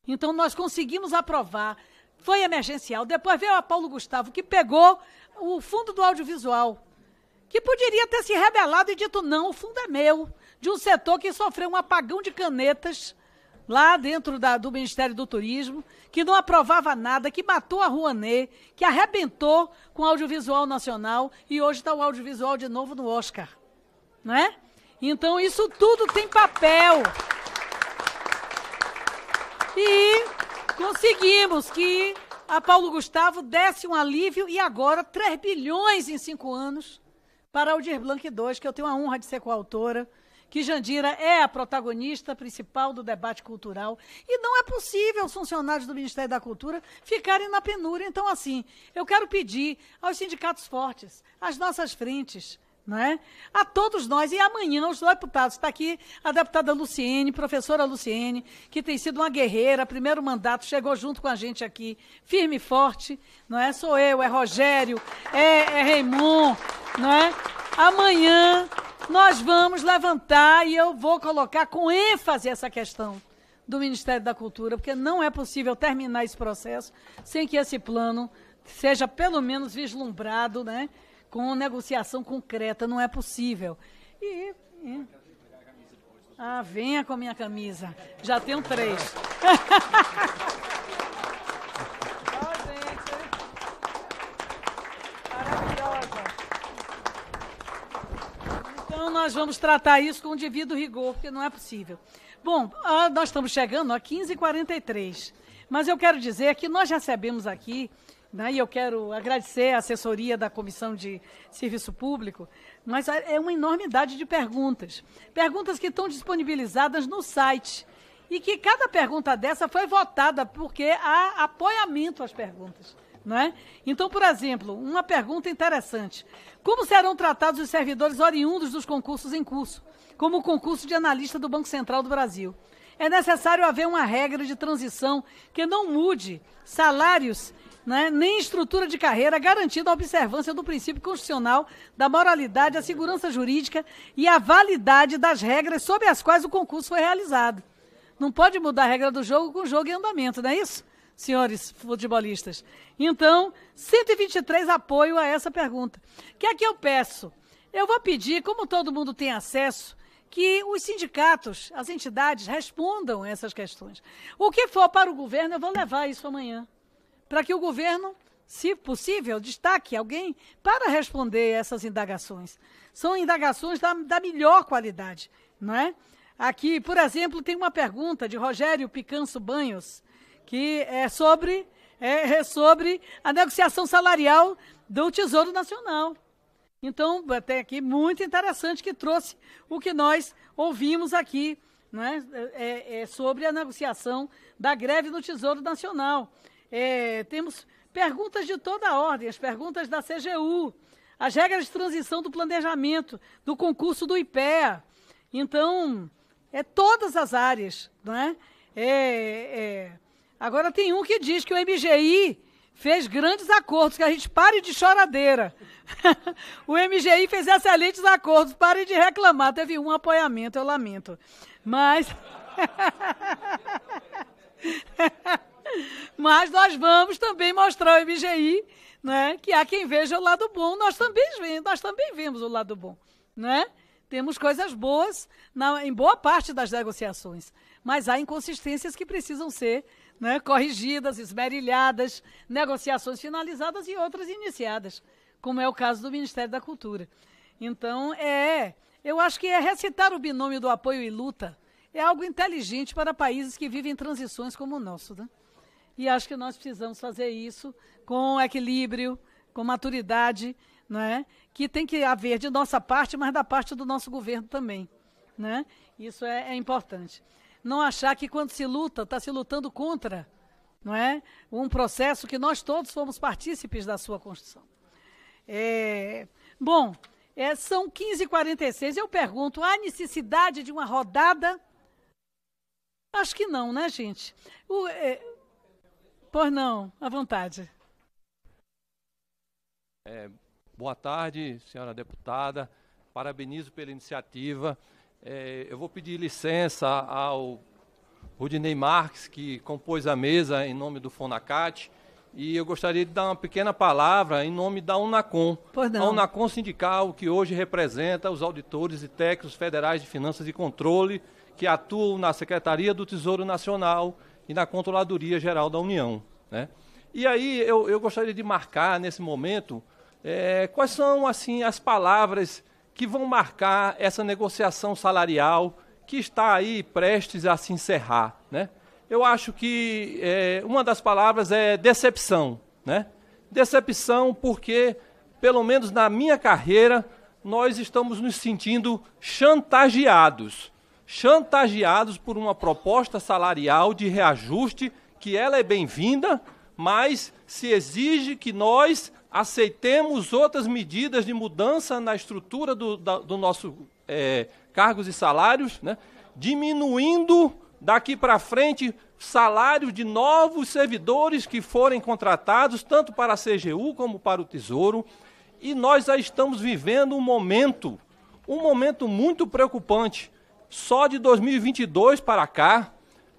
Então nós conseguimos aprovar. Foi emergencial. Depois veio a Paulo Gustavo, que pegou o fundo do audiovisual, que poderia ter se rebelado e dito: não, o fundo é meu, de um setor que sofreu um apagão de canetas lá dentro da, do Ministério do Turismo, que não aprovava nada, que matou a Rouanet, que arrebentou com o audiovisual nacional e hoje está o audiovisual de novo no Oscar. Não é? Então isso tudo tem papel. E conseguimos que a Paulo Gustavo desse um alívio e agora 3 bilhões em cinco anos para o Dir Blanc 2, que eu tenho a honra de ser coautora que Jandira é a protagonista principal do debate cultural e não é possível os funcionários do Ministério da Cultura ficarem na penúria. Então, assim, eu quero pedir aos sindicatos fortes, às nossas frentes, né? A todos nós e amanhã os deputados. Está aqui a deputada Luciene, professora Luciene, que tem sido uma guerreira, primeiro mandato, chegou junto com a gente aqui, firme e forte, não é? Sou eu, é Rogério, é, é não é? Amanhã nós vamos levantar e eu vou colocar com ênfase essa questão do Ministério da Cultura, porque não é possível terminar esse processo sem que esse plano seja pelo menos vislumbrado, né? com negociação concreta, não é possível. E. e... Ah, venha com a minha camisa. Já tenho três. Então, nós vamos tratar isso com devido rigor, porque não é possível. Bom, nós estamos chegando a 15h43, mas eu quero dizer que nós recebemos aqui né? E eu quero agradecer a assessoria da Comissão de Serviço Público, mas é, é uma enormidade de perguntas. Perguntas que estão disponibilizadas no site. E que cada pergunta dessa foi votada porque há apoiamento às perguntas. Né? Então, por exemplo, uma pergunta interessante: Como serão tratados os servidores oriundos dos concursos em curso, como o concurso de analista do Banco Central do Brasil? É necessário haver uma regra de transição que não mude salários né, nem estrutura de carreira garantida a observância do princípio constitucional da moralidade, a segurança jurídica e a validade das regras sob as quais o concurso foi realizado. Não pode mudar a regra do jogo com o jogo em andamento, não é isso? senhores futebolistas. Então, 123 apoio a essa pergunta. O que é que eu peço? Eu vou pedir, como todo mundo tem acesso, que os sindicatos, as entidades respondam essas questões. O que for para o governo, eu vou levar isso amanhã para que o governo, se possível, destaque alguém para responder essas indagações. São indagações da, da melhor qualidade, não é? Aqui, por exemplo, tem uma pergunta de Rogério Picanso Banhos, que é sobre, é, é sobre a negociação salarial do Tesouro Nacional. Então, até aqui, muito interessante que trouxe o que nós ouvimos aqui né, é, é sobre a negociação da greve no Tesouro Nacional. É, temos perguntas de toda a ordem, as perguntas da CGU, as regras de transição do planejamento, do concurso do IPEA. Então, é todas as áreas, né? É, é. Agora tem um que diz que o MGI fez grandes acordos, que a gente pare de choradeira. o MGI fez excelentes acordos, pare de reclamar. Teve um apoiamento, eu lamento. Mas. Mas nós vamos também mostrar o MGI, né? Que há quem veja o lado bom, nós também vemos, nós também vemos o lado bom, né? Temos coisas boas na, em boa parte das negociações, mas há inconsistências que precisam ser né, corrigidas, esmerilhadas, negociações finalizadas e outras iniciadas, como é o caso do Ministério da Cultura. Então, é, eu acho que é recitar o binômio do apoio e luta é algo inteligente para países que vivem transições como o nosso. Né? E acho que nós precisamos fazer isso com equilíbrio, com maturidade, é, que tem que haver de nossa parte, mas da parte do nosso governo também. Né? Isso é, é importante. Não achar que quando se luta, está se lutando contra não é? um processo que nós todos fomos partícipes da sua construção. É, bom, é, são 15h46. Eu pergunto: há necessidade de uma rodada? Acho que não, né, gente? O, é, por não, à vontade. É, boa tarde, senhora deputada. Parabenizo pela iniciativa. É, eu vou pedir licença ao Rudinei Marques, que compôs a mesa em nome do Fonacate. E eu gostaria de dar uma pequena palavra em nome da UNACOM, a UNACOM Sindical, que hoje representa os auditores e técnicos federais de finanças e controle, que atuam na Secretaria do Tesouro Nacional, e na Controladoria Geral da União. Né? E aí eu, eu gostaria de marcar nesse momento é, quais são assim as palavras que vão marcar essa negociação salarial que está aí prestes a se encerrar. Né? Eu acho que é, uma das palavras é decepção. Né? Decepção porque, pelo menos na minha carreira, nós estamos nos sentindo chantageados chantageados por uma proposta salarial de reajuste, que ela é bem-vinda, mas se exige que nós aceitemos outras medidas de mudança na estrutura do, da, do nosso é, cargos e salários, né? diminuindo daqui para frente salário de novos servidores que forem contratados, tanto para a CGU como para o Tesouro. E nós já estamos vivendo um momento, um momento muito preocupante, só de 2022 para cá,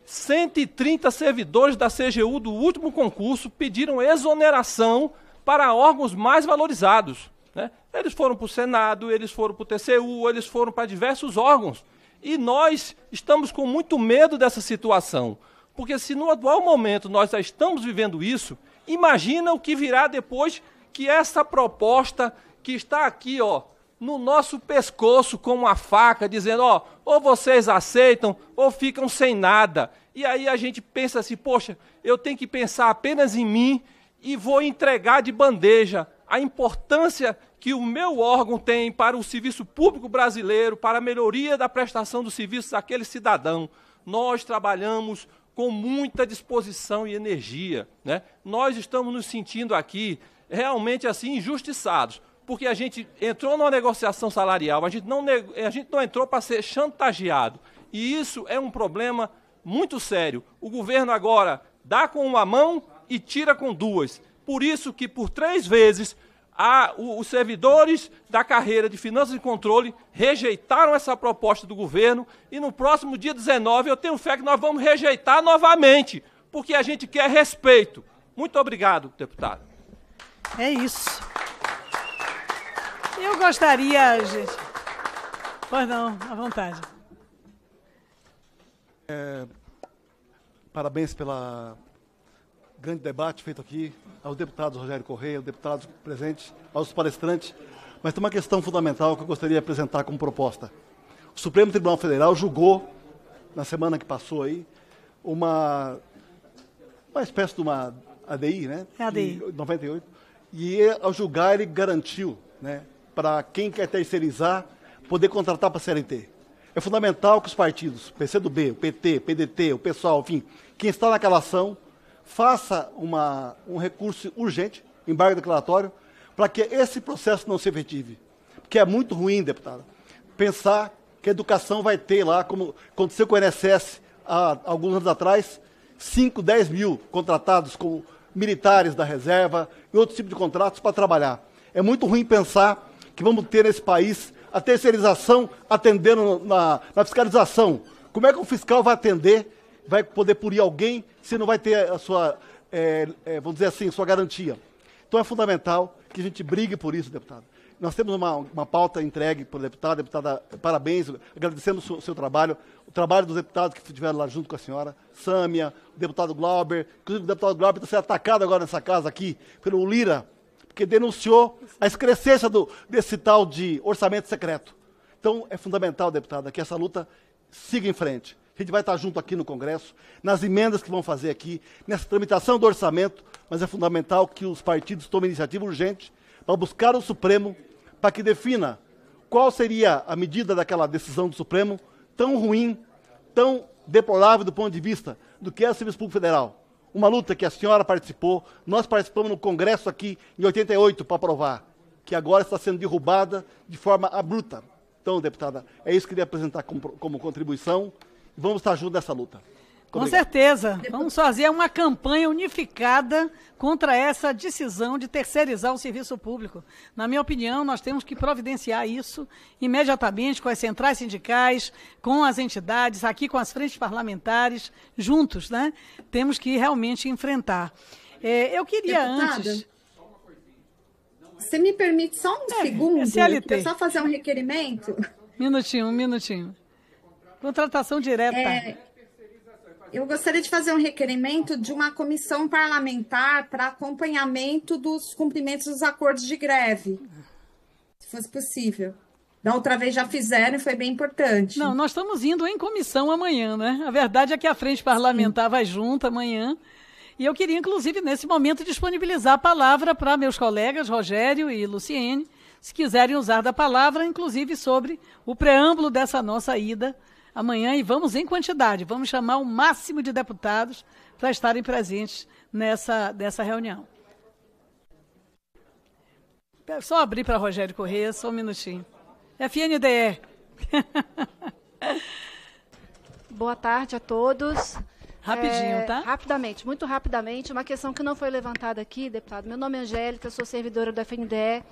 130 servidores da CGU do último concurso pediram exoneração para órgãos mais valorizados. Né? Eles foram para o Senado, eles foram para o TCU, eles foram para diversos órgãos. E nós estamos com muito medo dessa situação. Porque se no atual momento nós já estamos vivendo isso, imagina o que virá depois que essa proposta que está aqui, ó, no nosso pescoço com uma faca, dizendo: ó, ou vocês aceitam ou ficam sem nada. E aí a gente pensa assim: poxa, eu tenho que pensar apenas em mim e vou entregar de bandeja a importância que o meu órgão tem para o serviço público brasileiro, para a melhoria da prestação dos serviços daquele cidadão. Nós trabalhamos com muita disposição e energia. Né? Nós estamos nos sentindo aqui realmente assim injustiçados porque a gente entrou numa negociação salarial, a gente não, a gente não entrou para ser chantageado. E isso é um problema muito sério. O governo agora dá com uma mão e tira com duas. Por isso que, por três vezes, a, o, os servidores da carreira de finanças e controle rejeitaram essa proposta do governo e no próximo dia 19 eu tenho fé que nós vamos rejeitar novamente, porque a gente quer respeito. Muito obrigado, deputado. É isso. Eu gostaria, gente. Pois não, à vontade. É, parabéns pelo grande debate feito aqui, aos deputados Rogério Correia, aos deputados presentes, aos palestrantes. Mas tem uma questão fundamental que eu gostaria de apresentar como proposta. O Supremo Tribunal Federal julgou, na semana que passou aí, uma, uma espécie de uma ADI, né? É ADI. De 98. E ao julgar, ele garantiu né, para quem quer terceirizar poder contratar para a CLT. É fundamental que os partidos, PCdoB, o PT, PDT, o pessoal, enfim, quem está naquela ação, faça uma, um recurso urgente, embargo declaratório, para que esse processo não se efetive. Porque é muito ruim, deputada, pensar que a educação vai ter lá, como aconteceu com o INSS há alguns anos atrás, 5, 10 mil contratados como militares da reserva e outros tipos de contratos para trabalhar. É muito ruim pensar que vamos ter nesse país, a terceirização atendendo na, na fiscalização. Como é que o fiscal vai atender, vai poder punir alguém se não vai ter a sua, é, é, vamos dizer assim, sua garantia? Então é fundamental que a gente brigue por isso, deputado. Nós temos uma, uma pauta entregue pelo deputado. Deputada, parabéns, agradecemos o seu, seu, trabalho, o trabalho dos deputados que estiveram lá junto com a senhora, Sâmia, o deputado Glauber. Inclusive, o deputado Glauber está sendo atacado agora nessa casa aqui pelo Lira, porque denunciou a excrescência do, desse tal de orçamento secreto. Então, é fundamental, deputada, que essa luta siga em frente. A gente vai estar junto aqui no Congresso, nas emendas que vão fazer aqui, nessa tramitação do orçamento, mas é fundamental que os partidos tomem iniciativa urgente para buscar o Supremo para que defina qual seria a medida daquela decisão do Supremo tão ruim, tão deplorável do ponto de vista do que é o Serviço Público Federal uma luta que a senhora participou, nós participamos no Congresso aqui em 88 para aprovar, que agora está sendo derrubada de forma abrupta. Então, deputada, é isso que eu queria apresentar como, como contribuição. Vamos estar juntos nessa luta. Com Obrigado. certeza. Vamos fazer uma campanha unificada contra essa decisão de terceirizar o serviço público. Na minha opinião, nós temos que providenciar isso imediatamente com as centrais sindicais, com as entidades, aqui com as frentes parlamentares, juntos, né? Temos que realmente enfrentar. É, eu queria Deputada, antes. Você me permite só um é, segundo? CLT. É só fazer um requerimento? Minutinho, um minutinho. Contratação direta. É... Eu gostaria de fazer um requerimento de uma comissão parlamentar para acompanhamento dos cumprimentos dos acordos de greve, se fosse possível. Da outra vez já fizeram e foi bem importante. Não, nós estamos indo em comissão amanhã, né? A verdade é que a frente parlamentar Sim. vai junto amanhã. E eu queria, inclusive, nesse momento, disponibilizar a palavra para meus colegas Rogério e Luciene, se quiserem usar da palavra, inclusive sobre o preâmbulo dessa nossa ida amanhã e vamos em quantidade. Vamos chamar o máximo de deputados para estarem presentes nessa, nessa reunião. Só abrir para Rogério Corrêa, só um minutinho. FNDE. Boa tarde a todos. Rapidinho, é, tá? Rapidamente, muito rapidamente, uma questão que não foi levantada aqui, deputado. Meu nome é Angélica, sou servidora do FNDE,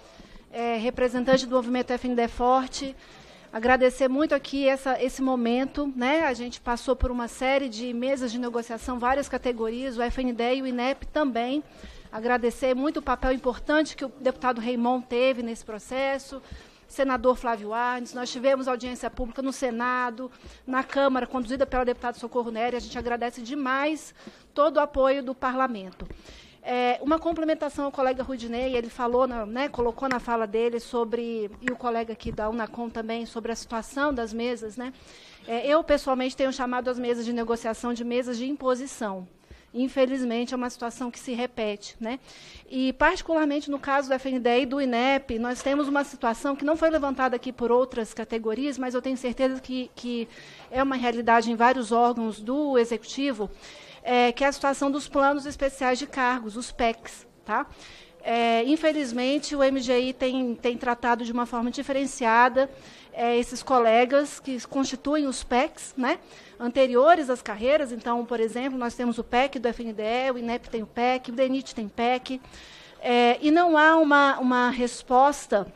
é, representante do movimento FNDE Forte agradecer muito aqui essa, esse momento. Né? A gente passou por uma série de mesas de negociação, várias categorias, o FNDE e o INEP também. Agradecer muito o papel importante que o deputado Reimon teve nesse processo, senador Flávio Arnes, nós tivemos audiência pública no Senado, na Câmara, conduzida pela deputada Socorro Nery, a gente agradece demais todo o apoio do parlamento. É, uma complementação ao colega Rudinei, ele falou, na, né, colocou na fala dele sobre, e o colega aqui da Unacom também, sobre a situação das mesas. Né? É, eu, pessoalmente, tenho chamado as mesas de negociação de mesas de imposição. Infelizmente, é uma situação que se repete. Né? E, particularmente, no caso do FNDE e do INEP, nós temos uma situação que não foi levantada aqui por outras categorias, mas eu tenho certeza que, que é uma realidade em vários órgãos do Executivo, é, que é a situação dos planos especiais de cargos, os PECs. Tá? É, infelizmente, o MGI tem, tem tratado de uma forma diferenciada é, esses colegas que constituem os PECs né, anteriores às carreiras. Então, por exemplo, nós temos o PEC do FNDE, o INEP tem o PEC, o DENIT tem PEC. É, e não há uma, uma resposta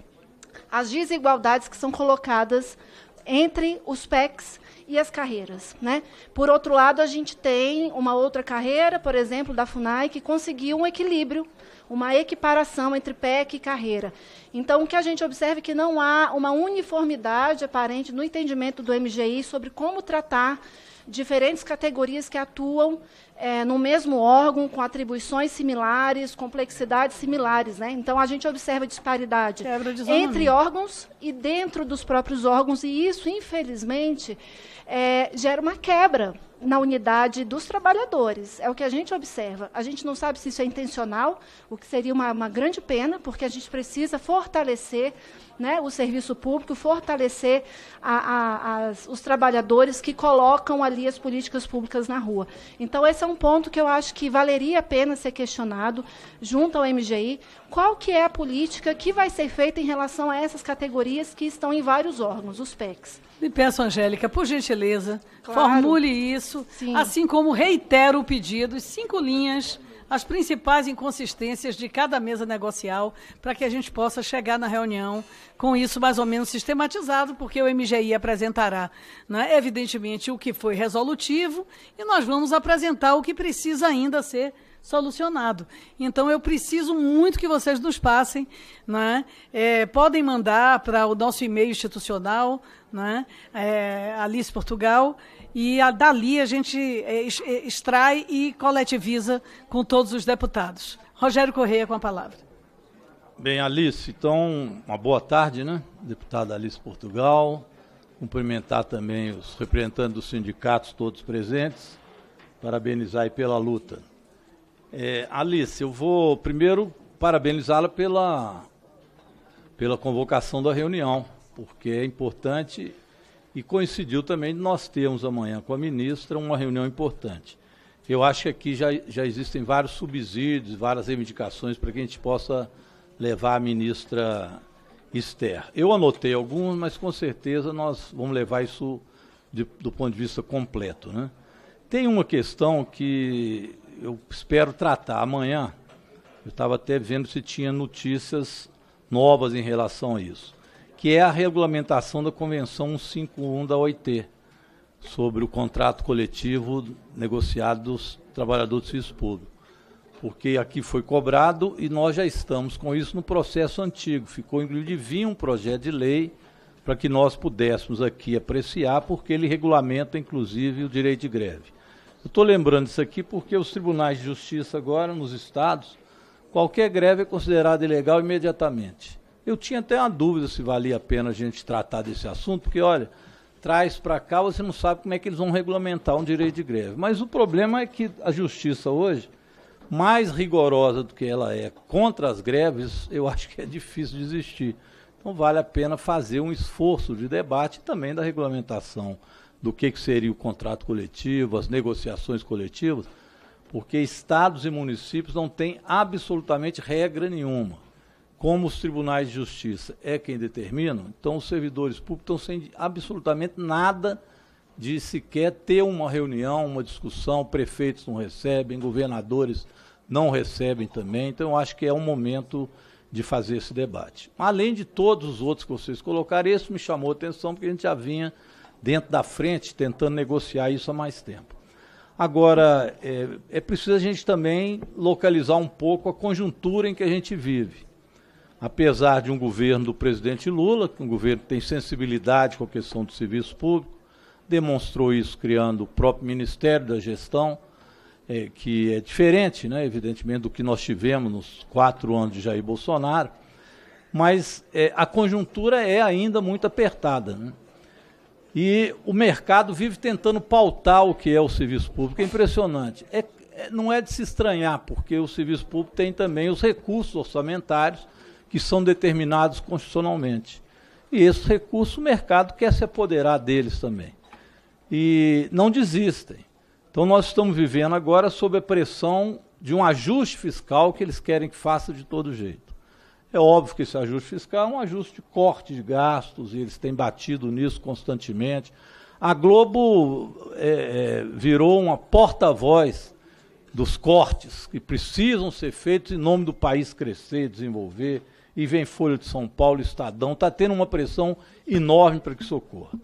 às desigualdades que são colocadas entre os PECs e as carreiras. Né? Por outro lado, a gente tem uma outra carreira, por exemplo, da FUNAI, que conseguiu um equilíbrio, uma equiparação entre PEC e carreira. Então, o que a gente observa é que não há uma uniformidade aparente no entendimento do MGI sobre como tratar diferentes categorias que atuam é, no mesmo órgão, com atribuições similares, complexidades similares. Né? Então, a gente observa disparidade entre né? órgãos e dentro dos próprios órgãos, e isso, infelizmente, é, gera uma quebra na unidade dos trabalhadores. É o que a gente observa. A gente não sabe se isso é intencional, o que seria uma, uma grande pena, porque a gente precisa fortalecer né, o serviço público, fortalecer a, a, as, os trabalhadores que colocam ali as políticas públicas na rua. Então, esse é um ponto que eu acho que valeria a pena ser questionado junto ao MGI. Qual que é a política que vai ser feita em relação a essas categorias que estão em vários órgãos, os PECs? Me peço, Angélica, por gentileza, claro. formule isso, Sim. assim como reitero o pedido, cinco linhas as principais inconsistências de cada mesa negocial para que a gente possa chegar na reunião com isso mais ou menos sistematizado, porque o MGI apresentará, né, evidentemente, o que foi resolutivo e nós vamos apresentar o que precisa ainda ser solucionado. Então eu preciso muito que vocês nos passem, né? É, podem mandar para o nosso e-mail institucional, né? É, Alice Portugal e a, dali a gente eh, eh, extrai e coletiviza com todos os deputados. Rogério Correia com a palavra. Bem, Alice, então, uma boa tarde, né? Deputada Alice Portugal, cumprimentar também os representantes dos sindicatos todos presentes, parabenizar aí pela luta. É, Alice, eu vou primeiro parabenizá-la pela, pela convocação da reunião, porque é importante e coincidiu também de nós termos amanhã com a ministra uma reunião importante. Eu acho que aqui já, já existem vários subsídios, várias reivindicações para que a gente possa levar a ministra Esther. Eu anotei alguns, mas com certeza nós vamos levar isso de, do ponto de vista completo. Né? Tem uma questão que eu espero tratar amanhã. Eu estava até vendo se tinha notícias novas em relação a isso que é a regulamentação da Convenção 151 da OIT, sobre o contrato coletivo negociado dos trabalhadores do serviço público. Porque aqui foi cobrado e nós já estamos com isso no processo antigo. Ficou, inclusive, vir um projeto de lei para que nós pudéssemos aqui apreciar, porque ele regulamenta, inclusive, o direito de greve. Eu estou lembrando isso aqui porque os tribunais de justiça agora, nos estados, qualquer greve é considerada ilegal imediatamente. Eu tinha até uma dúvida se valia a pena a gente tratar desse assunto, porque, olha, traz para cá, você não sabe como é que eles vão regulamentar um direito de greve. Mas o problema é que a justiça hoje, mais rigorosa do que ela é contra as greves, eu acho que é difícil de existir. Então vale a pena fazer um esforço de debate também da regulamentação do que, que seria o contrato coletivo, as negociações coletivas, porque estados e municípios não têm absolutamente regra nenhuma como os tribunais de justiça é quem determinam, então os servidores públicos estão sem absolutamente nada de sequer ter uma reunião, uma discussão, prefeitos não recebem, governadores não recebem também. Então, eu acho que é um momento de fazer esse debate. Além de todos os outros que vocês colocaram, esse me chamou a atenção, porque a gente já vinha dentro da frente tentando negociar isso há mais tempo. Agora, é, é preciso a gente também localizar um pouco a conjuntura em que a gente vive apesar de um governo do presidente Lula, que é um governo que tem sensibilidade com a questão do serviço público, demonstrou isso criando o próprio Ministério da Gestão, é, que é diferente, né, evidentemente, do que nós tivemos nos quatro anos de Jair Bolsonaro, mas é, a conjuntura é ainda muito apertada. Né? E o mercado vive tentando pautar o que é o serviço público. É impressionante. É, é não é de se estranhar, porque o serviço público tem também os recursos orçamentários que são determinados constitucionalmente. E esse recurso o mercado quer se apoderar deles também. E não desistem. Então nós estamos vivendo agora sob a pressão de um ajuste fiscal que eles querem que faça de todo jeito. É óbvio que esse ajuste fiscal é um ajuste de corte de gastos, e eles têm batido nisso constantemente. A Globo é, é virou uma porta-voz dos cortes que precisam ser feitos em nome do país crescer, desenvolver, e vem Folha de São Paulo, Estadão, está tendo uma pressão enorme para que isso ocorra.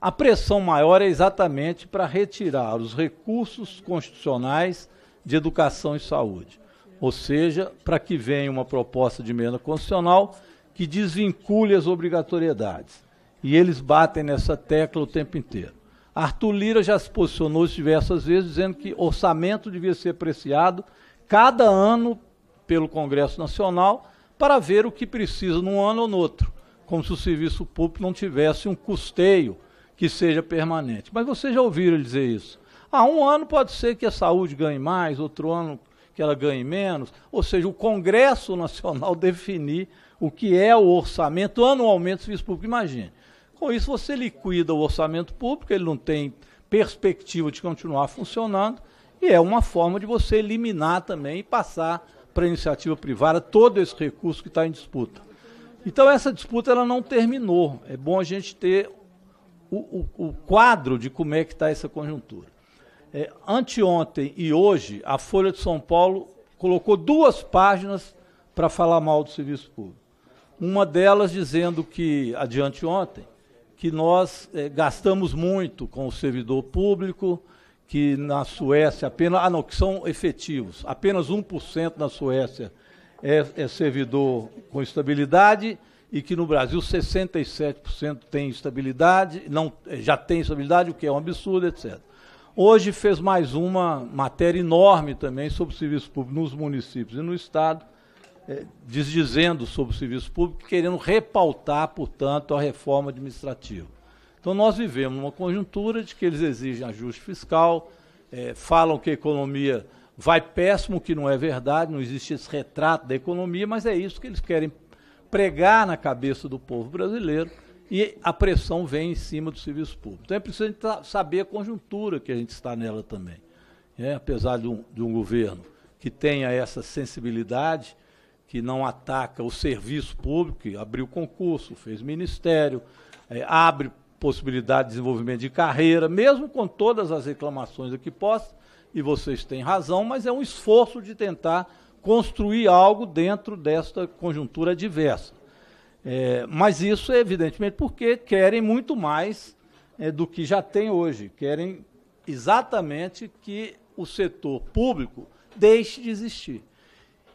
A pressão maior é exatamente para retirar os recursos constitucionais de educação e saúde, ou seja, para que venha uma proposta de emenda constitucional que desvincule as obrigatoriedades. E eles batem nessa tecla o tempo inteiro. Arthur Lira já se posicionou diversas vezes dizendo que orçamento devia ser apreciado cada ano pelo Congresso Nacional para ver o que precisa num ano ou no outro, como se o serviço público não tivesse um custeio que seja permanente. Mas vocês já ouviram dizer isso. Há ah, um ano pode ser que a saúde ganhe mais, outro ano que ela ganhe menos, ou seja, o Congresso Nacional definir o que é o orçamento anualmente do serviço público. Imagine. Com isso, você liquida o orçamento público, ele não tem perspectiva de continuar funcionando, e é uma forma de você eliminar também e passar para a iniciativa privada todo esse recurso que está em disputa. Então essa disputa ela não terminou. É bom a gente ter o, o, o quadro de como é que está essa conjuntura. É, anteontem e hoje, a Folha de São Paulo colocou duas páginas para falar mal do serviço público. Uma delas dizendo que, adiante ontem, que nós é, gastamos muito com o servidor público, que na Suécia apenas. Ah, não, que são efetivos. Apenas 1% na Suécia é, é servidor com estabilidade e que no Brasil 67% tem estabilidade, não, já tem estabilidade, o que é um absurdo, etc. Hoje fez mais uma matéria enorme também sobre o serviço público nos municípios e no Estado, é, desdizendo sobre o serviço público, querendo repautar, portanto, a reforma administrativa. Então, nós vivemos uma conjuntura de que eles exigem ajuste fiscal, é, falam que a economia vai péssimo, que não é verdade, não existe esse retrato da economia, mas é isso que eles querem pregar na cabeça do povo brasileiro e a pressão vem em cima do serviço público. Então é preciso saber a conjuntura que a gente está nela também. É, apesar de um, de um governo que tenha essa sensibilidade, que não ataca o serviço público, que abriu concurso, fez ministério, é, abre possibilidade de desenvolvimento de carreira, mesmo com todas as reclamações aqui postas, e vocês têm razão, mas é um esforço de tentar construir algo dentro desta conjuntura adversa. É, mas isso é evidentemente porque querem muito mais é, do que já tem hoje, querem exatamente que o setor público deixe de existir.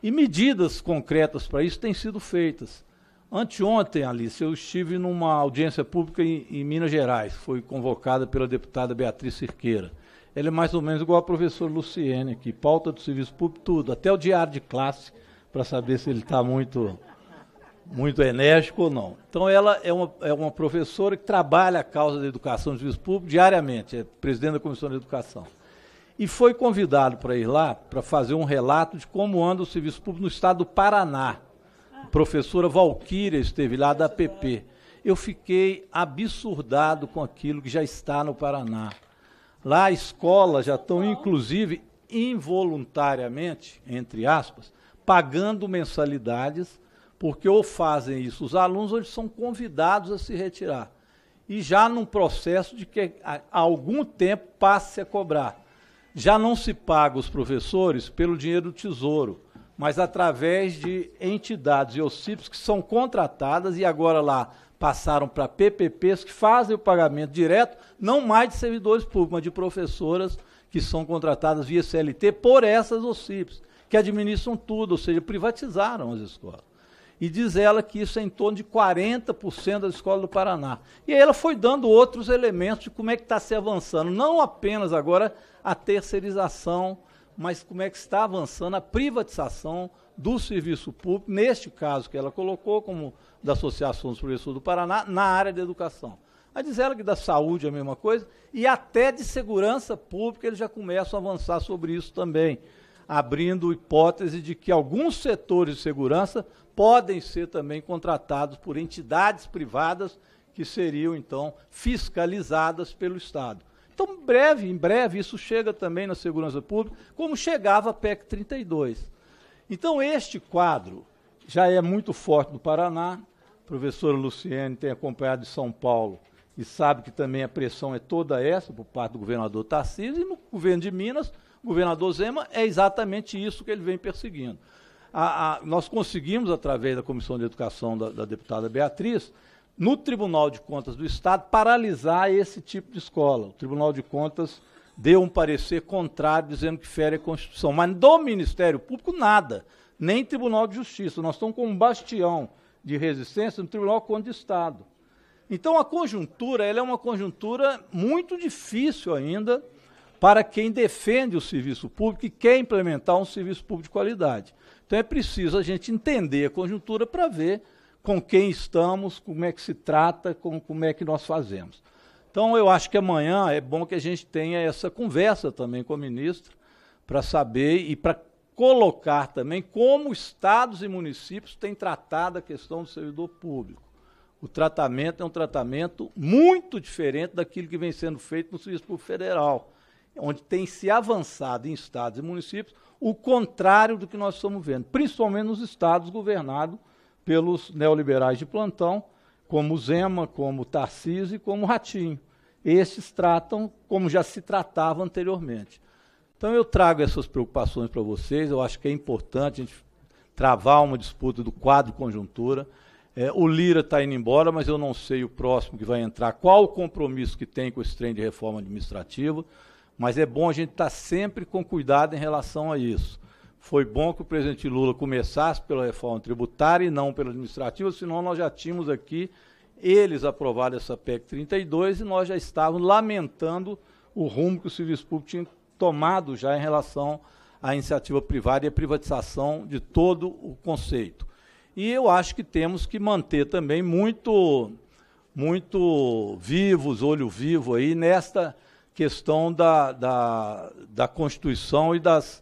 E medidas concretas para isso têm sido feitas. Anteontem, Alice, eu estive numa audiência pública em, em Minas Gerais, foi convocada pela deputada Beatriz Cirqueira. Ela é mais ou menos igual a professora Luciene aqui, pauta do serviço público, tudo, até o diário de classe, para saber se ele está muito muito enérgico ou não. Então, ela é uma, é uma professora que trabalha a causa da educação do serviço público diariamente, é presidente da Comissão de Educação. E foi convidado para ir lá para fazer um relato de como anda o serviço público no estado do Paraná professora Valquíria esteve lá da PP. Eu fiquei absurdado com aquilo que já está no Paraná. Lá escolas já estão, inclusive, involuntariamente, entre aspas, pagando mensalidades, porque ou fazem isso os alunos ou são convidados a se retirar. E já num processo de que há algum tempo passe a cobrar. Já não se paga os professores pelo dinheiro do tesouro mas através de entidades e OCIPs que são contratadas e agora lá passaram para PPPs que fazem o pagamento direto, não mais de servidores públicos, mas de professoras que são contratadas via CLT por essas OCIPs, que administram tudo, ou seja, privatizaram as escolas. E diz ela que isso é em torno de 40% das escolas do Paraná. E aí ela foi dando outros elementos de como é que está se avançando, não apenas agora a terceirização mas como é que está avançando a privatização do serviço público, neste caso que ela colocou, como da Associação dos Professores do Paraná, na área da educação. Mas diz ela que da saúde é a mesma coisa, e até de segurança pública eles já começam a avançar sobre isso também, abrindo hipótese de que alguns setores de segurança podem ser também contratados por entidades privadas que seriam, então, fiscalizadas pelo Estado. Então, em breve, em breve, isso chega também na segurança pública, como chegava a PEC 32. Então, este quadro já é muito forte no Paraná. A professora Luciene tem acompanhado de São Paulo e sabe que também a pressão é toda essa por parte do governador Tarcísio, e no governo de Minas, o governador Zema, é exatamente isso que ele vem perseguindo. A, a, nós conseguimos, através da Comissão de Educação da, da deputada Beatriz, no Tribunal de Contas do Estado paralisar esse tipo de escola. O Tribunal de Contas deu um parecer contrário dizendo que fere a Constituição, mas do Ministério Público nada, nem Tribunal de Justiça. Nós estamos com um bastião de resistência no Tribunal de Contas do Estado. Então a conjuntura, ela é uma conjuntura muito difícil ainda para quem defende o serviço público e quer implementar um serviço público de qualidade. Então é preciso a gente entender a conjuntura para ver com quem estamos, como é que se trata, com, como é que nós fazemos. Então, eu acho que amanhã é bom que a gente tenha essa conversa também com a ministra, para saber e para colocar também como estados e municípios têm tratado a questão do servidor público. O tratamento é um tratamento muito diferente daquilo que vem sendo feito no Serviço Público Federal, onde tem se avançado em estados e municípios o contrário do que nós estamos vendo, principalmente nos estados governados pelos neoliberais de plantão, como Zema, como Tarcísio e como Ratinho. Estes tratam como já se tratava anteriormente. Então eu trago essas preocupações para vocês, eu acho que é importante a gente travar uma disputa do quadro conjuntura. É, o Lira está indo embora, mas eu não sei o próximo que vai entrar, qual o compromisso que tem com esse trem de reforma administrativa, mas é bom a gente estar tá sempre com cuidado em relação a isso. Foi bom que o presidente Lula começasse pela reforma tributária e não pela administrativa, senão nós já tínhamos aqui eles aprovaram essa PEC 32 e nós já estávamos lamentando o rumo que o serviço público tinha tomado já em relação à iniciativa privada e à privatização de todo o conceito. E eu acho que temos que manter também muito muito vivos, olho vivo aí nesta questão da, da, da Constituição e das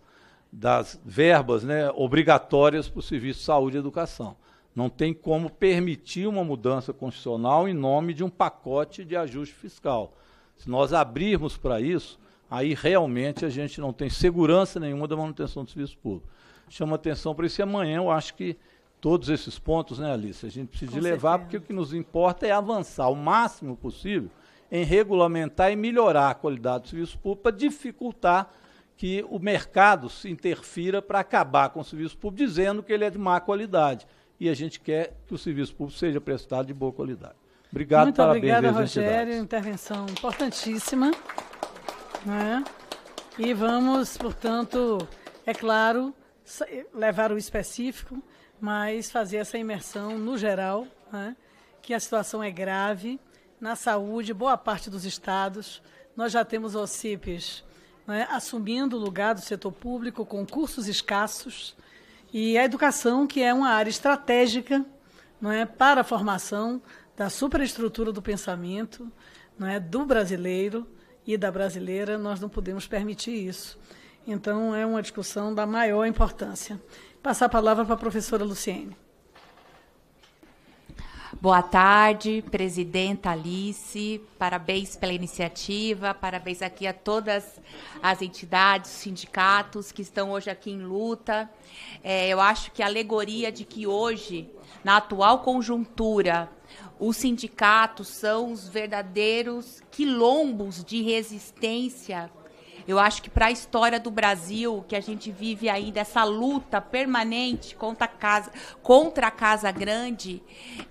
das verbas né, obrigatórias para o serviço de saúde e educação. Não tem como permitir uma mudança constitucional em nome de um pacote de ajuste fiscal. Se nós abrirmos para isso, aí realmente a gente não tem segurança nenhuma da manutenção do serviço público. Chama atenção para isso e amanhã eu acho que todos esses pontos, né, Alice, a gente precisa levar, porque o que nos importa é avançar o máximo possível em regulamentar e melhorar a qualidade do serviço público para dificultar que o mercado se interfira para acabar com o serviço público, dizendo que ele é de má qualidade. E a gente quer que o serviço público seja prestado de boa qualidade. Obrigado, Muito parabéns obrigada, Rogério. Intervenção importantíssima. Né? E vamos, portanto, é claro, levar o específico, mas fazer essa imersão no geral, né? que a situação é grave na saúde, boa parte dos estados. Nós já temos OCIPs né, assumindo o lugar do setor público com cursos escassos, e a educação, que é uma área estratégica não é, para a formação da superestrutura do pensamento não é, do brasileiro e da brasileira, nós não podemos permitir isso. Então, é uma discussão da maior importância. Passar a palavra para a professora Luciene. Boa tarde, presidenta Alice. Parabéns pela iniciativa, parabéns aqui a todas as entidades, sindicatos que estão hoje aqui em luta. É, eu acho que a alegoria de que hoje, na atual conjuntura, os sindicatos são os verdadeiros quilombos de resistência eu acho que para a história do Brasil, que a gente vive ainda essa luta permanente contra a casa, contra a casa grande,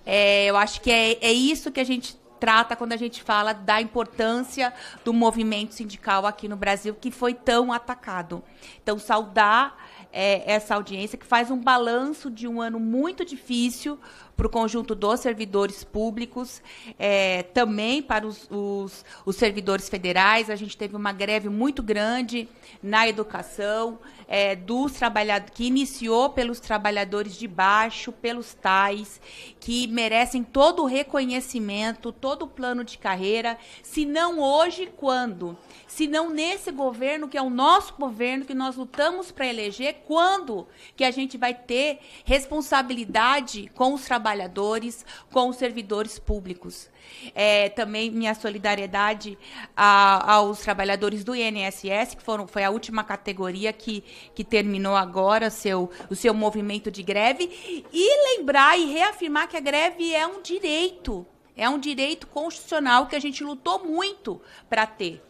é, eu acho que é, é isso que a gente trata quando a gente fala da importância do movimento sindical aqui no Brasil, que foi tão atacado. Então, saudar é, essa audiência que faz um balanço de um ano muito difícil para o conjunto dos servidores públicos, é, também para os, os, os, servidores federais. A gente teve uma greve muito grande na educação, é, dos trabalhadores, que iniciou pelos trabalhadores de baixo, pelos tais, que merecem todo o reconhecimento, todo o plano de carreira, se não hoje, quando? Se não nesse governo, que é o nosso governo, que nós lutamos para eleger, quando que a gente vai ter responsabilidade com os trabalhadores? trabalhadores, com os servidores públicos. É, também minha solidariedade a, aos trabalhadores do INSS, que foram, foi a última categoria que, que terminou agora seu, o seu movimento de greve. E lembrar e reafirmar que a greve é um direito. É um direito constitucional que a gente lutou muito para ter.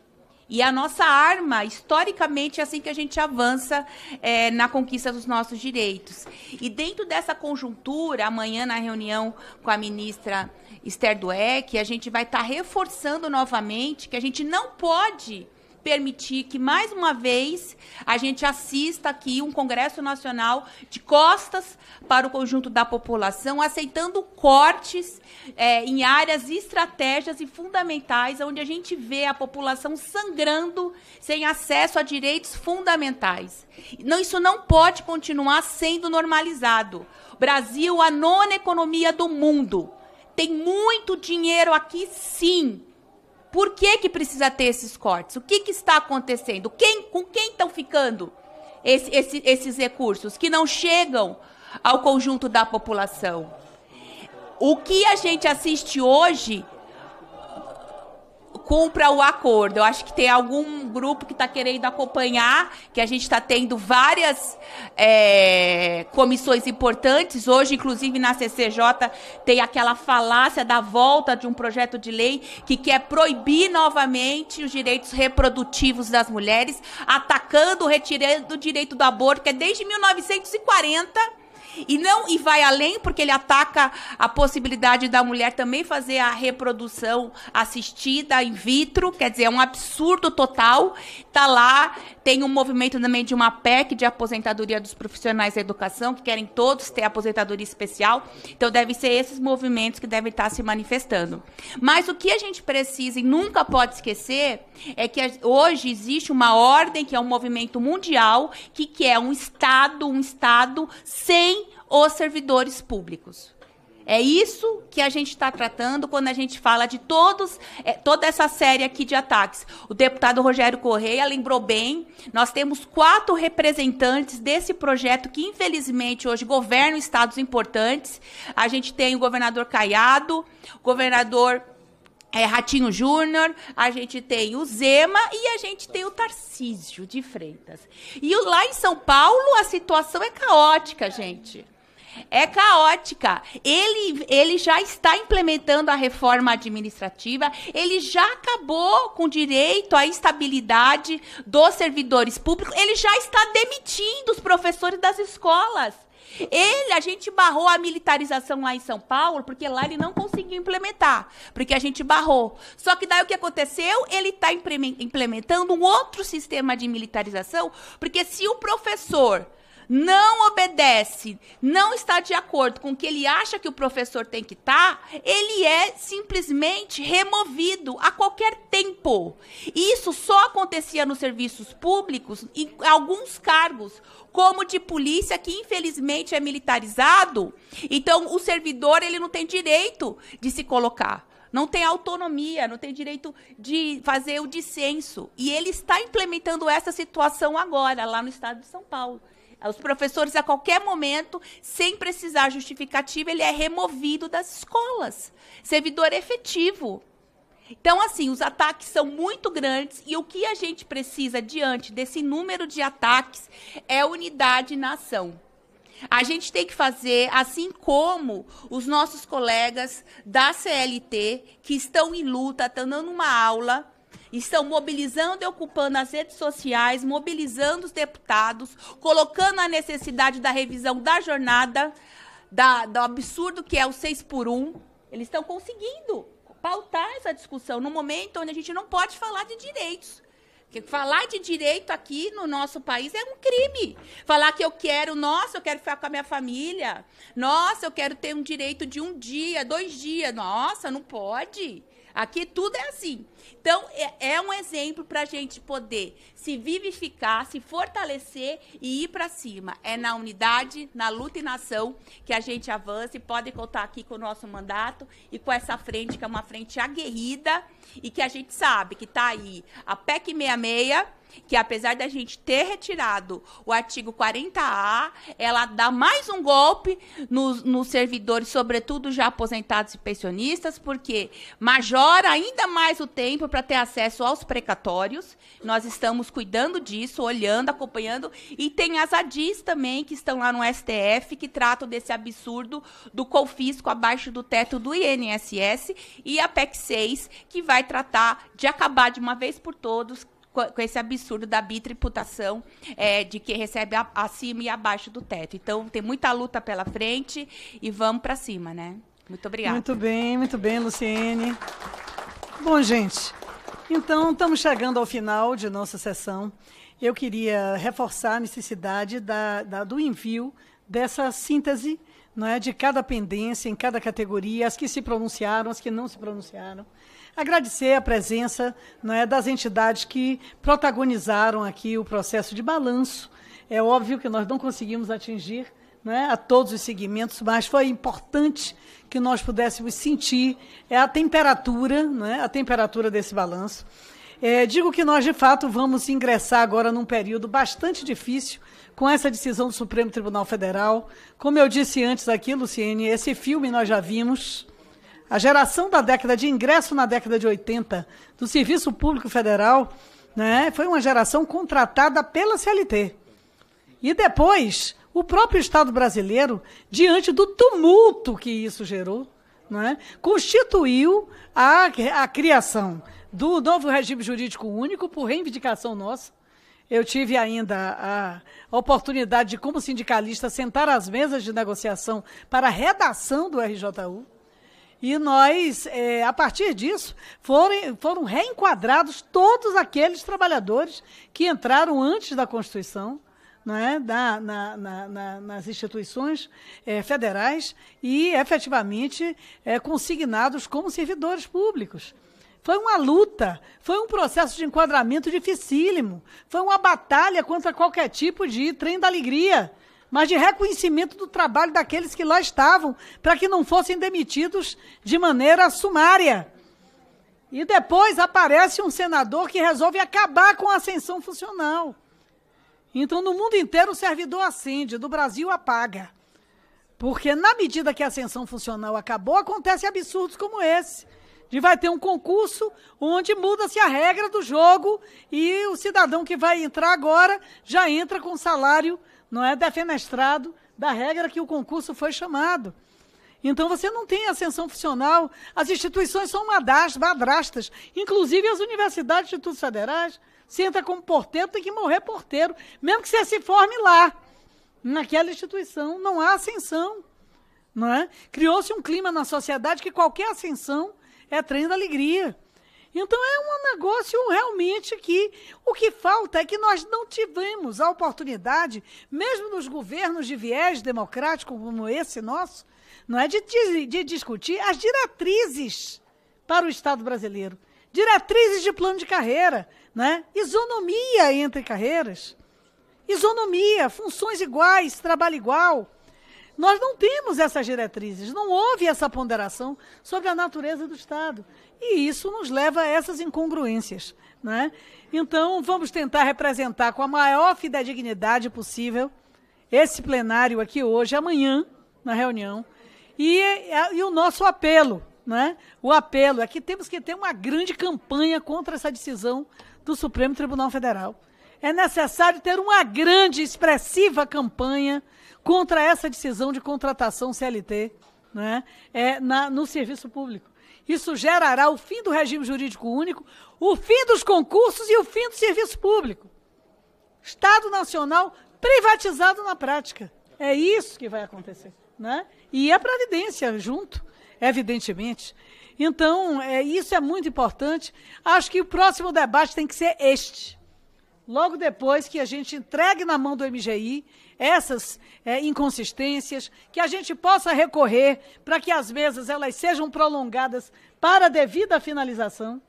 E a nossa arma, historicamente, é assim que a gente avança é, na conquista dos nossos direitos. E dentro dessa conjuntura, amanhã na reunião com a ministra Esther Dueck, a gente vai estar tá reforçando novamente que a gente não pode permitir que, mais uma vez, a gente assista aqui um Congresso Nacional de costas para o conjunto da população, aceitando cortes é, em áreas estratégias e fundamentais, onde a gente vê a população sangrando sem acesso a direitos fundamentais. Não, isso não pode continuar sendo normalizado. Brasil, a nona economia do mundo. Tem muito dinheiro aqui, sim, por que que precisa ter esses cortes? O que que está acontecendo? Quem, com quem estão ficando esse, esse, esses recursos que não chegam ao conjunto da população? O que a gente assiste hoje cumpra o acordo. Eu acho que tem algum grupo que está querendo acompanhar, que a gente está tendo várias é, comissões importantes. Hoje, inclusive, na CCJ tem aquela falácia da volta de um projeto de lei que quer proibir novamente os direitos reprodutivos das mulheres, atacando, retirando o direito do aborto, que é desde 1940 e não e vai além porque ele ataca a possibilidade da mulher também fazer a reprodução assistida in vitro, quer dizer, é um absurdo total. Tá lá tem um movimento também de uma PEC de aposentadoria dos profissionais da educação, que querem todos ter aposentadoria especial. Então, devem ser esses movimentos que devem estar se manifestando. Mas o que a gente precisa e nunca pode esquecer é que hoje existe uma ordem, que é um movimento mundial, que quer é um Estado, um Estado sem os servidores públicos. É isso que a gente está tratando quando a gente fala de todos, é, toda essa série aqui de ataques. O deputado Rogério Correia lembrou bem, nós temos quatro representantes desse projeto que, infelizmente, hoje governam estados importantes. A gente tem o governador Caiado, o governador é, Ratinho Júnior, a gente tem o Zema e a gente tem o Tarcísio de Freitas. E lá em São Paulo a situação é caótica, gente é caótica. Ele, ele já está implementando a reforma administrativa, ele já acabou com direito à estabilidade dos servidores públicos, ele já está demitindo os professores das escolas. Ele, a gente barrou a militarização lá em São Paulo, porque lá ele não conseguiu implementar, porque a gente barrou. Só que daí o que aconteceu? Ele está implementando um outro sistema de militarização, porque se o professor não obedece, não está de acordo com o que ele acha que o professor tem que estar, tá, ele é simplesmente removido a qualquer tempo. Isso só acontecia nos serviços públicos em alguns cargos, como de polícia que infelizmente é militarizado. Então o servidor ele não tem direito de se colocar não tem autonomia, não tem direito de fazer o dissenso. E ele está implementando essa situação agora, lá no estado de São Paulo. Os professores, a qualquer momento, sem precisar justificativa, ele é removido das escolas. Servidor efetivo. Então, assim, os ataques são muito grandes e o que a gente precisa diante desse número de ataques é unidade na ação. A gente tem que fazer, assim como os nossos colegas da CLT, que estão em luta, estão dando uma aula, Estão mobilizando e ocupando as redes sociais, mobilizando os deputados, colocando a necessidade da revisão da jornada, da, do absurdo que é o 6 por 1. Eles estão conseguindo pautar essa discussão no momento onde a gente não pode falar de direitos. Porque falar de direito aqui no nosso país é um crime. Falar que eu quero, nossa, eu quero ficar com a minha família, nossa, eu quero ter um direito de um dia, dois dias, nossa, não pode. Aqui tudo é assim. Então, é, é um exemplo para a gente poder se vivificar, se fortalecer e ir para cima. É na unidade, na luta e na ação que a gente avança e pode contar aqui com o nosso mandato e com essa frente, que é uma frente aguerrida e que a gente sabe que está aí a PEC 66 que apesar da gente ter retirado o artigo 40A, ela dá mais um golpe nos, nos servidores, sobretudo já aposentados e pensionistas, porque majora ainda mais o tempo para ter acesso aos precatórios. Nós estamos cuidando disso, olhando, acompanhando. E tem as ADIs também, que estão lá no STF, que tratam desse absurdo do confisco abaixo do teto do INSS, e a PEC 6, que vai tratar de acabar de uma vez por todos com esse absurdo da bitributação é, de que recebe a, acima e abaixo do teto. Então, tem muita luta pela frente e vamos para cima, né? Muito obrigada. Muito bem, muito bem, Luciene. Bom, gente, então estamos chegando ao final de nossa sessão. Eu queria reforçar a necessidade da, da, do envio dessa síntese não é, de cada pendência, em cada categoria, as que se pronunciaram, as que não se pronunciaram agradecer a presença não é, das entidades que protagonizaram aqui o processo de balanço. É óbvio que nós não conseguimos atingir é, a todos os segmentos, mas foi importante que nós pudéssemos sentir é, a temperatura, é, a temperatura desse balanço. É, digo que nós, de fato, vamos ingressar agora num período bastante difícil com essa decisão do Supremo Tribunal Federal. Como eu disse antes aqui, Luciene, esse filme nós já vimos a geração da década de ingresso na década de 80 do Serviço Público Federal né, foi uma geração contratada pela CLT. E depois, o próprio Estado brasileiro, diante do tumulto que isso gerou, né, constituiu a, a criação do novo regime jurídico único por reivindicação nossa. Eu tive ainda a, a oportunidade de, como sindicalista, sentar às mesas de negociação para a redação do RJU e nós, é, a partir disso, foram, foram reenquadrados todos aqueles trabalhadores que entraram antes da Constituição né, da, na, na, na, nas instituições é, federais e efetivamente é, consignados como servidores públicos. Foi uma luta, foi um processo de enquadramento dificílimo, foi uma batalha contra qualquer tipo de trem da alegria mas de reconhecimento do trabalho daqueles que lá estavam, para que não fossem demitidos de maneira sumária. E depois aparece um senador que resolve acabar com a ascensão funcional. Então, no mundo inteiro, o servidor acende, do Brasil apaga. Porque na medida que a ascensão funcional acabou, acontece absurdos como esse. De vai ter um concurso onde muda-se a regra do jogo e o cidadão que vai entrar agora já entra com salário não é defenestrado da regra que o concurso foi chamado. Então você não tem ascensão funcional, as instituições são madrastas, inclusive as universidades, institutos federais. Se entra como porteiro, tem que morrer porteiro, mesmo que você se forme lá, naquela instituição. Não há ascensão. Não é? Criou-se um clima na sociedade que qualquer ascensão é trem da alegria. Então é um negócio realmente que o que falta é que nós não tivemos a oportunidade, mesmo nos governos de viés democrático como esse nosso, não é de, de, de discutir as diretrizes para o Estado brasileiro, diretrizes de plano de carreira, né? isonomia entre carreiras, isonomia, funções iguais, trabalho igual. Nós não temos essas diretrizes, não houve essa ponderação sobre a natureza do Estado. E isso nos leva a essas incongruências. Né? Então, vamos tentar representar com a maior fidedignidade possível esse plenário aqui hoje, amanhã, na reunião, e, é, e o nosso apelo. Né? O apelo é que temos que ter uma grande campanha contra essa decisão do Supremo Tribunal Federal. É necessário ter uma grande, expressiva campanha contra essa decisão de contratação CLT né, é, na, no serviço público. Isso gerará o fim do regime jurídico único, o fim dos concursos e o fim do serviço público. Estado Nacional privatizado na prática. É isso que vai acontecer. Né? E a Previdência junto, evidentemente. Então, é, isso é muito importante. Acho que o próximo debate tem que ser este. Logo depois que a gente entregue na mão do MGI essas é, inconsistências, que a gente possa recorrer para que as mesas elas sejam prolongadas para a devida finalização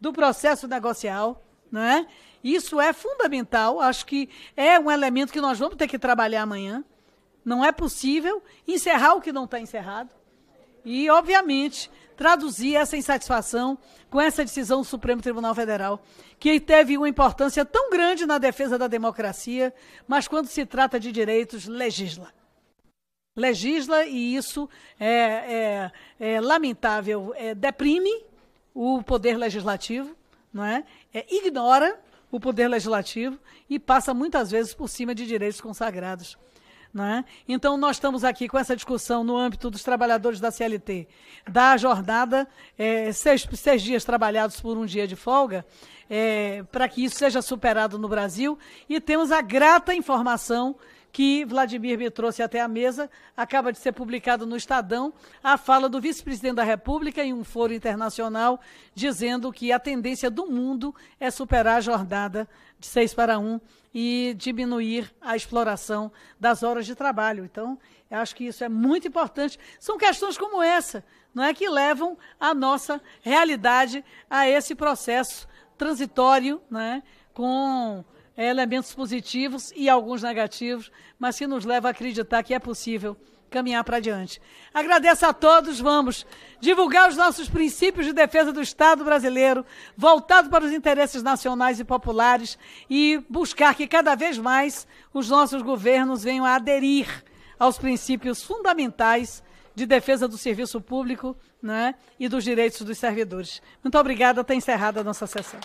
do processo negocial, não é? Isso é fundamental, acho que é um elemento que nós vamos ter que trabalhar amanhã. Não é possível encerrar o que não está encerrado. E, obviamente, traduzir essa insatisfação com essa decisão do Supremo Tribunal Federal, que teve uma importância tão grande na defesa da democracia, mas quando se trata de direitos, legisla. Legisla e isso é, é, é lamentável, é, deprime o poder legislativo, não é? é ignora o poder legislativo e passa muitas vezes por cima de direitos consagrados né? Então, nós estamos aqui com essa discussão no âmbito dos trabalhadores da CLT, da jornada, é, seis, seis dias trabalhados por um dia de folga, é, para que isso seja superado no Brasil. E temos a grata informação que Vladimir me trouxe até a mesa, acaba de ser publicado no Estadão, a fala do vice-presidente da República em um foro internacional, dizendo que a tendência do mundo é superar a jornada de seis para um e diminuir a exploração das horas de trabalho. Então, acho que isso é muito importante. São questões como essa, não é que levam a nossa realidade a esse processo transitório, né, com é, elementos positivos e alguns negativos, mas que nos leva a acreditar que é possível caminhar para diante. Agradeço a todos, vamos divulgar os nossos princípios de defesa do Estado brasileiro, voltado para os interesses nacionais e populares e buscar que cada vez mais os nossos governos venham a aderir aos princípios fundamentais de defesa do serviço público né, e dos direitos dos servidores. Muito obrigada, está encerrada a nossa sessão.